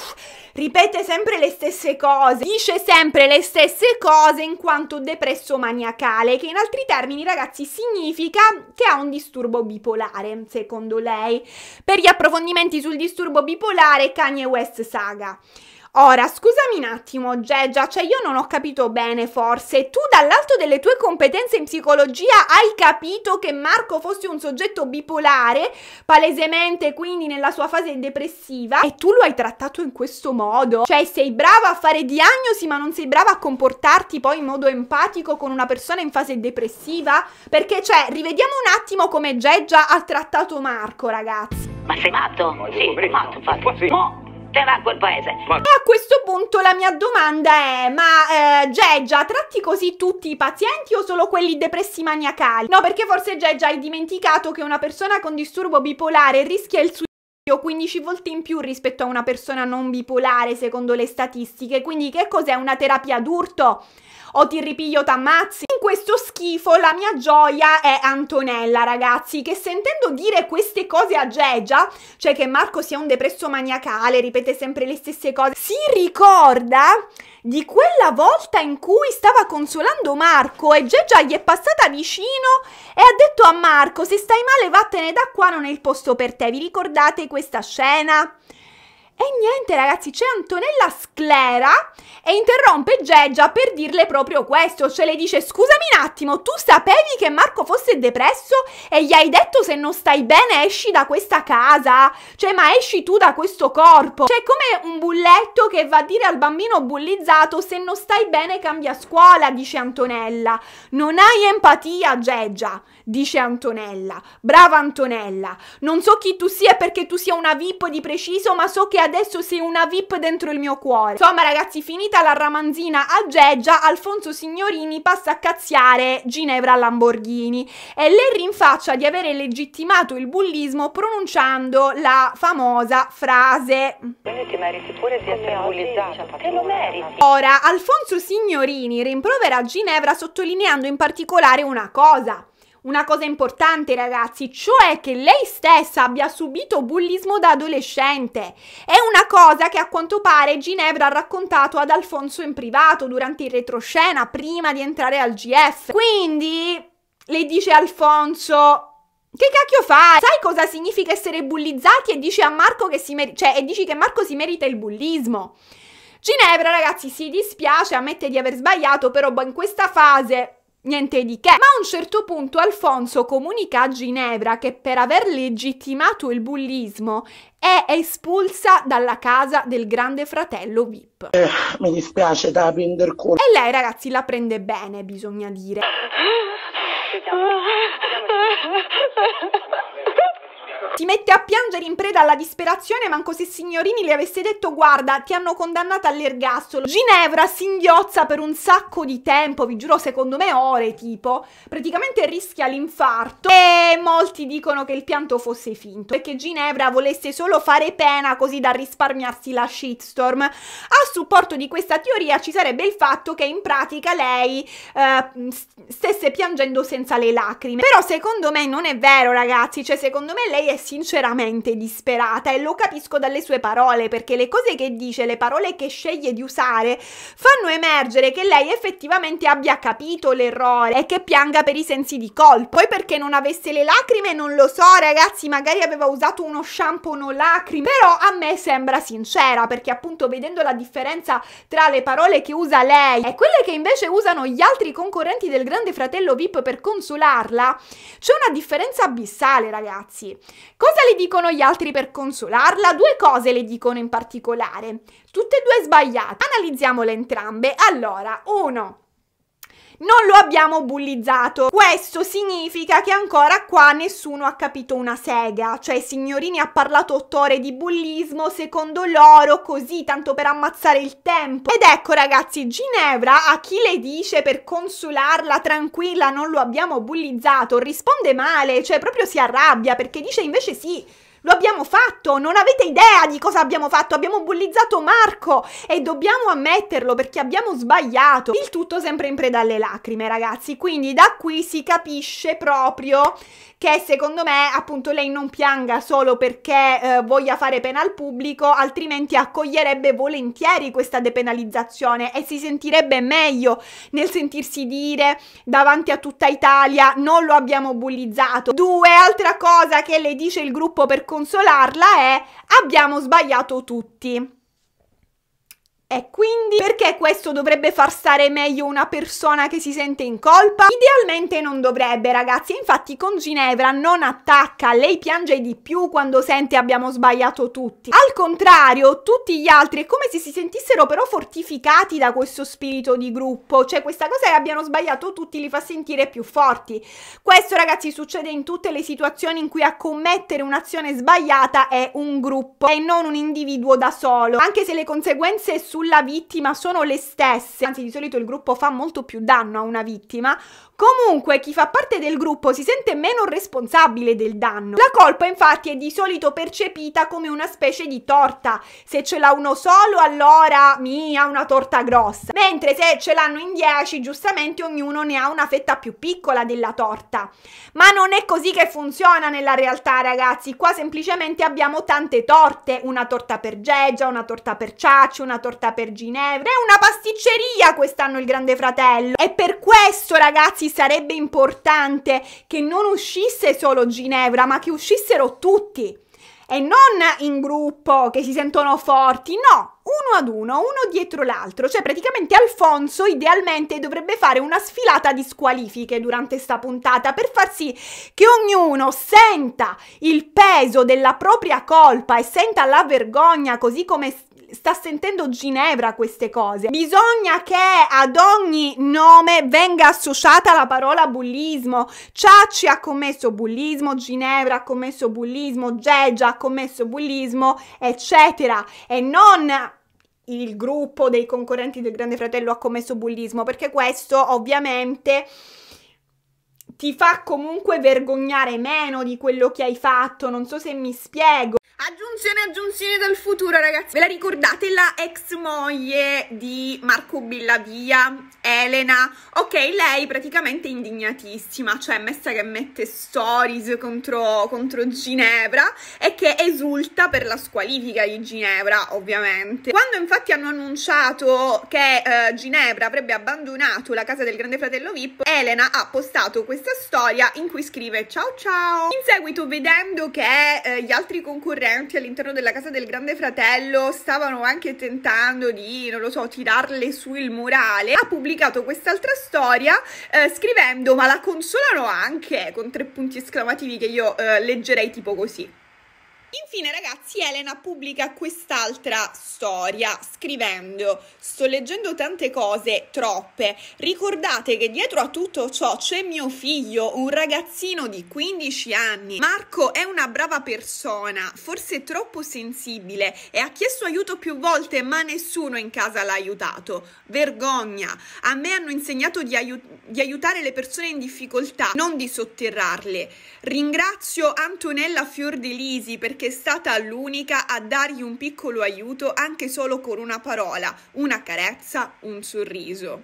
ripete sempre le stesse cose, dice sempre le stesse le cose in quanto depresso maniacale, che in altri termini, ragazzi, significa che ha un disturbo bipolare, secondo lei. Per gli approfondimenti sul disturbo bipolare, Kanye West Saga. Ora, scusami un attimo, Geggia, cioè io non ho capito bene forse. Tu dall'alto delle tue competenze in psicologia hai capito che Marco fosse un soggetto bipolare, palesemente quindi nella sua fase depressiva, e tu lo hai trattato in questo modo? Cioè sei brava a fare diagnosi ma non sei brava a comportarti poi in modo empatico con una persona in fase depressiva? Perché cioè, rivediamo un attimo come Geggia ha trattato Marco, ragazzi. Ma sei matto? Sì, sei matto infatti. Sì. Mo te va a quel paese. E a questo punto la mia domanda è, ma eh, Geggia, tratti così tutti i pazienti o solo quelli depressi maniacali? No, perché forse Geggia hai dimenticato che una persona con disturbo bipolare rischia il suicidio 15 volte in più rispetto a una persona non bipolare secondo le statistiche, quindi che cos'è una terapia d'urto? o ti ripiglio t'ammazzi. In questo schifo la mia gioia è Antonella, ragazzi, che sentendo dire queste cose a Geggia, cioè che Marco sia un depresso maniacale, ripete sempre le stesse cose, si ricorda di quella volta in cui stava consolando Marco e Geggia gli è passata vicino e ha detto a Marco se stai male vattene da qua non è il posto per te. Vi ricordate questa scena? E niente ragazzi, c'è Antonella Sclera e interrompe Geggia per dirle proprio questo, cioè le dice scusami un attimo, tu sapevi che Marco fosse depresso e gli hai detto se non stai bene esci da questa casa, cioè ma esci tu da questo corpo, cioè come un bulletto che va a dire al bambino bullizzato se non stai bene cambia scuola, dice Antonella, non hai empatia Geggia dice Antonella. Brava Antonella, non so chi tu sia perché tu sia una VIP di preciso, ma so che adesso sei una VIP dentro il mio cuore. Insomma ragazzi, finita la ramanzina a Geggia, Alfonso Signorini passa a cazziare Ginevra Lamborghini e le rinfaccia di avere legittimato il bullismo pronunciando la famosa frase... ti meriti pure di essere bullizzata, te lo meriti. Ora, Alfonso Signorini rimprovera Ginevra sottolineando in particolare una cosa una cosa importante ragazzi, cioè che lei stessa abbia subito bullismo da adolescente. È una cosa che a quanto pare Ginevra ha raccontato ad Alfonso in privato durante il retroscena prima di entrare al GF. Quindi le dice Alfonso che cacchio fai? Sai cosa significa essere bullizzati e dici a Marco che si merita, cioè e dici che Marco si merita il bullismo. Ginevra, ragazzi, si dispiace, ammette di aver sbagliato, però boh, in questa fase Niente di che. Ma a un certo punto Alfonso comunica a Ginevra che per aver legittimato il bullismo è espulsa dalla casa del grande fratello VIP. Eh, mi dispiace da prendere culo. E lei ragazzi la prende bene, bisogna dire. Ti mette a piangere in preda alla disperazione, manco se signorini le avesse detto guarda, ti hanno condannata all'ergastolo. Ginevra singhiozza per un sacco di tempo, vi giuro secondo me ore tipo, praticamente rischia l'infarto e molti dicono che il pianto fosse finto e che Ginevra volesse solo fare pena così da risparmiarsi la shitstorm. A supporto di questa teoria ci sarebbe il fatto che in pratica lei eh, stesse piangendo senza le lacrime. Però secondo me non è vero ragazzi, cioè secondo me lei è sinceramente disperata e lo capisco dalle sue parole perché le cose che dice, le parole che sceglie di usare fanno emergere che lei effettivamente abbia capito l'errore e che pianga per i sensi di colpa. Poi perché non avesse le lacrime non lo so ragazzi, magari aveva usato uno shampoo non lacrime, però a me sembra sincera perché appunto vedendo la differenza tra le parole che usa lei e quelle che invece usano gli altri concorrenti del grande fratello VIP per consolarla, c'è una differenza abissale ragazzi. Cosa le dicono gli altri per consolarla? Due cose le dicono in particolare, tutte e due sbagliate. Analizziamole entrambe. Allora, uno, non lo abbiamo bullizzato. Questo significa che ancora qua nessuno ha capito una sega, cioè Signorini ha parlato otto ore di bullismo secondo loro così tanto per ammazzare il tempo. Ed ecco ragazzi, Ginevra a chi le dice per consolarla tranquilla non lo abbiamo bullizzato risponde male, cioè proprio si arrabbia perché dice invece sì lo abbiamo fatto, non avete idea di cosa abbiamo fatto, abbiamo bullizzato Marco e dobbiamo ammetterlo perché abbiamo sbagliato. Il tutto sempre in preda alle lacrime, ragazzi, quindi da qui si capisce proprio che secondo me appunto lei non pianga solo perché eh, voglia fare pena al pubblico, altrimenti accoglierebbe volentieri questa depenalizzazione e si sentirebbe meglio nel sentirsi dire davanti a tutta Italia non lo abbiamo bullizzato. Due, altra cosa che le dice il gruppo per consolarla è abbiamo sbagliato tutti. E quindi perché questo dovrebbe far stare meglio una persona che si sente in colpa? Idealmente non dovrebbe, ragazzi. Infatti con Ginevra non attacca, lei piange di più quando sente abbiamo sbagliato tutti. Al contrario, tutti gli altri è come se si sentissero però fortificati da questo spirito di gruppo, cioè questa cosa che abbiano sbagliato tutti li fa sentire più forti. Questo, ragazzi, succede in tutte le situazioni in cui a commettere un'azione sbagliata è un gruppo e non un individuo da solo, anche se le conseguenze su sulla vittima sono le stesse, anzi di solito il gruppo fa molto più danno a una vittima, comunque chi fa parte del gruppo si sente meno responsabile del danno. La colpa infatti è di solito percepita come una specie di torta, se ce l'ha uno solo allora mia una torta grossa, mentre se ce l'hanno in 10 giustamente ognuno ne ha una fetta più piccola della torta. Ma non è così che funziona nella realtà ragazzi, qua semplicemente abbiamo tante torte, una torta per Geggia, una torta per Ciacci, una torta diretta per Ginevra. È una pasticceria quest'anno il Grande Fratello. E per questo, ragazzi, sarebbe importante che non uscisse solo Ginevra, ma che uscissero tutti e non in gruppo che si sentono forti, no, uno ad uno, uno dietro l'altro, cioè praticamente Alfonso idealmente dovrebbe fare una sfilata di squalifiche durante sta puntata per far sì che ognuno senta il peso della propria colpa e senta la vergogna così come sta sentendo Ginevra queste cose. Bisogna che ad ogni nome venga associata la parola bullismo. Ciacci ha commesso bullismo, Ginevra ha commesso bullismo, Geggia ha commesso bullismo, eccetera. E non il gruppo dei concorrenti del Grande Fratello ha commesso bullismo, perché questo ovviamente ti fa comunque vergognare meno di quello che hai fatto, non so se mi spiego. Aggiunzione, aggiunzione dal futuro ragazzi, ve la ricordate la ex moglie di Marco Billavia, Elena? Ok, lei praticamente indignatissima, cioè messa che mette stories contro, contro Ginevra e che esulta per la squalifica di Ginevra ovviamente. Quando infatti hanno annunciato che eh, Ginevra avrebbe abbandonato la casa del grande fratello VIP, Elena ha postato questa storia in cui scrive ciao ciao. In seguito vedendo che eh, gli altri concorrenti parenti all'interno della casa del grande fratello stavano anche tentando di, non lo so, tirarle su il murale, ha pubblicato quest'altra storia eh, scrivendo ma la consolano anche con tre punti esclamativi che io eh, leggerei tipo così. Infine ragazzi Elena pubblica quest'altra storia scrivendo sto leggendo tante cose, troppe, ricordate che dietro a tutto ciò c'è mio figlio, un ragazzino di 15 anni, Marco è una brava persona, forse troppo sensibile e ha chiesto aiuto più volte ma nessuno in casa l'ha aiutato, vergogna, a me hanno insegnato di, aiut di aiutare le persone in difficoltà, non di sotterrarle, ringrazio Antonella Fiordelisi perché perché è stata l'unica a dargli un piccolo aiuto anche solo con una parola, una carezza, un sorriso.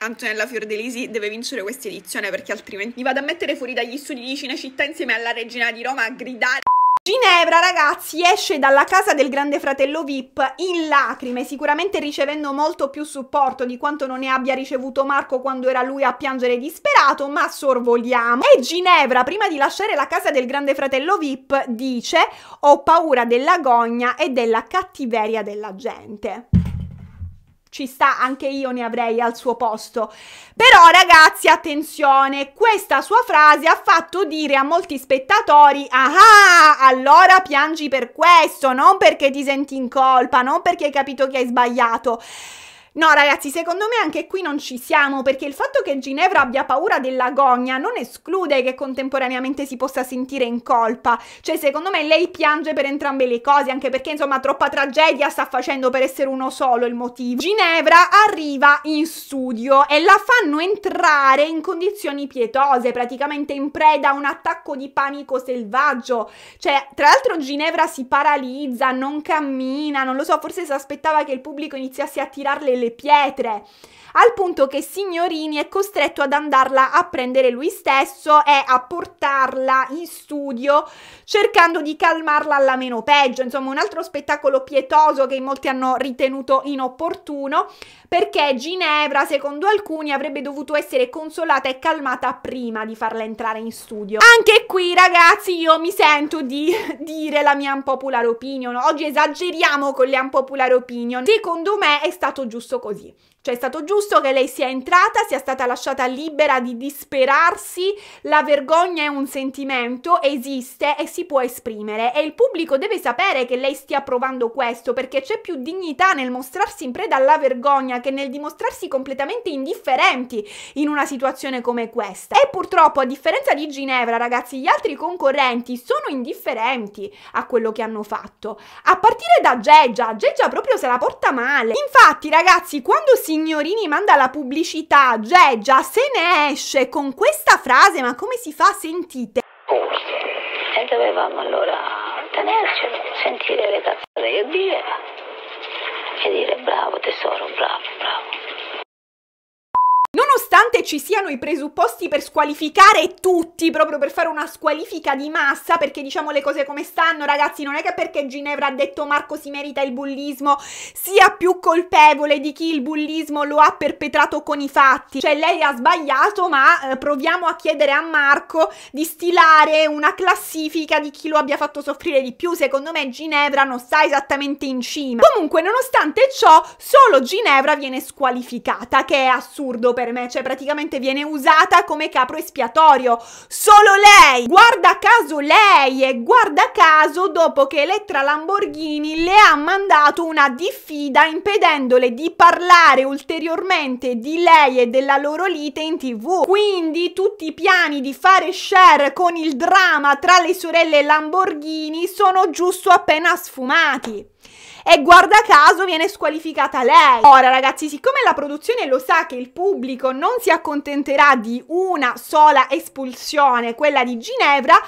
Antonella Fiordelisi deve vincere questa edizione perché altrimenti mi vado a mettere fuori dagli studi di Cinecittà insieme alla regina di Roma a gridare Ginevra, ragazzi, esce dalla casa del grande fratello VIP in lacrime, sicuramente ricevendo molto più supporto di quanto non ne abbia ricevuto Marco quando era lui a piangere disperato, ma sorvoliamo. E Ginevra, prima di lasciare la casa del grande fratello VIP, dice «Ho paura della gogna e della cattiveria della gente» ci sta, anche io ne avrei al suo posto. Però ragazzi, attenzione, questa sua frase ha fatto dire a molti spettatori "Ah, ah allora piangi per questo, non perché ti senti in colpa, non perché hai capito che hai sbagliato". No, ragazzi, secondo me anche qui non ci siamo, perché il fatto che Ginevra abbia paura dell'agonia non esclude che contemporaneamente si possa sentire in colpa. Cioè, secondo me lei piange per entrambe le cose, anche perché, insomma, troppa tragedia sta facendo per essere uno solo il motivo. Ginevra arriva in studio e la fanno entrare in condizioni pietose, praticamente in preda a un attacco di panico selvaggio. Cioè, tra l'altro Ginevra si paralizza, non cammina, non lo so, forse si aspettava che il pubblico iniziasse a tirarle le le pietre al punto che Signorini è costretto ad andarla a prendere lui stesso e a portarla in studio cercando di calmarla alla meno peggio, insomma un altro spettacolo pietoso che molti hanno ritenuto inopportuno perché Ginevra secondo alcuni avrebbe dovuto essere consolata e calmata prima di farla entrare in studio. Anche qui ragazzi io mi sento di <laughs> dire la mia unpopular opinion, oggi esageriamo con le unpopular opinion, secondo me è stato giusto così. Cioè è stato giusto che lei sia entrata, sia stata lasciata libera di disperarsi, la vergogna è un sentimento, esiste e si può esprimere e il pubblico deve sapere che lei stia provando questo perché c'è più dignità nel mostrarsi in preda alla vergogna che nel dimostrarsi completamente indifferenti in una situazione come questa. E purtroppo a differenza di Ginevra ragazzi gli altri concorrenti sono indifferenti a quello che hanno fatto. A partire da Geggia, Geggia proprio se la porta male. Infatti ragazzi quando si Signorini manda la pubblicità, già se ne esce con questa frase, ma come si fa? Sentite. Forse, e dovevamo allora tenercelo, sentire le cazzate che diceva e dire bravo tesoro, bravo, bravo nonostante ci siano i presupposti per squalificare tutti, proprio per fare una squalifica di massa, perché diciamo le cose come stanno, ragazzi, non è che perché Ginevra ha detto Marco si merita il bullismo, sia più colpevole di chi il bullismo lo ha perpetrato con i fatti. Cioè lei ha sbagliato, ma eh, proviamo a chiedere a Marco di stilare una classifica di chi lo abbia fatto soffrire di più. Secondo me Ginevra non sta esattamente in cima. Comunque, nonostante ciò, solo Ginevra viene squalificata, che è assurdo per me cioè, praticamente viene usata come capro espiatorio. Solo lei, guarda caso lei e guarda caso dopo che Elettra Lamborghini le ha mandato una diffida impedendole di parlare ulteriormente di lei e della loro lite in tv. Quindi tutti i piani di fare share con il dramma tra le sorelle Lamborghini sono giusto appena sfumati e guarda caso viene squalificata lei. Ora ragazzi, siccome la produzione lo sa che il pubblico non si accontenterà di una sola espulsione, quella di Ginevra,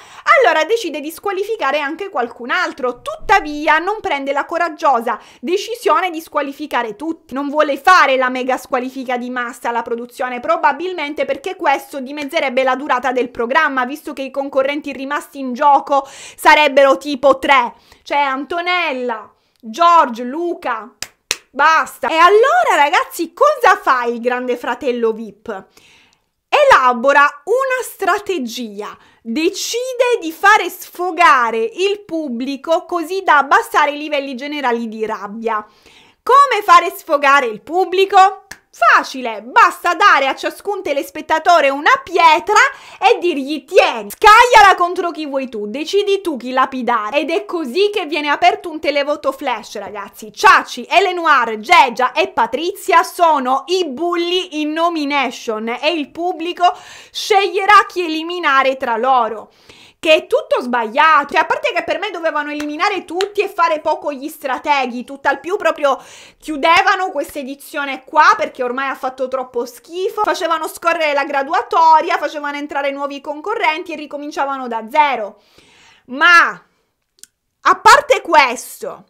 allora decide di squalificare anche qualcun altro. Tuttavia non prende la coraggiosa decisione di squalificare tutti. Non vuole fare la mega squalifica di massa alla produzione, probabilmente perché questo dimezzerebbe la durata del programma, visto che i concorrenti rimasti in gioco sarebbero tipo 3, cioè Antonella, George, Luca, basta. E allora ragazzi cosa fa il grande fratello VIP? elabora una strategia, decide di fare sfogare il pubblico così da abbassare i livelli generali di rabbia. Come fare sfogare il pubblico? Facile, basta dare a ciascun telespettatore una pietra e dirgli tieni, scagliala contro chi vuoi tu, decidi tu chi lapidare. Ed è così che viene aperto un televoto flash, ragazzi. Ciaci, Elenoir, Geggia e Patrizia sono i bulli in nomination e il pubblico sceglierà chi eliminare tra loro che è tutto sbagliato. Cioè, a parte che per me dovevano eliminare tutti e fare poco gli strateghi, tutt'al più proprio chiudevano questa edizione qua perché ormai ha fatto troppo schifo, facevano scorrere la graduatoria, facevano entrare nuovi concorrenti e ricominciavano da zero. Ma a parte questo,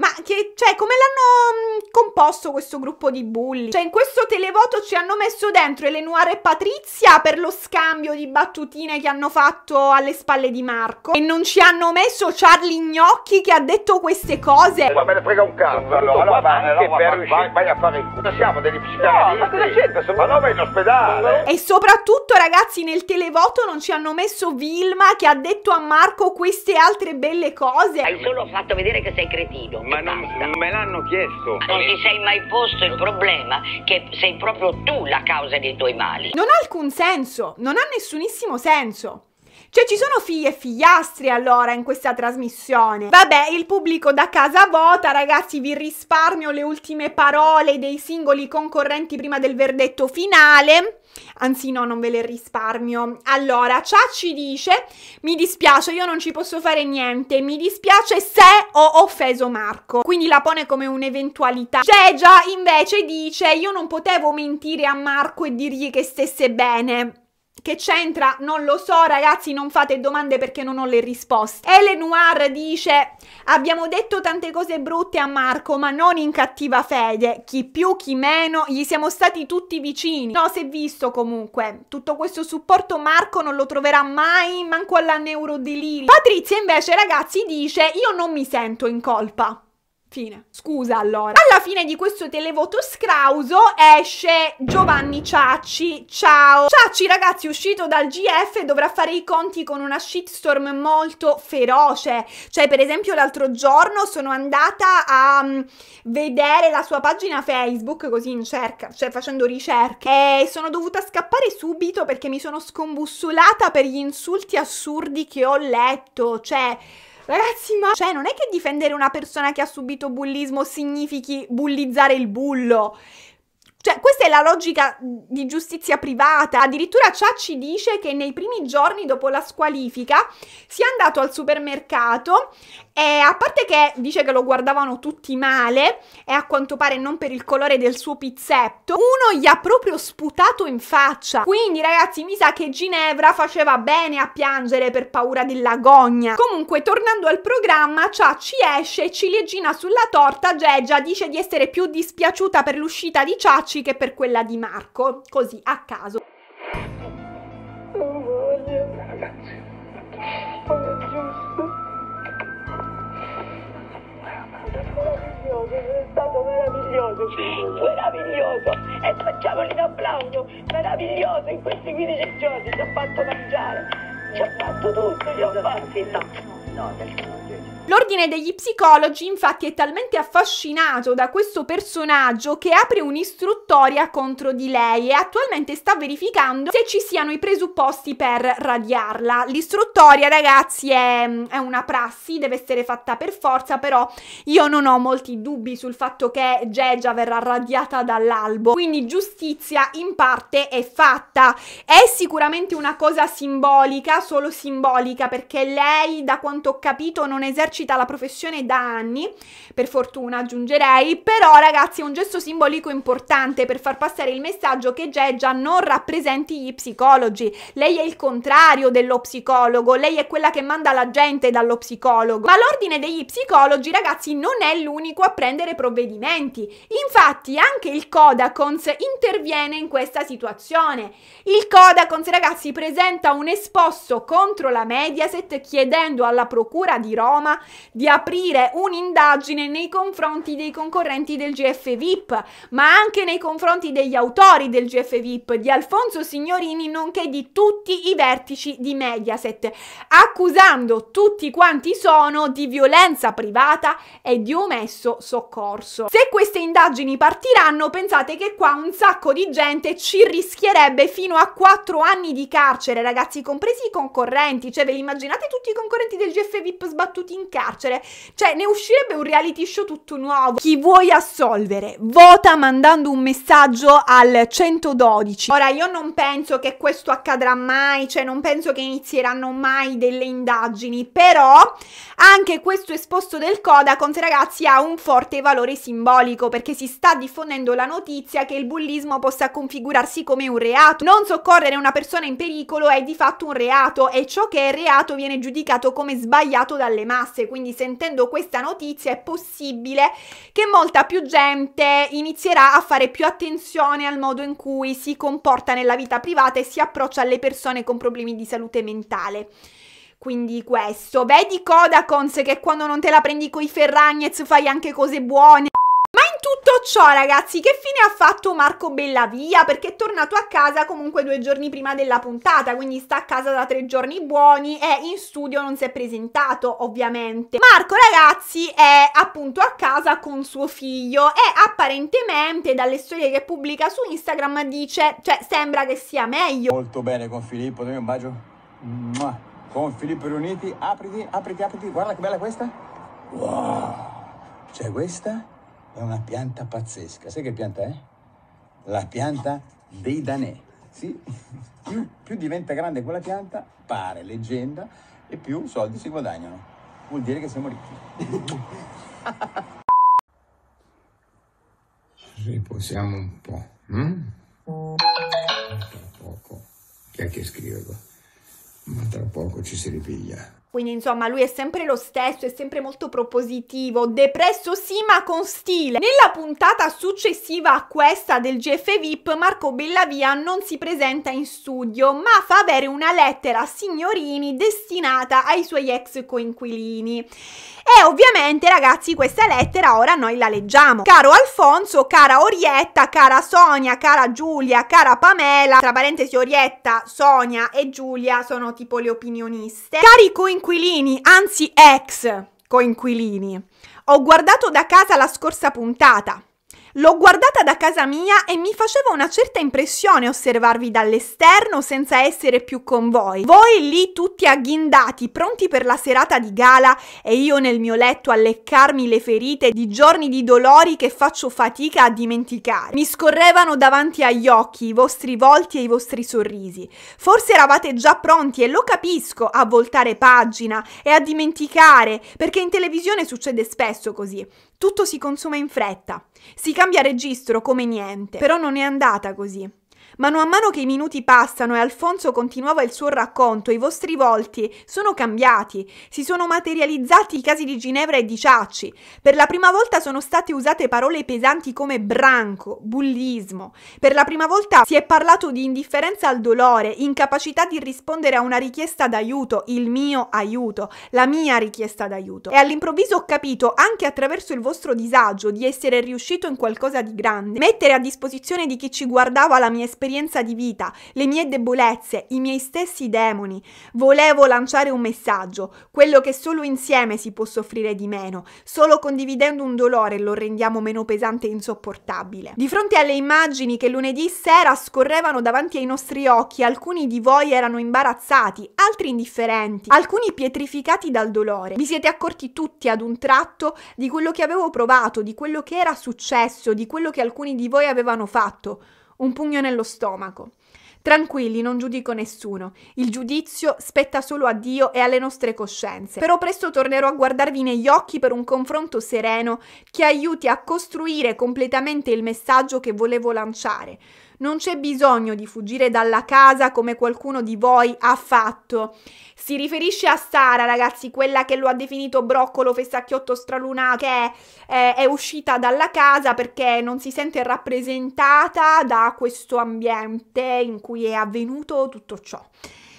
ma che, cioè, come l'hanno composto questo gruppo di bulli? Cioè, in questo televoto ci hanno messo dentro Elenuare e Patrizia per lo scambio di battutine che hanno fatto alle spalle di Marco. E non ci hanno messo Charlie Gnocchi che ha detto queste cose. Ma me ne frega un cazzo, allora, allora va, anche no, per riuscire... vai, a fare il culo. Siamo degli psicanalisti. No, ma cosa c'entra? Sono... Ma no, vai in ospedale. E soprattutto, ragazzi, nel televoto non ci hanno messo Vilma che ha detto a Marco queste altre belle cose. Hai solo fatto vedere che sei cretino ma non me l'hanno chiesto. Ma non ti sei mai posto il problema che sei proprio tu la causa dei tuoi mali. Non ha alcun senso, non ha nessunissimo senso. Cioè ci sono figli e figliastri allora in questa trasmissione. Vabbè, il pubblico da casa vota, ragazzi, vi risparmio le ultime parole dei singoli concorrenti prima del verdetto finale. Anzi no, non ve le risparmio. Allora, Cia ci dice, mi dispiace, io non ci posso fare niente, mi dispiace se ho offeso Marco. Quindi la pone come un'eventualità. Gegia invece dice, io non potevo mentire a Marco e dirgli che stesse bene. Che c'entra? Non lo so, ragazzi, non fate domande perché non ho le risposte. Elenoir dice: Abbiamo detto tante cose brutte a Marco, ma non in cattiva fede. Chi più, chi meno, gli siamo stati tutti vicini. No, si è visto comunque. Tutto questo supporto Marco non lo troverà mai, manco alla neurodelirio. Patrizia invece, ragazzi, dice: Io non mi sento in colpa. Fine. Scusa allora. Alla fine di questo televoto scrauso esce Giovanni Ciacci. Ciao. Ciacci ragazzi uscito dal GF dovrà fare i conti con una shitstorm molto feroce. Cioè per esempio l'altro giorno sono andata a um, vedere la sua pagina Facebook così in cerca, cioè facendo ricerche e sono dovuta scappare subito perché mi sono scombussolata per gli insulti assurdi che ho letto. Cioè Ragazzi, ma cioè non è che difendere una persona che ha subito bullismo significhi bullizzare il bullo. Cioè, questa è la logica di giustizia privata. Addirittura Ciacci dice che nei primi giorni dopo la squalifica si è andato al supermercato e eh, a parte che dice che lo guardavano tutti male, e a quanto pare non per il colore del suo pizzetto, uno gli ha proprio sputato in faccia. Quindi, ragazzi, mi sa che Ginevra faceva bene a piangere per paura dell'agonia. Comunque, tornando al programma, Cia ci esce, ciliegina sulla torta, Geggia dice di essere più dispiaciuta per l'uscita di Ciacci che per quella di Marco, così a caso. è stato meraviglioso, meraviglioso. E facciamoli un applauso, meraviglioso in questi 15 giorni, ci ha fatto mangiare, ci ha fatto tutto, ci ha fatto... No, no, no. L'ordine degli psicologi infatti è talmente affascinato da questo personaggio che apre un'istruttoria contro di lei e attualmente sta verificando se ci siano i presupposti per radiarla. L'istruttoria ragazzi è, è una prassi, deve essere fatta per forza, però io non ho molti dubbi sul fatto che Gegia verrà radiata dall'albo, quindi giustizia in parte è fatta. È sicuramente una cosa simbolica, solo simbolica, perché lei da quanto ho capito non esercita esercita la professione da anni, per fortuna aggiungerei, però ragazzi è un gesto simbolico importante per far passare il messaggio che Geggia non rappresenti gli psicologi, lei è il contrario dello psicologo, lei è quella che manda la gente dallo psicologo, ma l'ordine degli psicologi ragazzi non è l'unico a prendere provvedimenti, infatti anche il Codacons interviene in questa situazione, il Codacons ragazzi presenta un esposto contro la Mediaset chiedendo alla Procura di Roma di aprire un'indagine nei confronti dei concorrenti del GF VIP, ma anche nei confronti degli autori del GF VIP, di Alfonso Signorini, nonché di tutti i vertici di Mediaset, accusando tutti quanti sono di violenza privata e di omesso soccorso. Se queste indagini partiranno, pensate che qua un sacco di gente ci rischierebbe fino a 4 anni di carcere, ragazzi, compresi i concorrenti, cioè ve li immaginate tutti i concorrenti del GF VIP sbattuti in carcere? Cioè ne uscirebbe un reality reality show tutto nuovo. Chi vuoi assolvere? Vota mandando un messaggio al 112. Ora io non penso che questo accadrà mai, cioè non penso che inizieranno mai delle indagini, però anche questo esposto del Codacons ragazzi ha un forte valore simbolico perché si sta diffondendo la notizia che il bullismo possa configurarsi come un reato. Non soccorrere una persona in pericolo è di fatto un reato e ciò che è reato viene giudicato come sbagliato dalle masse, quindi sentendo questa notizia è possibile possibile che molta più gente inizierà a fare più attenzione al modo in cui si comporta nella vita privata e si approccia alle persone con problemi di salute mentale quindi questo. Vedi Kodakons che quando non te la prendi coi Ferragnez fai anche cose buone. Detto ciò, ragazzi, che fine ha fatto Marco Bellavia? Perché è tornato a casa comunque due giorni prima della puntata, quindi sta a casa da tre giorni buoni e in studio non si è presentato, ovviamente. Marco, ragazzi, è appunto a casa con suo figlio e apparentemente dalle storie che pubblica su Instagram dice, cioè, sembra che sia meglio. Molto bene con Filippo, dammi un bacio. Mua. Con Filippo riuniti, apriti, apriti, apriti, guarda che bella questa. Wow, c'è questa? è una pianta pazzesca. Sai che pianta è? La pianta dei Danè. Sì? <laughs> Più, più diventa grande quella pianta, pare leggenda, e più soldi si guadagnano. Vuol dire che siamo ricchi. <laughs> Riposiamo un po'. Hm? tra poco. Chi è che scrive? Ma tra poco ci si ripiglia. Quindi insomma lui è sempre lo stesso, è sempre molto propositivo, depresso sì ma con stile. Nella puntata successiva a questa del GF VIP Marco Bellavia non si presenta in studio ma fa avere una lettera a signorini destinata ai suoi ex coinquilini. E ovviamente ragazzi questa lettera ora noi la leggiamo. Caro Alfonso, cara Orietta, cara Sonia, cara Giulia, cara Pamela, tra parentesi Orietta, Sonia e Giulia sono tipo le opinioniste. Cari coinquilini coinquilini, anzi ex coinquilini. Ho guardato da casa la scorsa puntata, L'ho guardata da casa mia e mi faceva una certa impressione osservarvi dall'esterno senza essere più con voi. Voi lì tutti agghindati, pronti per la serata di gala e io nel mio letto a leccarmi le ferite di giorni di dolori che faccio fatica a dimenticare. Mi scorrevano davanti agli occhi i vostri volti e i vostri sorrisi. Forse eravate già pronti e lo capisco a voltare pagina e a dimenticare, perché in televisione succede spesso così. Tutto si consuma in fretta, si cambia registro come niente, però non è andata così. Mano a mano che i minuti passano e Alfonso continuava il suo racconto, i vostri volti sono cambiati, si sono materializzati i casi di Ginevra e di Ciacci. Per la prima volta sono state usate parole pesanti come branco, bullismo. Per la prima volta si è parlato di indifferenza al dolore, incapacità di rispondere a una richiesta d'aiuto, il mio aiuto, la mia richiesta d'aiuto. E all'improvviso ho capito, anche attraverso il vostro disagio, di essere riuscito in qualcosa di grande, mettere a disposizione di chi ci guardava la mia esperienza esperienza di vita, le mie debolezze, i miei stessi demoni. Volevo lanciare un messaggio, quello che solo insieme si può soffrire di meno, solo condividendo un dolore lo rendiamo meno pesante e insopportabile. Di fronte alle immagini che lunedì sera scorrevano davanti ai nostri occhi, alcuni di voi erano imbarazzati, altri indifferenti, alcuni pietrificati dal dolore. Vi siete accorti tutti ad un tratto di quello che avevo provato, di quello che era successo, di quello che alcuni di voi avevano fatto un pugno nello stomaco. Tranquilli, non giudico nessuno. Il giudizio spetta solo a Dio e alle nostre coscienze. Però presto tornerò a guardarvi negli occhi per un confronto sereno che aiuti a costruire completamente il messaggio che volevo lanciare, non c'è bisogno di fuggire dalla casa come qualcuno di voi ha fatto. Si riferisce a Sara, ragazzi, quella che lo ha definito broccolo fessacchiotto stralunato, che eh, è uscita dalla casa perché non si sente rappresentata da questo ambiente in cui è avvenuto tutto ciò.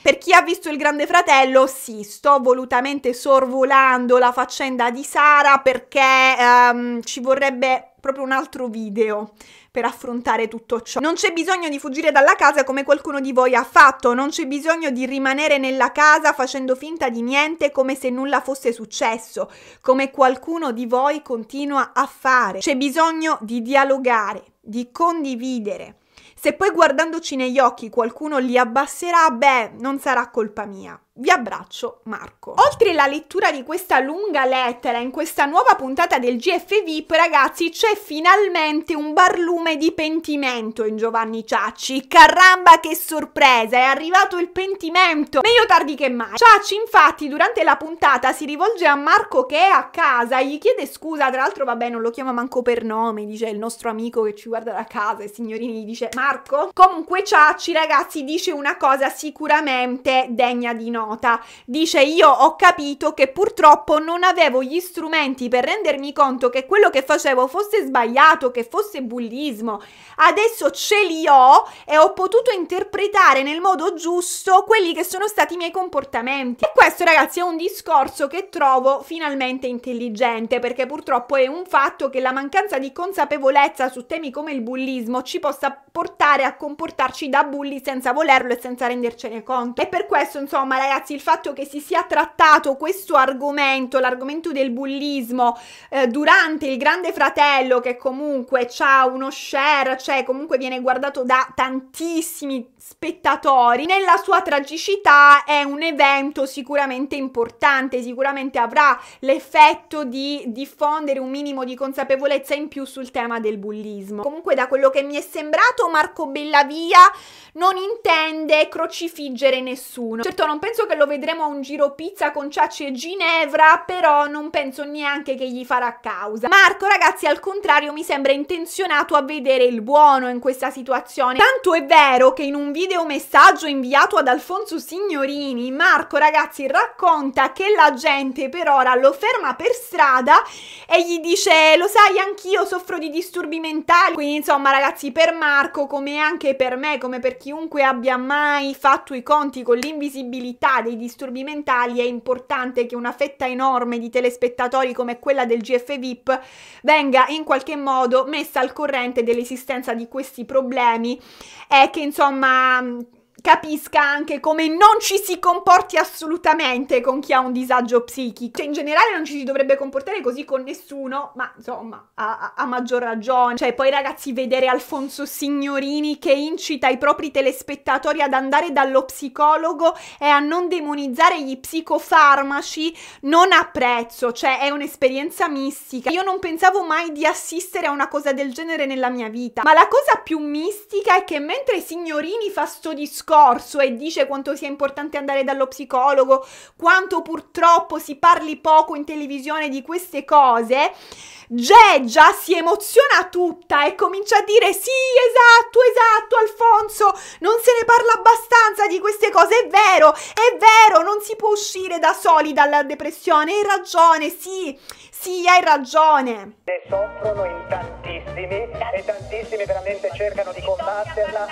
Per chi ha visto il Grande Fratello, sì, sto volutamente sorvolando la faccenda di Sara perché ehm, ci vorrebbe proprio un altro video per affrontare tutto ciò. Non c'è bisogno di fuggire dalla casa come qualcuno di voi ha fatto, non c'è bisogno di rimanere nella casa facendo finta di niente come se nulla fosse successo, come qualcuno di voi continua a fare. C'è bisogno di dialogare, di condividere. Se poi guardandoci negli occhi qualcuno li abbasserà, beh, non sarà colpa mia. Vi abbraccio Marco. Oltre alla lettura di questa lunga lettera in questa nuova puntata del GF VIP, ragazzi, c'è finalmente un barlume di pentimento in Giovanni Ciacci. Caramba che sorpresa, è arrivato il pentimento. Meglio tardi che mai. Ciacci infatti durante la puntata si rivolge a Marco che è a casa, e gli chiede scusa, tra l'altro vabbè non lo chiama manco per nome, dice il nostro amico che ci guarda da casa e signorini gli dice Marco. Comunque Ciacci ragazzi dice una cosa sicuramente degna di nota nota. Dice io ho capito che purtroppo non avevo gli strumenti per rendermi conto che quello che facevo fosse sbagliato, che fosse bullismo. Adesso ce li ho e ho potuto interpretare nel modo giusto quelli che sono stati i miei comportamenti. E questo ragazzi è un discorso che trovo finalmente intelligente perché purtroppo è un fatto che la mancanza di consapevolezza su temi come il bullismo ci possa portare a comportarci da bulli senza volerlo e senza rendercene conto. E per questo insomma ragazzi ragazzi, il fatto che si sia trattato questo argomento, l'argomento del bullismo, eh, durante il Grande Fratello, che comunque ha uno share, cioè comunque viene guardato da tantissimi spettatori. Nella sua tragicità è un evento sicuramente importante, sicuramente avrà l'effetto di diffondere un minimo di consapevolezza in più sul tema del bullismo. Comunque da quello che mi è sembrato Marco Bellavia non intende crocifiggere nessuno. Certo non penso che lo vedremo a un giro pizza con Ciacci e Ginevra, però non penso neanche che gli farà causa. Marco ragazzi al contrario mi sembra intenzionato a vedere il buono in questa situazione. Tanto è vero che in un un videomessaggio inviato ad Alfonso Signorini, Marco ragazzi racconta che la gente per ora lo ferma per strada e gli dice lo sai anch'io soffro di disturbi mentali, quindi insomma ragazzi per Marco come anche per me, come per chiunque abbia mai fatto i conti con l'invisibilità dei disturbi mentali è importante che una fetta enorme di telespettatori come quella del GF VIP venga in qualche modo messa al corrente dell'esistenza di questi problemi e che insomma um, capisca anche come non ci si comporti assolutamente con chi ha un disagio psichico. Cioè, in generale non ci si dovrebbe comportare così con nessuno, ma insomma, a, a maggior ragione. Cioè, poi ragazzi, vedere Alfonso Signorini che incita i propri telespettatori ad andare dallo psicologo e a non demonizzare gli psicofarmaci non apprezzo, cioè è un'esperienza mistica. Io non pensavo mai di assistere a una cosa del genere nella mia vita, ma la cosa più mistica è che mentre Signorini fa sto discorso discorso e dice quanto sia importante andare dallo psicologo, quanto purtroppo si parli poco in televisione di queste cose, Geggia si emoziona tutta e comincia a dire sì, esatto, esatto, Alfonso, non se ne parla abbastanza di queste cose, è vero, è vero, non si può uscire da soli dalla depressione, hai ragione, sì, sì, hai ragione! Ne soffrono in tantissimi e tantissimi veramente cercano di combatterla.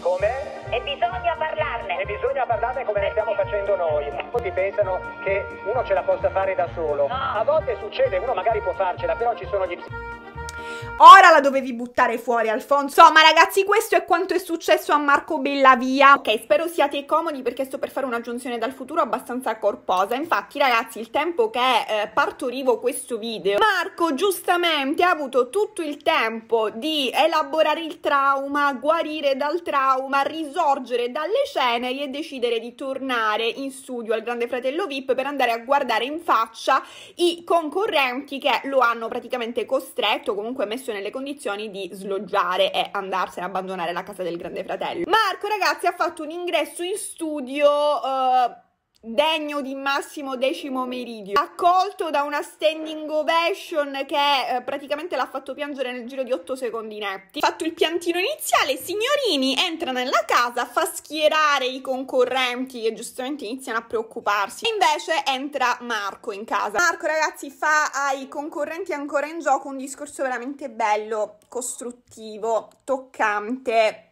Come? E bisogna parlarne. E bisogna parlarne come ne stiamo facendo noi. Molti pensano che uno ce la possa fare da solo. No. A volte succede, uno magari può farcela, però ci sono gli psicologi. Ora la dovevi buttare fuori, Alfonso. Oh, ma ragazzi, questo è quanto è successo a Marco Bellavia. Ok, spero siate comodi perché sto per fare una giunzione dal futuro abbastanza corposa. Infatti, ragazzi, il tempo che eh, partorivo questo video, Marco giustamente ha avuto tutto il tempo di elaborare il trauma, guarire dal trauma, risorgere dalle ceneri e decidere di tornare in studio al Grande Fratello VIP per andare a guardare in faccia i concorrenti che lo hanno praticamente costretto, comunque comunque messo nelle condizioni di sloggiare e andarsene abbandonare la casa del grande fratello. Marco ragazzi ha fatto un ingresso in studio... Uh, degno di Massimo Decimo Meridio, accolto da una standing ovation che eh, praticamente l'ha fatto piangere nel giro di 8 secondi netti. Fatto il piantino iniziale, Signorini entra nella casa, fa schierare i concorrenti e giustamente iniziano a preoccuparsi. invece entra Marco in casa. Marco ragazzi fa ai concorrenti ancora in gioco un discorso veramente bello, costruttivo, toccante,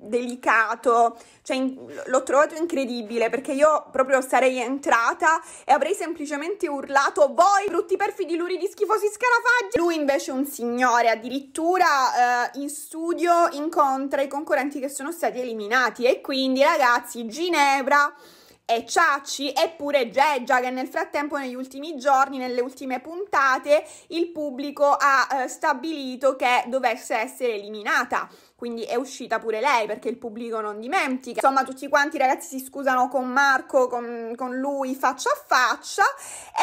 delicato, cioè, l'ho trovato incredibile perché io proprio sarei entrata e avrei semplicemente urlato voi brutti perfidi luridi schifosi scarafaggi lui invece è un signore addirittura eh, in studio incontra i concorrenti che sono stati eliminati e quindi ragazzi Ginevra e Ciacci e pure Geggia che nel frattempo negli ultimi giorni, nelle ultime puntate, il pubblico ha eh, stabilito che dovesse essere eliminata quindi è uscita pure lei perché il pubblico non dimentica. Insomma, tutti quanti i ragazzi si scusano con Marco, con, con lui faccia a faccia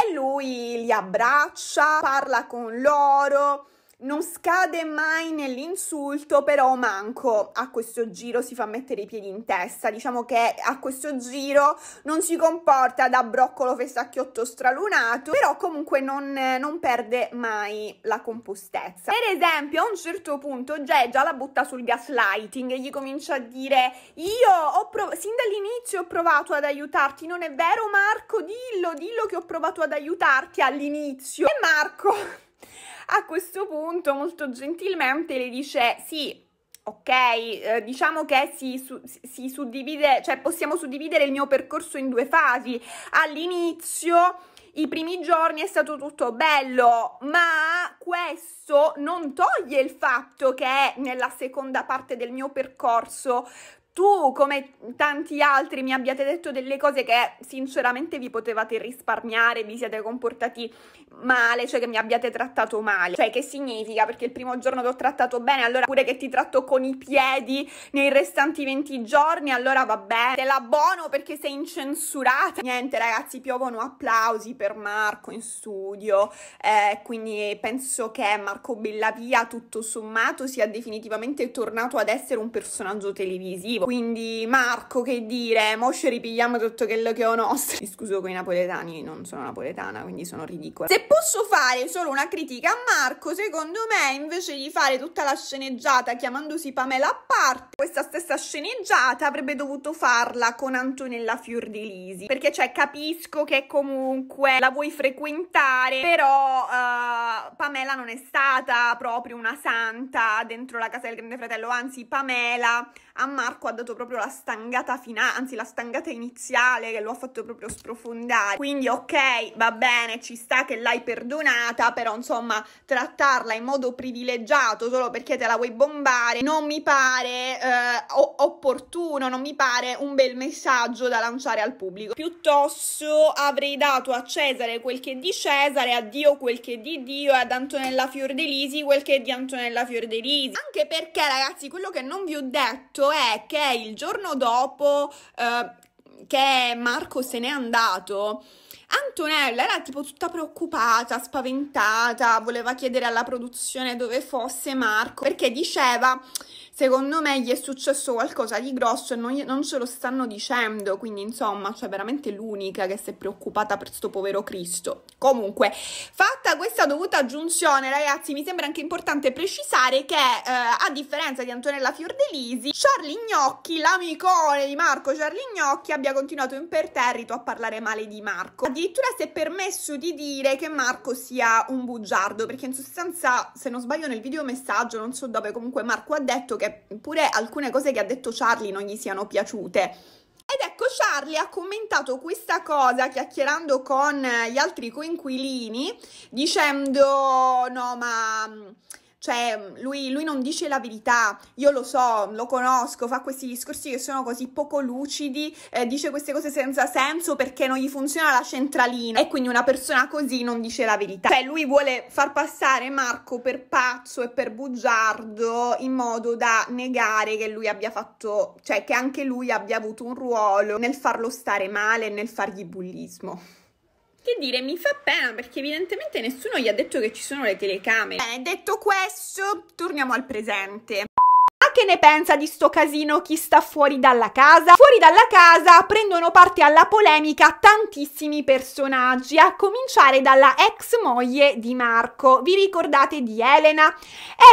e lui li abbraccia, parla con loro non scade mai nell'insulto, però manco a questo giro si fa mettere i piedi in testa. Diciamo che a questo giro non si comporta da broccolo festacchiotto stralunato, però comunque non, non perde mai la compostezza. Per esempio, a un certo punto Jay già la butta sul gaslighting e gli comincia a dire: Io ho prov- sin dall'inizio ho provato ad aiutarti, non è vero, Marco? Dillo, dillo che ho provato ad aiutarti all'inizio. E Marco a questo punto molto gentilmente le dice sì, ok, eh, diciamo che si, su, si suddivide, cioè possiamo suddividere il mio percorso in due fasi. All'inizio i primi giorni è stato tutto bello, ma questo non toglie il fatto che nella seconda parte del mio percorso tu, come tanti altri, mi abbiate detto delle cose che sinceramente vi potevate risparmiare, vi siete comportati male, cioè che mi abbiate trattato male. Cioè, che significa? Perché il primo giorno ti ho trattato bene, allora pure che ti tratto con i piedi nei restanti 20 giorni, allora va bene. te la l'abbono perché sei incensurata. Niente, ragazzi, piovono applausi per Marco in studio. Eh, quindi penso che Marco Bellavia, tutto sommato, sia definitivamente tornato ad essere un personaggio televisivo quindi Marco che dire, mosce ripigliamo tutto quello che ho nostro. Mi scuso con i napoletani, non sono napoletana, quindi sono ridicola. Se posso fare solo una critica a Marco, secondo me invece di fare tutta la sceneggiata chiamandosi Pamela a parte, questa stessa sceneggiata avrebbe dovuto farla con Antonella Fiordilisi. Perché cioè capisco che comunque la vuoi frequentare, però uh, Pamela non è stata proprio una santa dentro la casa del grande fratello, anzi Pamela a Marco ha dato proprio la stangata finale, anzi la stangata iniziale che lo ha fatto proprio sprofondare. Quindi ok, va bene, ci sta che l'hai perdonata, però insomma trattarla in modo privilegiato solo perché te la vuoi bombare non mi pare eh, opportuno, non mi pare un bel messaggio da lanciare al pubblico. Piuttosto avrei dato a Cesare quel che è di Cesare, a Dio quel che è di Dio e ad Antonella Fiordelisi quel che è di Antonella Fiordelisi. Anche perché ragazzi quello che non vi ho detto è che il giorno dopo eh, che Marco se n'è andato, Antonella era tipo tutta preoccupata, spaventata, voleva chiedere alla produzione dove fosse Marco perché diceva secondo me gli è successo qualcosa di grosso e non, non ce lo stanno dicendo, quindi insomma, cioè veramente l'unica che si è preoccupata per sto povero Cristo. Comunque, fatta questa dovuta aggiunzione, ragazzi, mi sembra anche importante precisare che eh, a differenza di Antonella Fiordelisi, Charlie Gnocchi, l'amicone di Marco Charlie Gnocchi, abbia continuato imperterrito a parlare male di Marco. Addirittura si è permesso di dire che Marco sia un bugiardo, perché in sostanza, se non sbaglio nel video messaggio, non so dove, comunque Marco ha detto che che pure alcune cose che ha detto Charlie non gli siano piaciute. Ed ecco Charlie ha commentato questa cosa chiacchierando con gli altri coinquilini dicendo no ma cioè mhmm, lui, lui, non dice la verità, io lo so, lo conosco, fa questi discorsi che sono così poco lucidi, eh, dice queste cose senza senso perché non gli funziona la centralina e quindi una persona così non dice la verità. Cioè lui vuole far passare Marco per pazzo e per bugiardo in modo da negare che lui abbia fatto, cioè che anche lui abbia avuto un ruolo nel farlo stare male, e nel fargli bullismo. Che dire, mi fa pena perché evidentemente nessuno gli ha detto che ci sono le telecamere. Bene, detto questo, torniamo al presente. Ma che ne pensa di sto casino chi sta fuori dalla casa? fuori dalla casa prendono parte alla polemica tantissimi personaggi, a cominciare dalla ex moglie di Marco. Vi ricordate di Elena?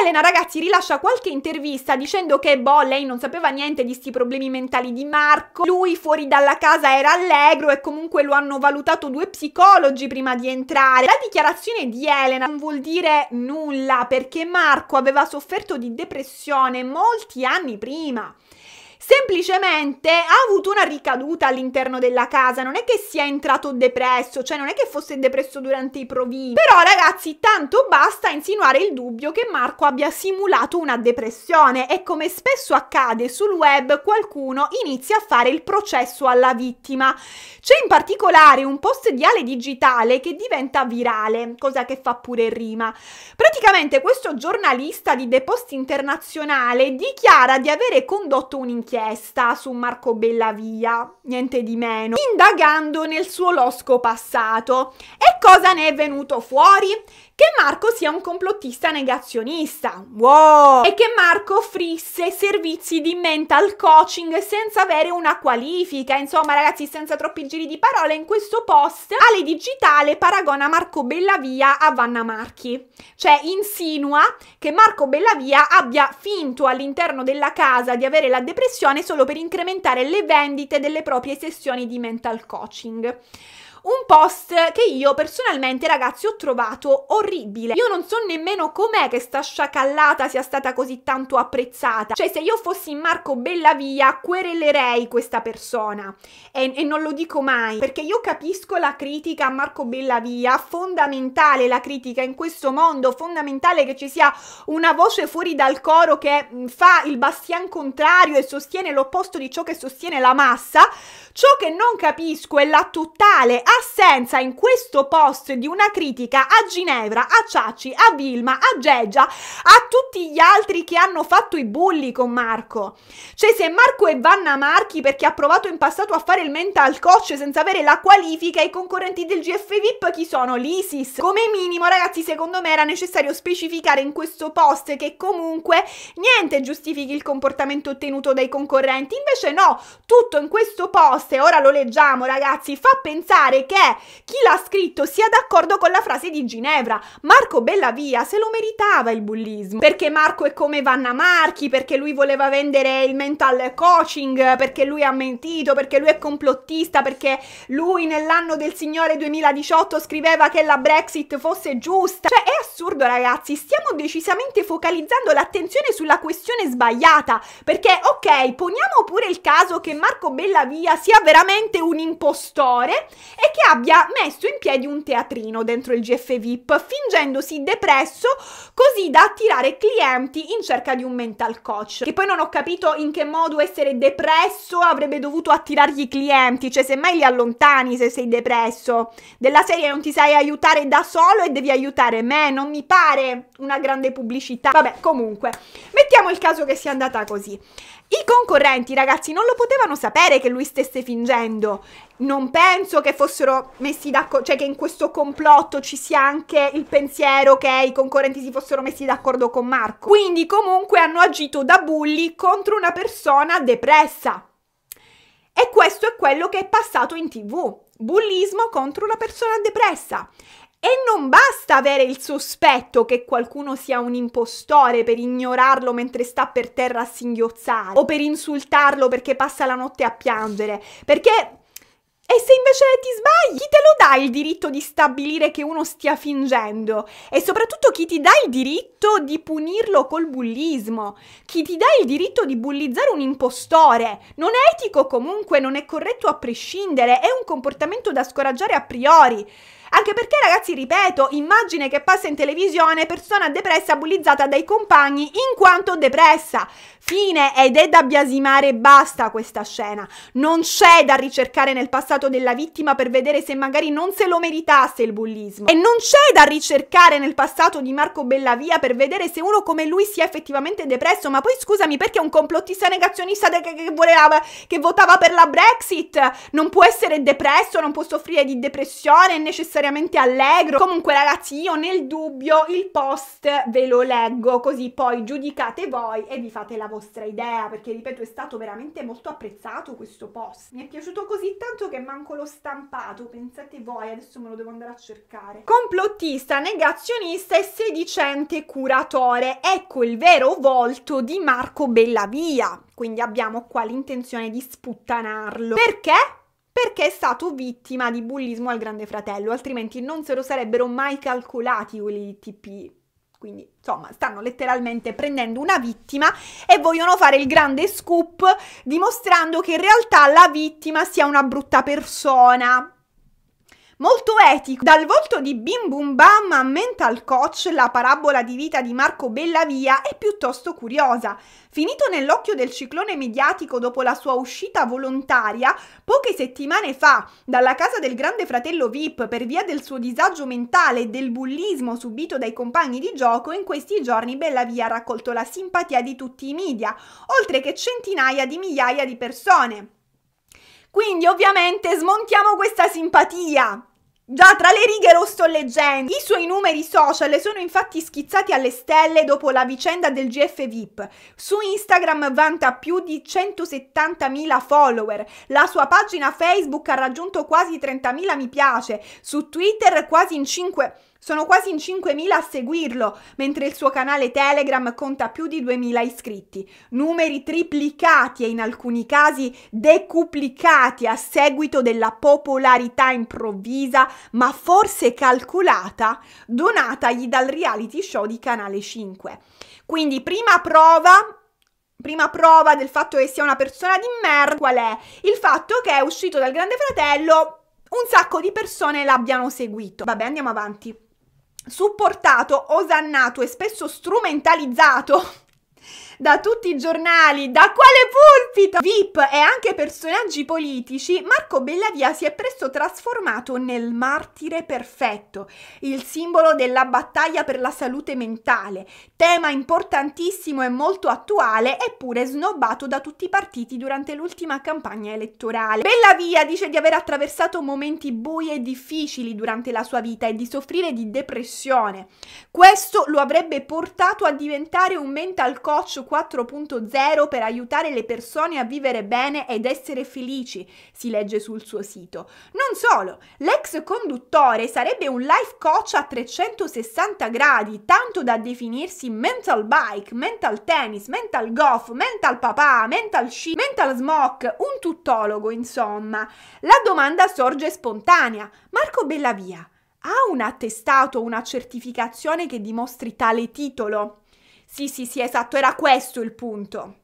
Elena, ragazzi, rilascia qualche intervista dicendo che, boh, lei non sapeva niente di sti problemi mentali di Marco, lui fuori dalla casa era allegro e comunque lo hanno valutato due psicologi prima di entrare. La dichiarazione di Elena non vuol dire nulla perché Marco aveva sofferto di depressione molti anni prima semplicemente ha avuto una ricaduta all'interno della casa, non è che sia entrato depresso, cioè non è che fosse depresso durante i provini. Però ragazzi, tanto basta insinuare il dubbio che Marco abbia simulato una depressione e come spesso accade sul web qualcuno inizia a fare il processo alla vittima. C'è in particolare un post di Ale Digitale che diventa virale, cosa che fa pure rima. Praticamente questo giornalista di The Post Internazionale dichiara di avere condotto un'inchiesta inchiesta su Marco Bellavia, niente di meno, indagando nel suo losco passato. E cosa ne è venuto fuori? che Marco sia un complottista negazionista. Wow! E che Marco offrisse servizi di mental coaching senza avere una qualifica. Insomma, ragazzi, senza troppi giri di parole, in questo post Ale Digitale paragona Marco Bellavia a Vanna Marchi. Cioè, insinua che Marco Bellavia abbia finto all'interno della casa di avere la depressione solo per incrementare le vendite delle proprie sessioni di mental coaching un post che io personalmente ragazzi ho trovato orribile. Io non so nemmeno com'è che sta sciacallata sia stata così tanto apprezzata. Cioè se io fossi Marco Bellavia querellerei questa persona e, e non lo dico mai perché io capisco la critica a Marco Bellavia, fondamentale la critica in questo mondo, fondamentale che ci sia una voce fuori dal coro che mm, fa il bastian contrario e sostiene l'opposto di ciò che sostiene la massa. Ciò che non capisco è la totale assenza in questo post di una critica a Ginevra, a Ciacci, a Vilma, a Geggia, a tutti gli altri che hanno fatto i bulli con Marco. Cioè se Marco è Vanna Marchi perché ha provato in passato a fare il mental coach senza avere la qualifica, i concorrenti del GF VIP chi sono? L'ISIS. Come minimo ragazzi secondo me era necessario specificare in questo post che comunque niente giustifichi il comportamento ottenuto dai concorrenti, invece no, tutto in questo post, e ora lo leggiamo ragazzi, fa pensare pare che chi l'ha scritto sia d'accordo con la frase di Ginevra. Marco Bellavia se lo meritava il bullismo, perché Marco è come Vanna Marchi, perché lui voleva vendere il mental coaching, perché lui ha mentito, perché lui è complottista, perché lui nell'anno del Signore 2018 scriveva che la Brexit fosse giusta. Cioè è assurdo ragazzi, stiamo decisamente focalizzando l'attenzione sulla questione sbagliata, perché ok, poniamo pure il caso che Marco Bellavia sia veramente un impostore e che abbia messo in piedi un teatrino dentro il GF VIP, fingendosi depresso così da attirare clienti in cerca di un mental coach. Che poi non ho capito in che modo essere depresso avrebbe dovuto attirargli i clienti, cioè semmai li allontani se sei depresso. Della serie non ti sai aiutare da solo e devi aiutare me, non mi pare una grande pubblicità. Vabbè, comunque, mettiamo il caso che sia andata così. I concorrenti, ragazzi, non lo potevano sapere che lui stesse fingendo. Non penso che fossero messi d'accordo, cioè che in questo complotto ci sia anche il pensiero che i concorrenti si fossero messi d'accordo con Marco. Quindi comunque hanno agito da bulli contro una persona depressa. E questo è quello che è passato in tv. Bullismo contro una persona depressa. E non basta avere il sospetto che qualcuno sia un impostore per ignorarlo mentre sta per terra a singhiozzare o per insultarlo perché passa la notte a piangere, perché e se invece ti sbagli, chi te lo dà il diritto di stabilire che uno stia fingendo? E soprattutto chi ti dà il diritto di punirlo col bullismo? Chi ti dà il diritto di bullizzare un impostore? Non è etico comunque, non è corretto a prescindere, è un comportamento da scoraggiare a priori. Anche perché, ragazzi, ripeto, immagine che passa in televisione, persona depressa bullizzata dai compagni in quanto depressa. Fine ed è da biasimare basta questa scena. Non c'è da ricercare nel passato della vittima per vedere se magari non se lo meritasse il bullismo. E non c'è da ricercare nel passato di Marco Bellavia per vedere se uno come lui sia effettivamente depresso. Ma poi scusami, perché un complottista negazionista che, che, voleva, che votava per la Brexit non può essere depresso, non può soffrire di depressione, è necessario necessariamente allegro. Comunque ragazzi io nel dubbio il post ve lo leggo così poi giudicate voi e vi fate la vostra idea perché ripeto è stato veramente molto apprezzato questo post. Mi è piaciuto così tanto che manco l'ho stampato, pensate voi, adesso me lo devo andare a cercare. Complottista, negazionista e sedicente curatore, ecco il vero volto di Marco Bellavia. Quindi abbiamo qua l'intenzione di sputtanarlo. Perché? perché è stato vittima di bullismo al Grande Fratello, altrimenti non se lo sarebbero mai calcolati quelli di TP. Quindi, insomma, stanno letteralmente prendendo una vittima e vogliono fare il grande scoop dimostrando che in realtà la vittima sia una brutta persona molto etico. Dal volto di Bim Bum Bam a Mental Coach, la parabola di vita di Marco Bellavia è piuttosto curiosa. Finito nell'occhio del ciclone mediatico dopo la sua uscita volontaria, poche settimane fa, dalla casa del grande fratello VIP per via del suo disagio mentale e del bullismo subito dai compagni di gioco, in questi giorni Bellavia ha raccolto la simpatia di tutti i media, oltre che centinaia di migliaia di persone. Quindi ovviamente smontiamo questa simpatia. Già tra le righe lo sto leggendo. I suoi numeri social sono infatti schizzati alle stelle dopo la vicenda del GF VIP. Su Instagram vanta più di 170.000 follower, la sua pagina Facebook ha raggiunto quasi 30.000 mi piace, su Twitter quasi in 5 sono quasi in 5.000 a seguirlo, mentre il suo canale Telegram conta più di 2.000 iscritti. Numeri triplicati e in alcuni casi decuplicati a seguito della popolarità improvvisa, ma forse calcolata, donatagli dal reality show di Canale 5. Quindi prima prova prima prova del fatto che sia una persona di merda qual è? Il fatto che è uscito dal Grande Fratello un sacco di persone l'abbiano seguito. Vabbè, andiamo avanti supportato, osannato e spesso strumentalizzato da tutti i giornali, da quale pulpito, VIP e anche personaggi politici, Marco Bellavia si è presto trasformato nel martire perfetto, il simbolo della battaglia per la salute mentale, tema importantissimo e molto attuale eppure snobbato da tutti i partiti durante l'ultima campagna elettorale. Bellavia dice di aver attraversato momenti bui e difficili durante la sua vita e di soffrire di depressione. Questo lo avrebbe portato a diventare un mental coach 4.0 per aiutare le persone a vivere bene ed essere felici, si legge sul suo sito. Non solo, l'ex conduttore sarebbe un life coach a 360 gradi, tanto da definirsi mental bike, mental tennis, mental golf, mental papà, mental sci, mental smoke, un tuttologo insomma. La domanda sorge spontanea. Marco Bellavia, ha un attestato, una certificazione che dimostri tale titolo? Sì, sì, sì, esatto, era questo il punto.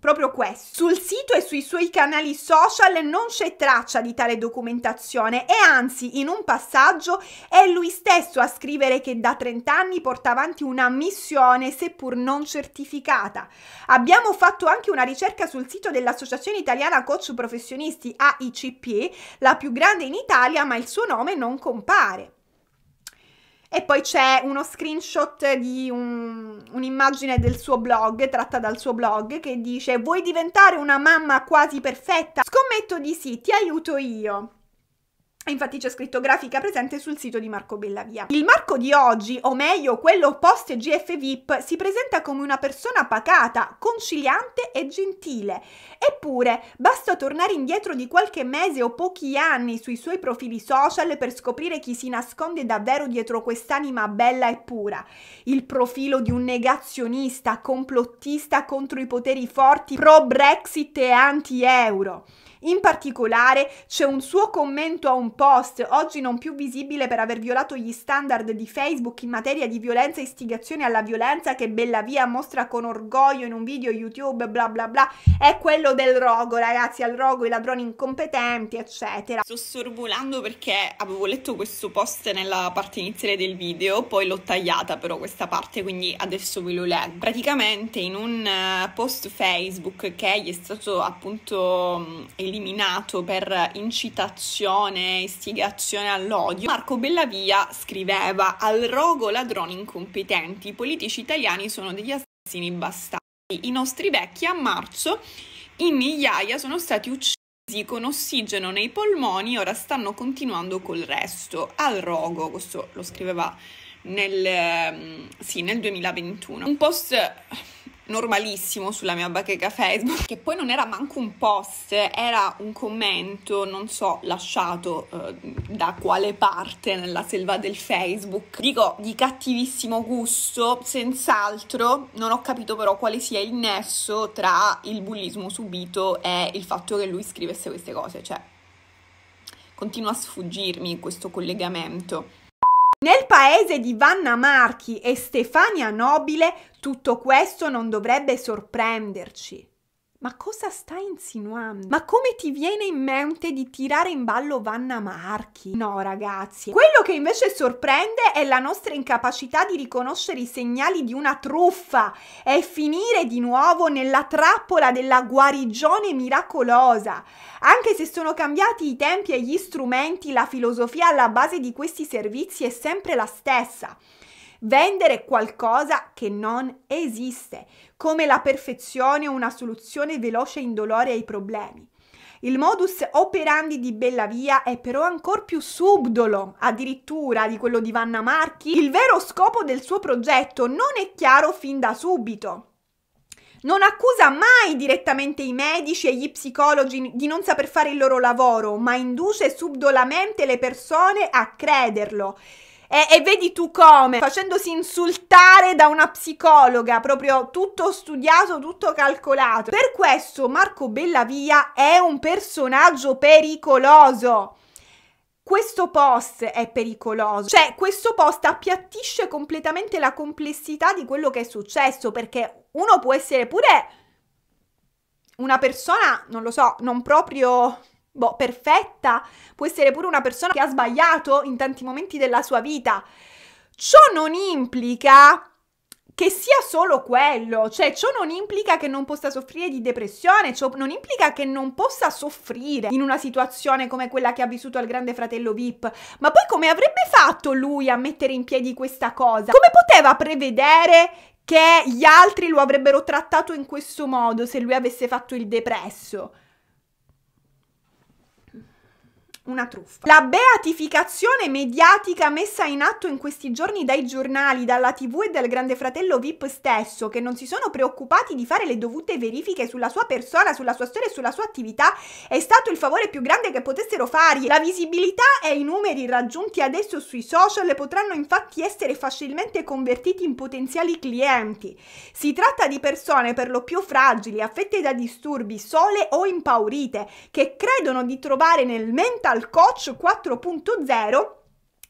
Proprio questo. Sul sito e sui suoi canali social non c'è traccia di tale documentazione e anzi in un passaggio è lui stesso a scrivere che da 30 anni porta avanti una missione seppur non certificata. Abbiamo fatto anche una ricerca sul sito dell'Associazione Italiana Coach Professionisti AICP, la più grande in Italia, ma il suo nome non compare. E poi c'è uno screenshot di un, un'immagine del suo blog, tratta dal suo blog, che dice Vuoi diventare una mamma quasi perfetta? Scommetto di sì, ti aiuto io. Infatti c'è scritto grafica presente sul sito di Marco Bellavia. Il Marco di oggi, o meglio quello post GF VIP, si presenta come una persona pacata, conciliante e gentile. Eppure, basta tornare indietro di qualche mese o pochi anni sui suoi profili social per scoprire chi si nasconde davvero dietro quest'anima bella e pura. Il profilo di un negazionista, complottista contro i poteri forti, pro-Brexit e anti-euro. In particolare c'è un suo commento a un post, oggi non più visibile per aver violato gli standard di Facebook in materia di violenza e istigazione alla violenza che Bellavia mostra con orgoglio in un video YouTube, bla bla bla, è quello del rogo, ragazzi, al rogo i ladroni incompetenti, eccetera. Sto sorvolando perché avevo letto questo post nella parte iniziale del video, poi l'ho tagliata però questa parte, quindi adesso ve lo leggo. Praticamente in un eh, post Facebook che gli è stato appunto il mm, eliminato per incitazione, e istigazione all'odio, Marco Bellavia scriveva al rogo ladroni incompetenti, i politici italiani sono degli assassini bastardi. I nostri vecchi a marzo in migliaia sono stati uccisi con ossigeno nei polmoni, ora stanno continuando col resto. Al rogo, questo lo scriveva nel, mm, sì, nel 2021. Un post normalissimo sulla mia bacheca Facebook, che poi non era manco un post, era un commento, non so, lasciato eh, da quale parte nella selva del Facebook. Dico di cattivissimo gusto, senz'altro, non ho capito però quale sia il nesso tra il bullismo subito e il fatto che lui scrivesse queste cose, cioè continua a sfuggirmi questo collegamento. Nel paese di Vanna Marchi e Stefania Nobile tutto questo non dovrebbe sorprenderci. Ma cosa stai insinuando? Ma come ti viene in mente di tirare in ballo Vanna Marchi? No, ragazzi. Quello che invece sorprende è la nostra incapacità di riconoscere i segnali di una truffa e finire di nuovo nella trappola della guarigione miracolosa. Anche se sono cambiati i tempi e gli strumenti, la filosofia alla base di questi servizi è sempre la stessa vendere qualcosa che non esiste come la perfezione o una soluzione veloce e indolore ai problemi. Il modus operandi di Bellavia è però ancora più subdolo, addirittura di quello di Vanna Marchi. Il vero scopo del suo progetto non è chiaro fin da subito. Non accusa mai direttamente i medici e gli psicologi di non saper fare il loro lavoro, ma induce subdolamente le persone a crederlo e, e, vedi tu come, facendosi insultare da una psicologa, proprio tutto studiato, tutto calcolato. Per questo Marco Bellavia è un personaggio pericoloso. Questo post è pericoloso, cioè questo post appiattisce completamente la complessità di quello che è successo, perché uno può essere pure una persona, non lo so, non proprio boh, perfetta, può essere pure una persona che ha sbagliato in tanti momenti della sua vita. Ciò non implica che sia solo quello, cioè ciò non implica che non possa soffrire di depressione, ciò non implica che non possa soffrire in una situazione come quella che ha vissuto al grande fratello VIP, ma poi come avrebbe fatto lui a mettere in piedi questa cosa? Come poteva prevedere che gli altri lo avrebbero trattato in questo modo se lui avesse fatto il depresso? una truffa. La beatificazione mediatica messa in atto in questi giorni dai giornali, dalla TV e dal Grande Fratello VIP stesso, che non si sono preoccupati di fare le dovute verifiche sulla sua persona, sulla sua storia e sulla sua attività, è stato il favore più grande che potessero fargli. La visibilità e i numeri raggiunti adesso sui social potranno infatti essere facilmente convertiti in potenziali clienti. Si tratta di persone per lo più fragili, affette da disturbi, sole o impaurite, che credono di trovare nel mental al coach 4.0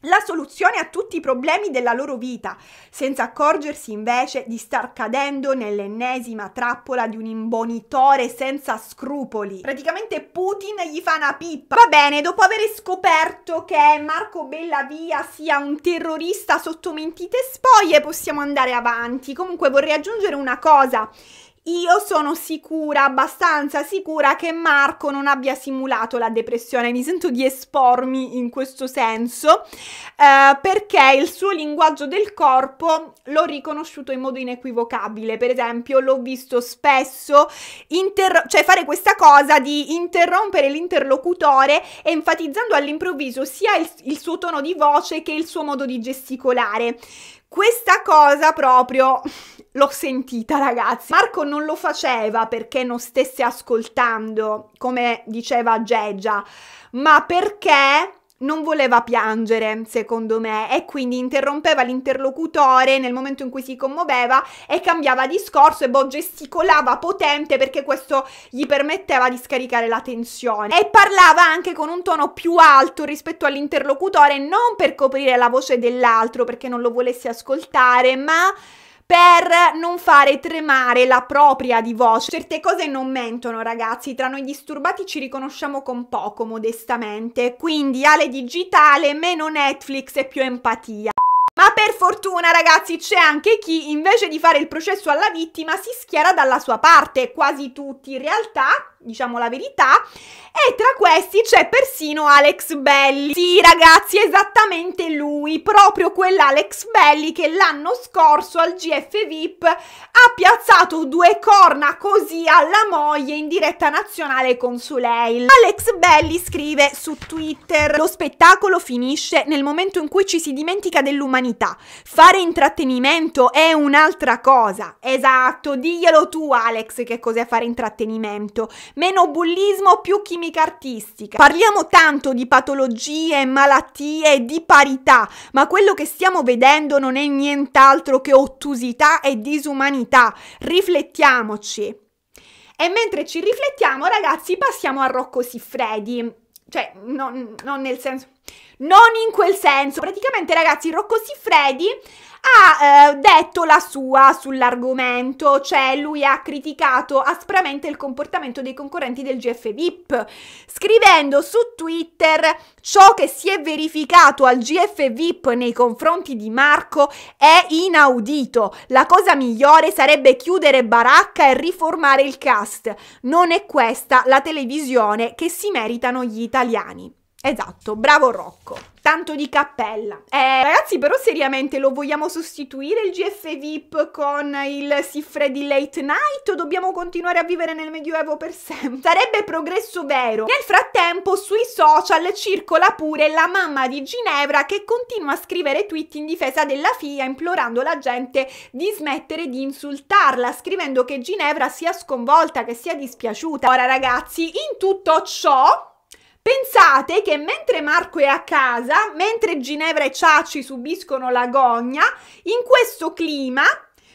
la soluzione a tutti i problemi della loro vita, senza accorgersi invece di star cadendo nell'ennesima trappola di un imbonitore senza scrupoli. Praticamente Putin gli fa una pippa. Va bene, dopo aver scoperto che Marco Bellavia sia un terrorista sotto mentite spoglie, possiamo andare avanti. Comunque vorrei aggiungere una cosa io sono sicura, abbastanza sicura che Marco non abbia simulato la depressione. Mi sento di espormi in questo senso eh, perché il suo linguaggio del corpo l'ho riconosciuto in modo inequivocabile. Per esempio, l'ho visto spesso inter- cioè fare questa cosa di interrompere l'interlocutore enfatizzando all'improvviso sia il, il suo tono di voce che il suo modo di gesticolare. Questa cosa proprio L'ho sentita ragazzi. Marco non lo faceva perché non stesse ascoltando, come diceva Geggia, ma perché non voleva piangere, secondo me, e quindi interrompeva l'interlocutore nel momento in cui si commuoveva e cambiava discorso e boh, gesticolava potente perché questo gli permetteva di scaricare la tensione. E parlava anche con un tono più alto rispetto all'interlocutore, non per coprire la voce dell'altro perché non lo volesse ascoltare, ma per non fare tremare la propria di voce. Certe cose non mentono, ragazzi, tra noi disturbati ci riconosciamo con poco, modestamente. Quindi ale digitale, meno Netflix e più empatia. Ma per fortuna, ragazzi, c'è anche chi invece di fare il processo alla vittima si schiera dalla sua parte, quasi tutti in realtà diciamo la verità, e tra questi c'è persino Alex Belli. Sì ragazzi, esattamente lui, proprio quell'Alex Belli che l'anno scorso al GF VIP ha piazzato due corna così alla moglie in diretta nazionale con Suleil. Alex Belli scrive su Twitter, lo spettacolo finisce nel momento in cui ci si dimentica dell'umanità. Fare intrattenimento è un'altra cosa. Esatto, diglielo tu Alex che cos'è fare intrattenimento meno bullismo, più chimica artistica. Parliamo tanto di patologie, malattie, di parità, ma quello che stiamo vedendo non è nient'altro che ottusità e disumanità. Riflettiamoci. E mentre ci riflettiamo, ragazzi, passiamo a Rocco Siffredi. Cioè, non, non nel senso... Non in quel senso. Praticamente, ragazzi, Rocco Siffredi ha eh, detto la sua sull'argomento, cioè lui ha criticato aspramente il comportamento dei concorrenti del GF VIP, scrivendo su Twitter ciò che si è verificato al GF VIP nei confronti di Marco è inaudito, la cosa migliore sarebbe chiudere baracca e riformare il cast, non è questa la televisione che si meritano gli italiani. Esatto, bravo Rocco tanto di cappella. Eh, ragazzi, però seriamente lo vogliamo sostituire il GF VIP con il Siffredi Late Night o dobbiamo continuare a vivere nel Medioevo per sempre? Sarebbe progresso vero. Nel frattempo sui social circola pure la mamma di Ginevra che continua a scrivere tweet in difesa della figlia implorando la gente di smettere di insultarla, scrivendo che Ginevra sia sconvolta, che sia dispiaciuta. Ora ragazzi, in tutto ciò Pensate che mentre Marco è a casa, mentre Ginevra e Ciaci subiscono l'agonia, in questo clima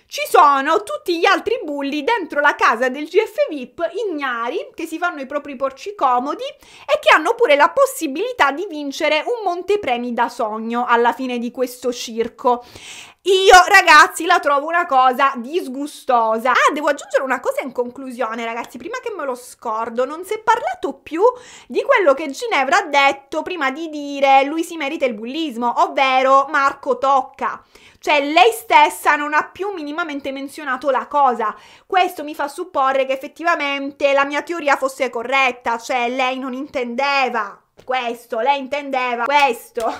ci sono tutti gli altri bulli dentro la casa del GF VIP ignari che si fanno i propri porci comodi e che hanno pure la possibilità di vincere un montepremi da sogno alla fine di questo circo. Io, ragazzi, la trovo una cosa disgustosa. Ah, devo aggiungere una cosa in conclusione, ragazzi, prima che me lo scordo, non si è parlato più di quello che Ginevra ha detto prima di dire lui si merita il bullismo, ovvero Marco tocca. Cioè, lei stessa non ha più minimamente menzionato la cosa. Questo mi fa supporre che effettivamente la mia teoria fosse corretta, cioè lei non intendeva questo, lei intendeva questo.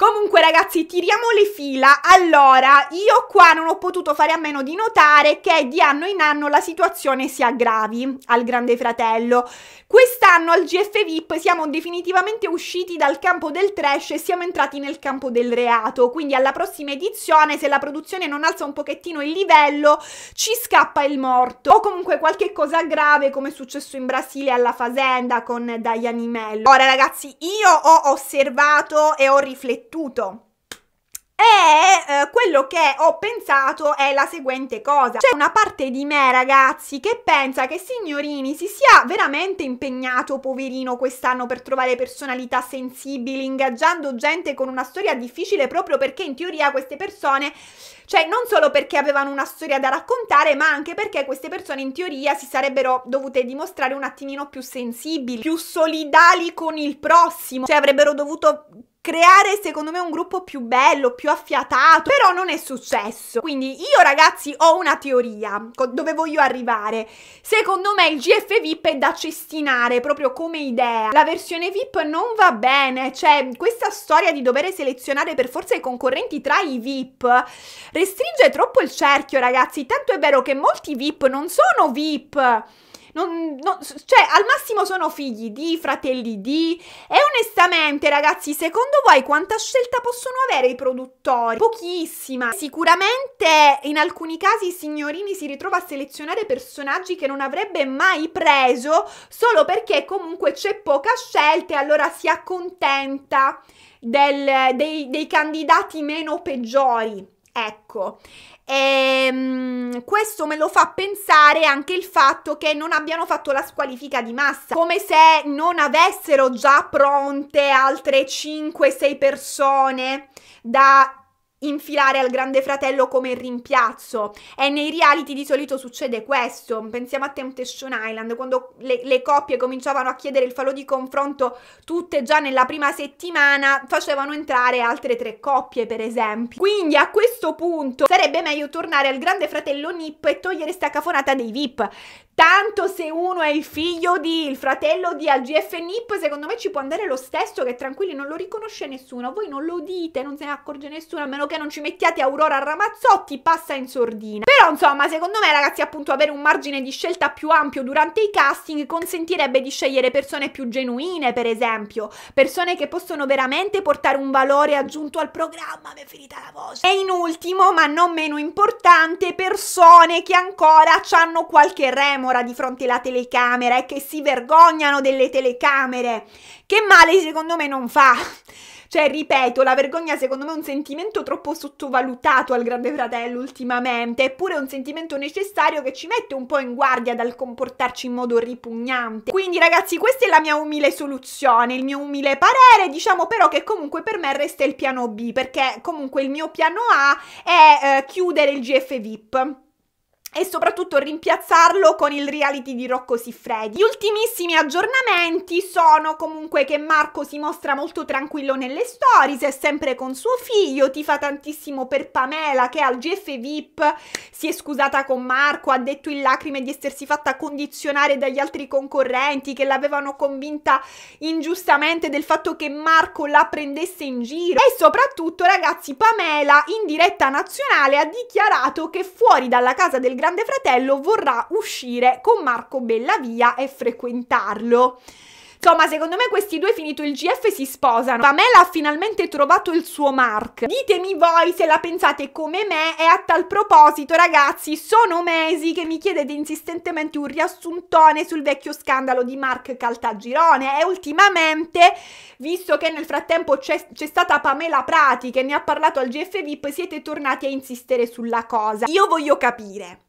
Comunque ragazzi, tiriamo le fila. Allora, io qua non ho potuto fare a meno di notare che di anno in anno la situazione si aggravi al Grande Fratello. Quest'anno al GF VIP siamo definitivamente usciti dal campo del trash e siamo entrati nel campo del reato, quindi alla prossima edizione se la produzione non alza un pochettino il livello ci scappa il morto o comunque qualche cosa grave come è successo in Brasile alla Fazenda con Diane Mello. Ora ragazzi, io ho osservato e ho riflettuto fottuto. E eh, quello che ho pensato è la seguente cosa. C'è una parte di me, ragazzi, che pensa che Signorini si sia veramente impegnato, poverino, quest'anno per trovare personalità sensibili, ingaggiando gente con una storia difficile proprio perché in teoria queste persone, cioè non solo perché avevano una storia da raccontare, ma anche perché queste persone in teoria si sarebbero dovute dimostrare un attimino più sensibili, più solidali con il prossimo, cioè avrebbero dovuto creare secondo me un gruppo più bello, più affiatato, però non è successo. Quindi io ragazzi ho una teoria dove voglio arrivare. Secondo me il GF VIP è da cestinare proprio come idea. La versione VIP non va bene, cioè questa storia di dover selezionare per forza i concorrenti tra i VIP restringe troppo il cerchio ragazzi, tanto è vero che molti VIP non sono VIP. Non, non, cioè, al massimo sono figli di, fratelli di. E onestamente, ragazzi, secondo voi quanta scelta possono avere i produttori? Pochissima. Sicuramente in alcuni casi i signorini si ritrova a selezionare personaggi che non avrebbe mai preso solo perché comunque c'è poca scelta e allora si accontenta del, dei, dei candidati meno peggiori. Ecco, e, ehm, questo me lo fa pensare anche il fatto che non abbiano fatto la squalifica di massa, come se non avessero già pronte altre 5-6 persone da infilare al grande fratello come rimpiazzo e nei reality di solito succede questo pensiamo a Temptation Island quando le, le, coppie cominciavano a chiedere il falò di confronto tutte già nella prima settimana facevano entrare altre tre coppie per esempio quindi a questo punto sarebbe meglio tornare al grande fratello Nip e togliere sta cafonata dei VIP Tanto se uno è il figlio di, il fratello di AGF NIP, secondo me ci può andare lo stesso, che tranquilli non lo riconosce nessuno. Voi non lo dite, non se ne accorge nessuno, a meno che non ci mettiate Aurora Ramazzotti, passa in sordina. Però insomma, secondo me ragazzi, appunto, avere un margine di scelta più ampio durante i casting consentirebbe di scegliere persone più genuine, per esempio. Persone che possono veramente portare un valore aggiunto al programma, mi è finita la voce. E in ultimo, ma non meno importante, persone che ancora hanno qualche remo camera di fronte alla telecamera e che si vergognano delle telecamere. Che male secondo me non fa. <laughs> Cioè, ripeto, la vergogna secondo me è un sentimento troppo sottovalutato al Grande Fratello ultimamente, eppure è un sentimento necessario che ci mette un po' in guardia dal comportarci in modo ripugnante. Quindi ragazzi, questa è la mia umile soluzione, il mio umile parere, diciamo però che comunque per me resta il piano B, perché comunque il mio piano A è eh, chiudere il GF VIP e soprattutto rimpiazzarlo con il reality di Rocco Siffredi. Gli ultimissimi aggiornamenti sono comunque che Marco si mostra molto tranquillo nelle stories, è sempre con suo figlio, ti fa tantissimo per Pamela che al GF VIP si è scusata con Marco, ha detto in lacrime di essersi fatta condizionare dagli altri concorrenti che l'avevano convinta ingiustamente del fatto che Marco la prendesse in giro e soprattutto ragazzi Pamela in diretta nazionale ha dichiarato che fuori dalla casa del Grande Fratello vorrà uscire con Marco Bellavia e frequentarlo. Insomma, secondo me questi due finito il GF si sposano. Pamela ha finalmente trovato il suo Mark. Ditemi voi se la pensate come me e a tal proposito, ragazzi, sono mesi che mi chiedete insistentemente un riassuntone sul vecchio scandalo di Mark Caltagirone e ultimamente, visto che nel frattempo c'è, c'è stata Pamela Prati che ne ha parlato al GF VIP, siete tornati a insistere sulla cosa. Io voglio capire.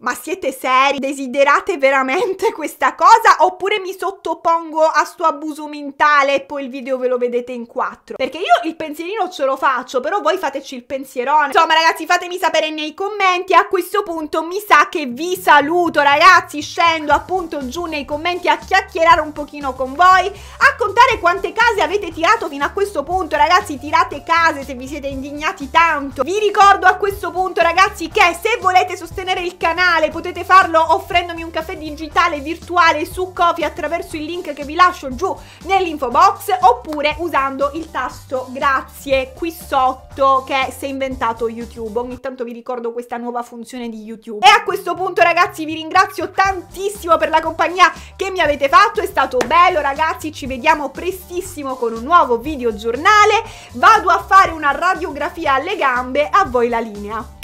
Ma siete seri? Desiderate veramente <laughs> questa cosa? Oppure mi sottopongo a sto abuso mentale e poi il video ve lo vedete in quattro? Perché io il pensierino ce lo faccio, però voi fateci il pensierone. Insomma ragazzi fatemi sapere nei commenti, a questo punto mi sa che vi saluto ragazzi, scendo appunto giù nei commenti a chiacchierare un pochino con voi, a contare quante case avete tirato fino a questo punto ragazzi, tirate case se vi siete indignati tanto. Vi ricordo a questo punto ragazzi che se volete sostenere il canale canale, potete farlo offrendomi un caffè digitale virtuale su Kofi attraverso il link che vi lascio giù nell'info box oppure usando il tasto grazie qui sotto che si è inventato YouTube. Ogni tanto vi ricordo questa nuova funzione di YouTube. E a questo punto ragazzi vi ringrazio tantissimo per la compagnia che mi avete fatto, è stato bello ragazzi, ci vediamo prestissimo con un nuovo video giornale. Vado a fare una radiografia alle gambe, a voi la linea.